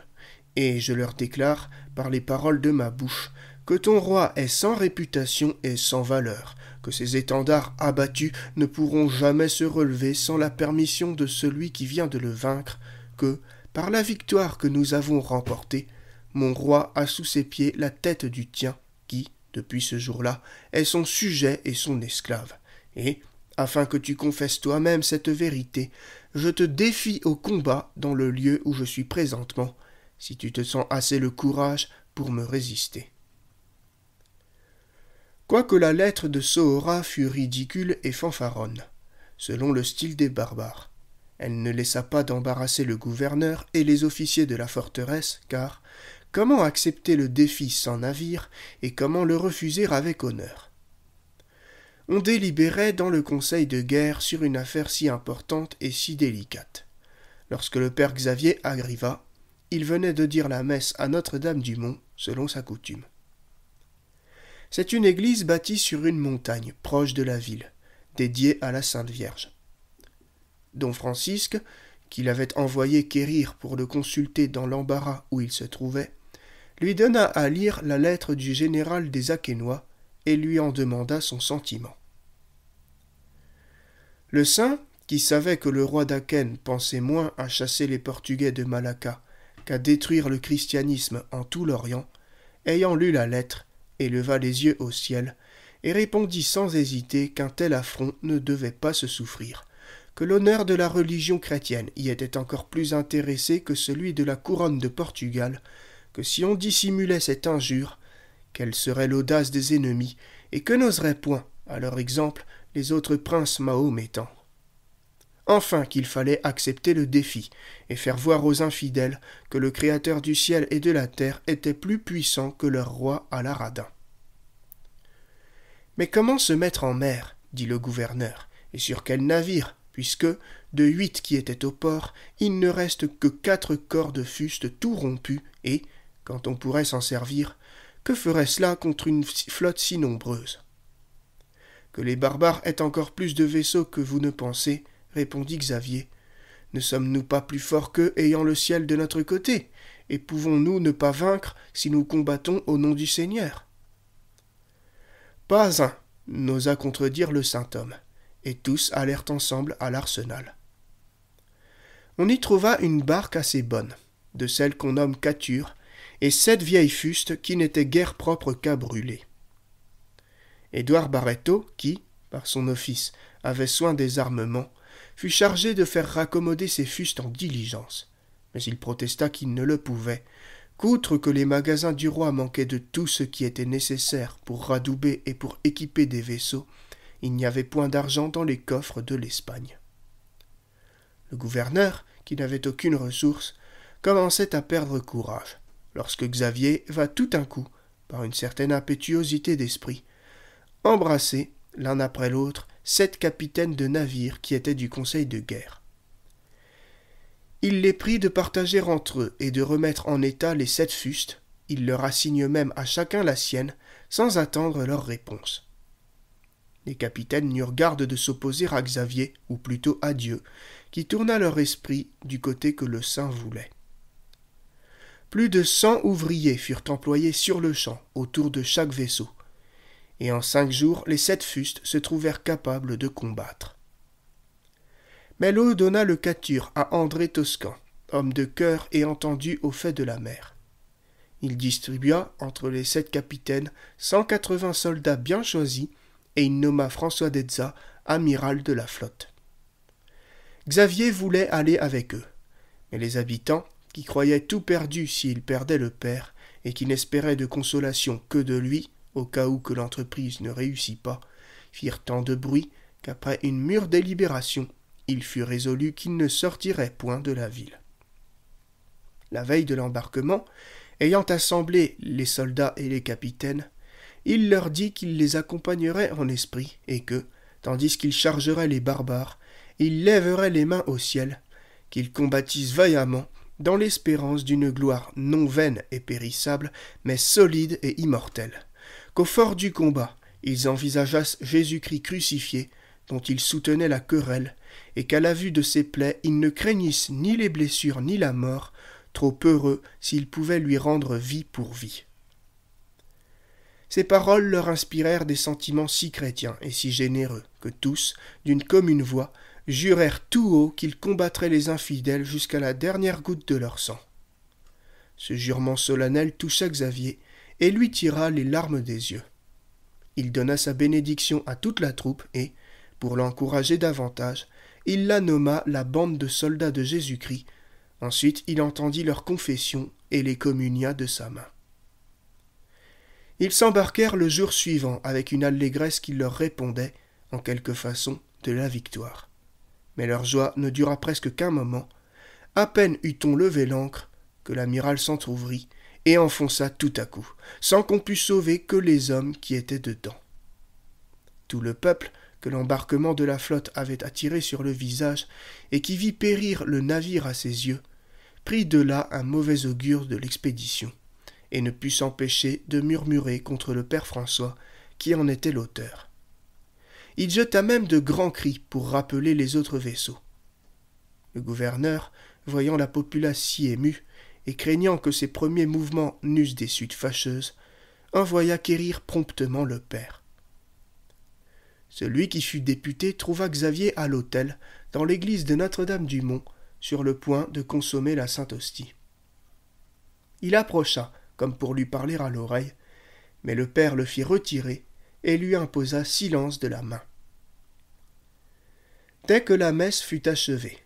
Et je leur déclare, par les paroles de ma bouche, que ton roi est sans réputation et sans valeur, que ses étendards abattus ne pourront jamais se relever sans la permission de celui qui vient de le vaincre, que, par la victoire que nous avons remportée, mon roi a sous ses pieds la tête du tien, qui, depuis ce jour-là, est son sujet et son esclave. Et, afin que tu confesses toi-même cette vérité, je te défie au combat dans le lieu où je suis présentement, si tu te sens assez le courage pour me résister. Quoique la lettre de Sohora fût ridicule et fanfaronne, selon le style des barbares, elle ne laissa pas d'embarrasser le gouverneur et les officiers de la forteresse, car comment accepter le défi sans navire et comment le refuser avec honneur On délibérait dans le conseil de guerre sur une affaire si importante et si délicate. Lorsque le père Xavier arriva, il venait de dire la messe à Notre-Dame-du-Mont, selon sa coutume. C'est une église bâtie sur une montagne, proche de la ville, dédiée à la Sainte Vierge. Don Francisque, qui l'avait envoyé quérir pour le consulter dans l'embarras où il se trouvait, lui donna à lire la lettre du général des Aquénois et lui en demanda son sentiment. Le saint, qui savait que le roi d'Aken pensait moins à chasser les Portugais de Malacca qu'à détruire le christianisme en tout l'Orient, ayant lu la lettre, éleva les yeux au ciel, et répondit sans hésiter qu'un tel affront ne devait pas se souffrir, que l'honneur de la religion chrétienne y était encore plus intéressé que celui de la couronne de Portugal, que si on dissimulait cette injure, quelle serait l'audace des ennemis, et que n'oseraient point, à leur exemple, les autres princes mahométans. Enfin qu'il fallait accepter le défi, et faire voir aux infidèles que le Créateur du ciel et de la terre était plus puissant que leur roi Alaradin. Mais comment se mettre en mer dit le gouverneur, et sur quel navire puisque, de huit qui étaient au port, il ne reste que quatre corps de fuste tout rompus, et, quand on pourrait s'en servir, que ferait cela contre une flotte si nombreuse Que les barbares aient encore plus de vaisseaux que vous ne pensez, répondit Xavier. Ne sommes-nous pas plus forts qu'eux ayant le ciel de notre côté Et pouvons-nous ne pas vaincre si nous combattons au nom du Seigneur Pas un, n'osa contredire le saint homme, et tous allèrent ensemble à l'arsenal. On y trouva une barque assez bonne, de celle qu'on nomme Cature, et sept vieilles fustes qui n'étaient guère propres qu'à brûler. Édouard Barreto, qui, par son office, avait soin des armements, fut chargé de faire raccommoder ses fustes en diligence. Mais il protesta qu'il ne le pouvait, qu'outre que les magasins du roi manquaient de tout ce qui était nécessaire pour radouber et pour équiper des vaisseaux, il n'y avait point d'argent dans les coffres de l'Espagne. Le gouverneur, qui n'avait aucune ressource, commençait à perdre courage, lorsque Xavier va tout un coup, par une certaine impétuosité d'esprit, embrasser l'un après l'autre, sept capitaines de navires qui étaient du conseil de guerre. Il les prit de partager entre eux et de remettre en état les sept fustes, il leur assigne même à chacun la sienne, sans attendre leur réponse. Les capitaines n'eurent garde de s'opposer à Xavier, ou plutôt à Dieu, qui tourna leur esprit du côté que le saint voulait. Plus de cent ouvriers furent employés sur le champ, autour de chaque vaisseau, et en cinq jours les sept fustes se trouvèrent capables de combattre. Mello donna le cature à André Toscan, homme de cœur et entendu au fait de la mer. Il distribua entre les sept capitaines cent quatre 180 soldats bien choisis et il nomma François Dezza amiral de la flotte. Xavier voulait aller avec eux, mais les habitants, qui croyaient tout perdu s'ils perdaient le père, et qui n'espéraient de consolation que de lui, au cas où que l'entreprise ne réussit pas, firent tant de bruit qu'après une mûre délibération, il fut résolu qu'ils ne sortiraient point de la ville. La veille de l'embarquement, ayant assemblé les soldats et les capitaines, il leur dit qu'il les accompagnerait en esprit, et que, tandis qu'ils chargeraient les barbares, il lèverait les mains au ciel, qu'ils combattissent vaillamment, dans l'espérance d'une gloire non vaine et périssable, mais solide et immortelle qu'au fort du combat, ils envisageassent Jésus-Christ crucifié, dont ils soutenaient la querelle, et qu'à la vue de ses plaies, ils ne craignissent ni les blessures ni la mort, trop heureux s'ils pouvaient lui rendre vie pour vie. Ces paroles leur inspirèrent des sentiments si chrétiens et si généreux que tous, d'une commune voix, jurèrent tout haut qu'ils combattraient les infidèles jusqu'à la dernière goutte de leur sang. Ce jurement solennel toucha Xavier, et lui tira les larmes des yeux. Il donna sa bénédiction à toute la troupe et, pour l'encourager davantage, il la nomma la bande de soldats de Jésus-Christ. Ensuite, il entendit leur confession et les communia de sa main. Ils s'embarquèrent le jour suivant avec une allégresse qui leur répondait, en quelque façon, de la victoire. Mais leur joie ne dura presque qu'un moment. À peine eut-on levé l'ancre que l'amiral s'entr'ouvrit et enfonça tout à coup, sans qu'on pût sauver que les hommes qui étaient dedans. Tout le peuple, que l'embarquement de la flotte avait attiré sur le visage, et qui vit périr le navire à ses yeux, prit de là un mauvais augure de l'expédition, et ne put s'empêcher de murmurer contre le père François, qui en était l'auteur. Il jeta même de grands cris pour rappeler les autres vaisseaux. Le gouverneur, voyant la populace si émue, et craignant que ses premiers mouvements n'eussent des suites fâcheuses, envoya quérir promptement le père. Celui qui fut député trouva Xavier à l'autel, dans l'église de Notre-Dame-du-Mont, sur le point de consommer la sainte hostie. Il approcha, comme pour lui parler à l'oreille, mais le père le fit retirer et lui imposa silence de la main. Dès que la messe fut achevée,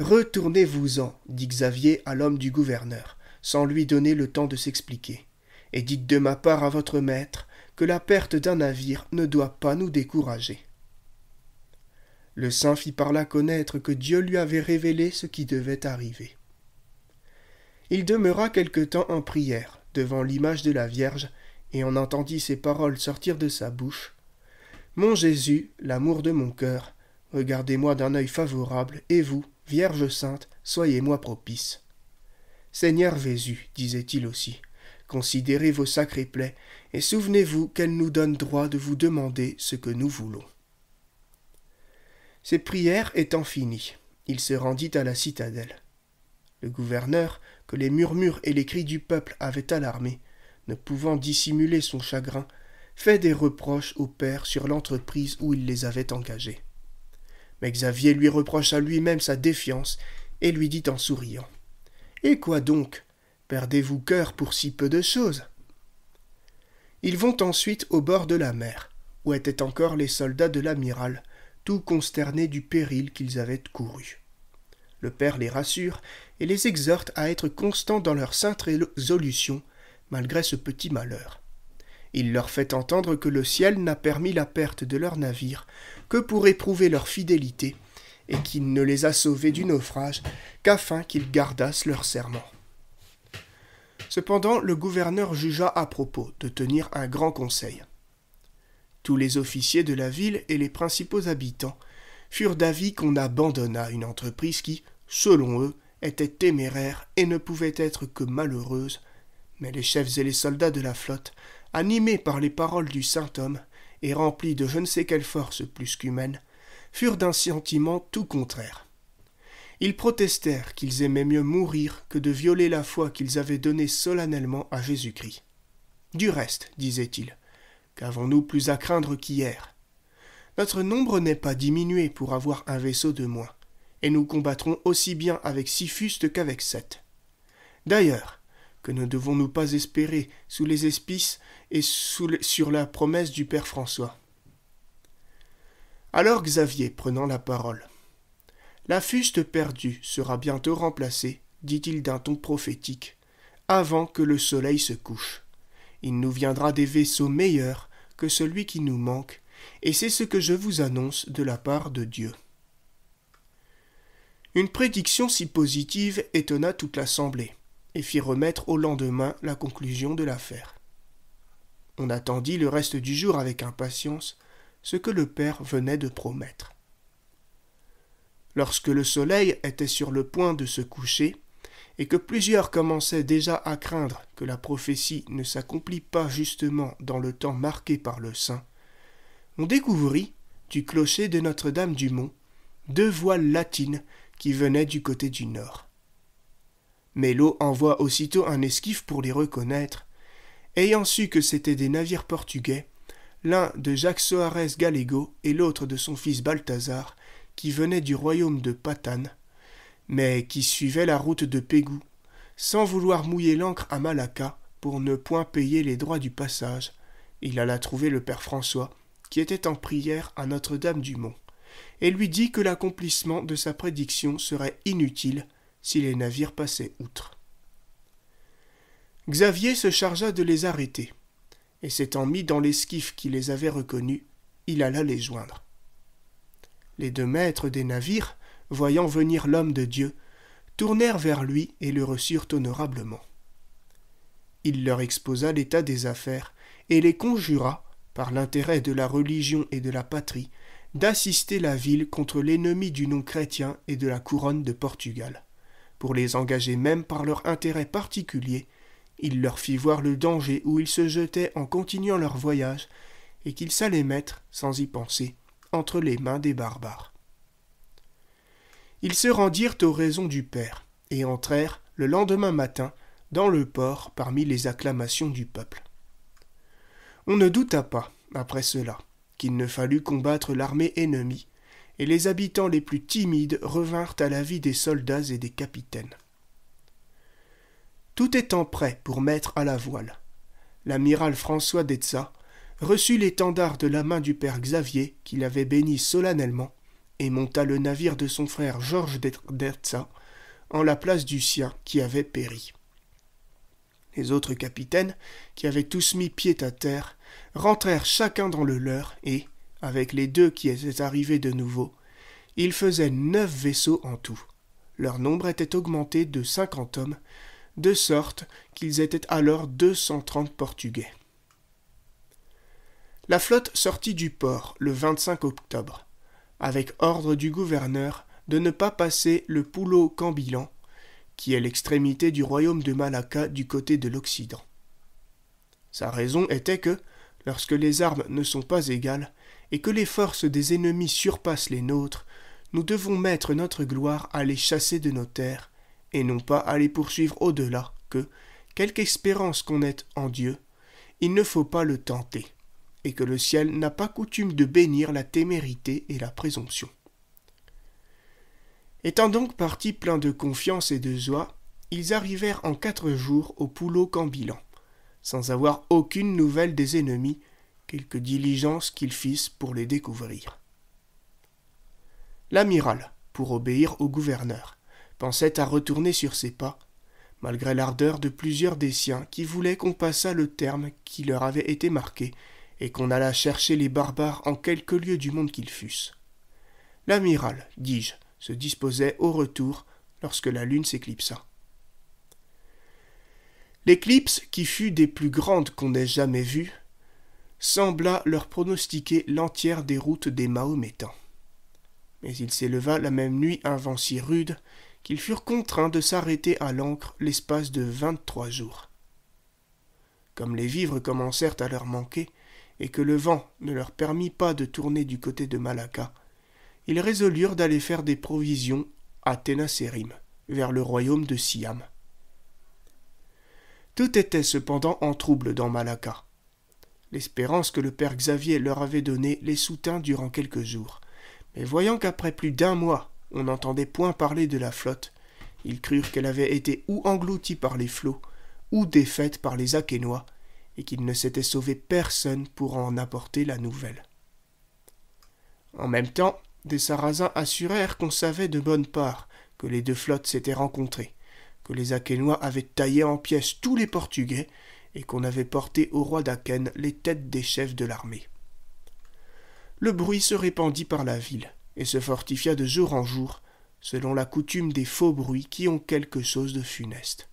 Retournez-vous-en, dit Xavier à l'homme du gouverneur, sans lui donner le temps de s'expliquer. Et dites de ma part à votre maître que la perte d'un navire ne doit pas nous décourager. Le saint fit par là connaître que Dieu lui avait révélé ce qui devait arriver. Il demeura quelque temps en prière devant l'image de la Vierge, et on entendit ces paroles sortir de sa bouche. Mon Jésus, l'amour de mon cœur, regardez-moi d'un œil favorable, et vous, Vierge sainte, soyez-moi propice. Seigneur Jésus, disait-il aussi, considérez vos sacrées plaies, et souvenez-vous qu'elles nous donnent droit de vous demander ce que nous voulons. Ses prières étant finies, il se rendit à la citadelle. Le gouverneur, que les murmures et les cris du peuple avaient alarmé, ne pouvant dissimuler son chagrin, fait des reproches au père sur l'entreprise où il les avait engagés. Mais Xavier lui reprocha à lui-même sa défiance et lui dit en souriant Et quoi donc Perdez-vous cœur pour si peu de choses Ils vont ensuite au bord de la mer, où étaient encore les soldats de l'amiral, tout consternés du péril qu'ils avaient couru. Le père les rassure et les exhorte à être constants dans leur sainte résolution, malgré ce petit malheur. Il leur fait entendre que le ciel n'a permis la perte de leur navire que pour éprouver leur fidélité, et qu'il ne les a sauvés du naufrage qu'afin qu'ils gardassent leur serment. Cependant, le gouverneur jugea à propos de tenir un grand conseil. Tous les officiers de la ville et les principaux habitants furent d'avis qu'on abandonna une entreprise qui, selon eux, était téméraire et ne pouvait être que malheureuse, mais les chefs et les soldats de la flotte animés par les paroles du saint homme, et remplis de je ne sais quelle force plus qu'humaine, furent d'un sentiment tout contraire. Ils protestèrent qu'ils aimaient mieux mourir que de violer la foi qu'ils avaient donnée solennellement à Jésus-Christ. Du reste, disaient-ils, qu'avons-nous plus à craindre qu'hier Notre nombre n'est pas diminué pour avoir un vaisseau de moins, et nous combattrons aussi bien avec six fustes qu'avec sept. D'ailleurs, que ne devons-nous pas espérer sous les espices et sur la promesse du Père François Alors Xavier prenant la parole. La fuste perdue sera bientôt remplacée, dit-il d'un ton prophétique, avant que le soleil se couche. Il nous viendra des vaisseaux meilleurs que celui qui nous manque, et c'est ce que je vous annonce de la part de Dieu. Une prédiction si positive étonna toute l'assemblée et fit remettre au lendemain la conclusion de l'affaire. On attendit le reste du jour avec impatience ce que le père venait de promettre. Lorsque le soleil était sur le point de se coucher, et que plusieurs commençaient déjà à craindre que la prophétie ne s'accomplît pas justement dans le temps marqué par le saint, on découvrit, du clocher de Notre-Dame-du-Mont, deux voiles latines qui venaient du côté du nord. Mais l'eau envoie aussitôt un esquif pour les reconnaître. Ayant su que c'étaient des navires portugais, l'un de Jacques Soares Gallego et l'autre de son fils Balthazar, qui venaient du royaume de Patane, mais qui suivaient la route de Pégou, sans vouloir mouiller l'ancre à Malacca pour ne point payer les droits du passage. Il alla trouver le père François, qui était en prière à Notre-Dame du Mont, et lui dit que l'accomplissement de sa prédiction serait inutile si les navires passaient outre. Xavier se chargea de les arrêter, et s'étant mis dans l'esquif qui les avait reconnus, il alla les joindre. Les deux maîtres des navires, voyant venir l'homme de Dieu, tournèrent vers lui et le reçurent honorablement. Il leur exposa l'état des affaires et les conjura, par l'intérêt de la religion et de la patrie, d'assister la ville contre l'ennemi du nom chrétien et de la couronne de Portugal. Pour les engager même par leur intérêt particulier, il leur fit voir le danger où ils se jetaient en continuant leur voyage, et qu'ils s'allaient mettre, sans y penser, entre les mains des barbares. Ils se rendirent aux raisons du père, et entrèrent, le lendemain matin, dans le port parmi les acclamations du peuple. On ne douta pas, après cela, qu'il ne fallut combattre l'armée ennemie, et les habitants les plus timides revinrent à la vie des soldats et des capitaines. Tout étant prêt pour mettre à la voile, l'amiral François d'Etza reçut l'étendard de la main du père Xavier, qu'il avait béni solennellement, et monta le navire de son frère Georges d'Etza en la place du sien qui avait péri. Les autres capitaines, qui avaient tous mis pied à terre, rentrèrent chacun dans le leur et, avec les deux qui étaient arrivés de nouveau, ils faisaient neuf vaisseaux en tout. Leur nombre était augmenté de cinquante hommes, de sorte qu'ils étaient alors deux cent trente Portugais. La flotte sortit du port le 25 octobre, avec ordre du gouverneur de ne pas passer le poulot Cambilan, qui est l'extrémité du royaume de Malacca du côté de l'Occident. Sa raison était que, lorsque les armes ne sont pas égales, et que les forces des ennemis surpassent les nôtres, nous devons mettre notre gloire à les chasser de nos terres, et non pas à les poursuivre au-delà, que, quelque espérance qu'on ait en Dieu, il ne faut pas le tenter, et que le ciel n'a pas coutume de bénir la témérité et la présomption. Étant donc partis pleins de confiance et de joie, ils arrivèrent en quatre jours au poulot Cambilan, sans avoir aucune nouvelle des ennemis, quelques diligence qu'ils fissent pour les découvrir. L'amiral, pour obéir au gouverneur, pensait à retourner sur ses pas, malgré l'ardeur de plusieurs des siens qui voulaient qu'on passât le terme qui leur avait été marqué et qu'on allât chercher les barbares en quelque lieu du monde qu'ils fussent. L'amiral, dis-je, se disposait au retour lorsque la lune s'éclipsa. L'éclipse, qui fut des plus grandes qu'on ait jamais vues, sembla leur pronostiquer l'entière déroute des Mahométans. Mais il s'éleva la même nuit un vent si rude qu'ils furent contraints de s'arrêter à l'ancre l'espace de vingt-trois jours. Comme les vivres commencèrent à leur manquer, et que le vent ne leur permit pas de tourner du côté de Malacca, ils résolurent d'aller faire des provisions à Tenasserim, vers le royaume de Siam. Tout était cependant en trouble dans Malacca. L'espérance que le père Xavier leur avait donnée les soutint durant quelques jours. Mais voyant qu'après plus d'un mois, on n'entendait point parler de la flotte, ils crurent qu'elle avait été ou engloutie par les flots, ou défaite par les akénois et qu'il ne s'était sauvé personne pour en apporter la nouvelle. En même temps, des Sarrasins assurèrent qu'on savait de bonne part que les deux flottes s'étaient rencontrées, que les Aquénois avaient taillé en pièces tous les Portugais, et qu'on avait porté au roi d'Aken les têtes des chefs de l'armée. Le bruit se répandit par la ville, et se fortifia de jour en jour, selon la coutume des faux bruits qui ont quelque chose de funeste.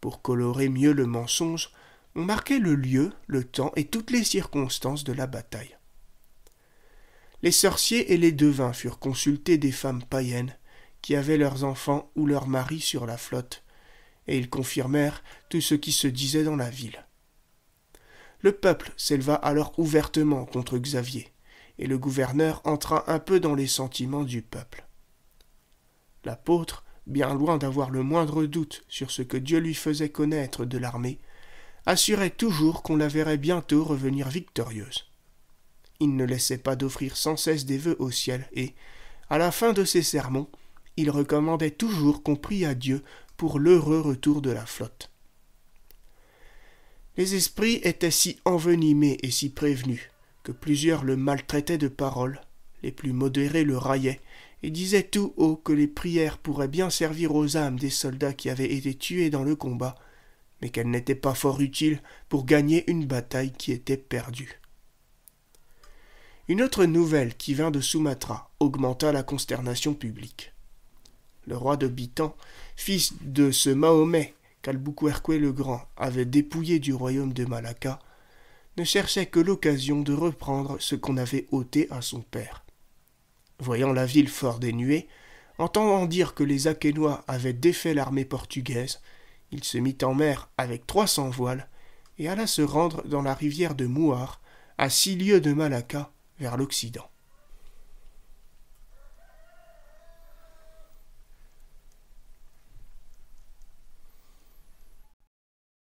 Pour colorer mieux le mensonge, on marquait le lieu, le temps et toutes les circonstances de la bataille. Les sorciers et les devins furent consultés des femmes païennes qui avaient leurs enfants ou leurs maris sur la flotte, et ils confirmèrent tout ce qui se disait dans la ville. Le peuple s'éleva alors ouvertement contre Xavier, et le gouverneur entra un peu dans les sentiments du peuple. L'apôtre, bien loin d'avoir le moindre doute sur ce que Dieu lui faisait connaître de l'armée, assurait toujours qu'on la verrait bientôt revenir victorieuse. Il ne laissait pas d'offrir sans cesse des vœux au ciel et, à la fin de ses sermons, il recommandait toujours qu'on prie à Dieu pour l'heureux retour de la flotte. Les esprits étaient si envenimés et si prévenus que plusieurs le maltraitaient de paroles, les plus modérés le raillaient et disaient tout haut que les prières pourraient bien servir aux âmes des soldats qui avaient été tués dans le combat, mais qu'elles n'étaient pas fort utiles pour gagner une bataille qui était perdue. Une autre nouvelle qui vint de Sumatra augmenta la consternation publique. Le roi de Bitan fils de ce Mahomet qu'Albuquerque le Grand avait dépouillé du royaume de Malacca, ne cherchait que l'occasion de reprendre ce qu'on avait ôté à son père. Voyant la ville fort dénuée, entendant dire que les Aquénois avaient défait l'armée portugaise, il se mit en mer avec trois cents voiles et alla se rendre dans la rivière de Mouar, à six lieues de Malacca, vers l'Occident.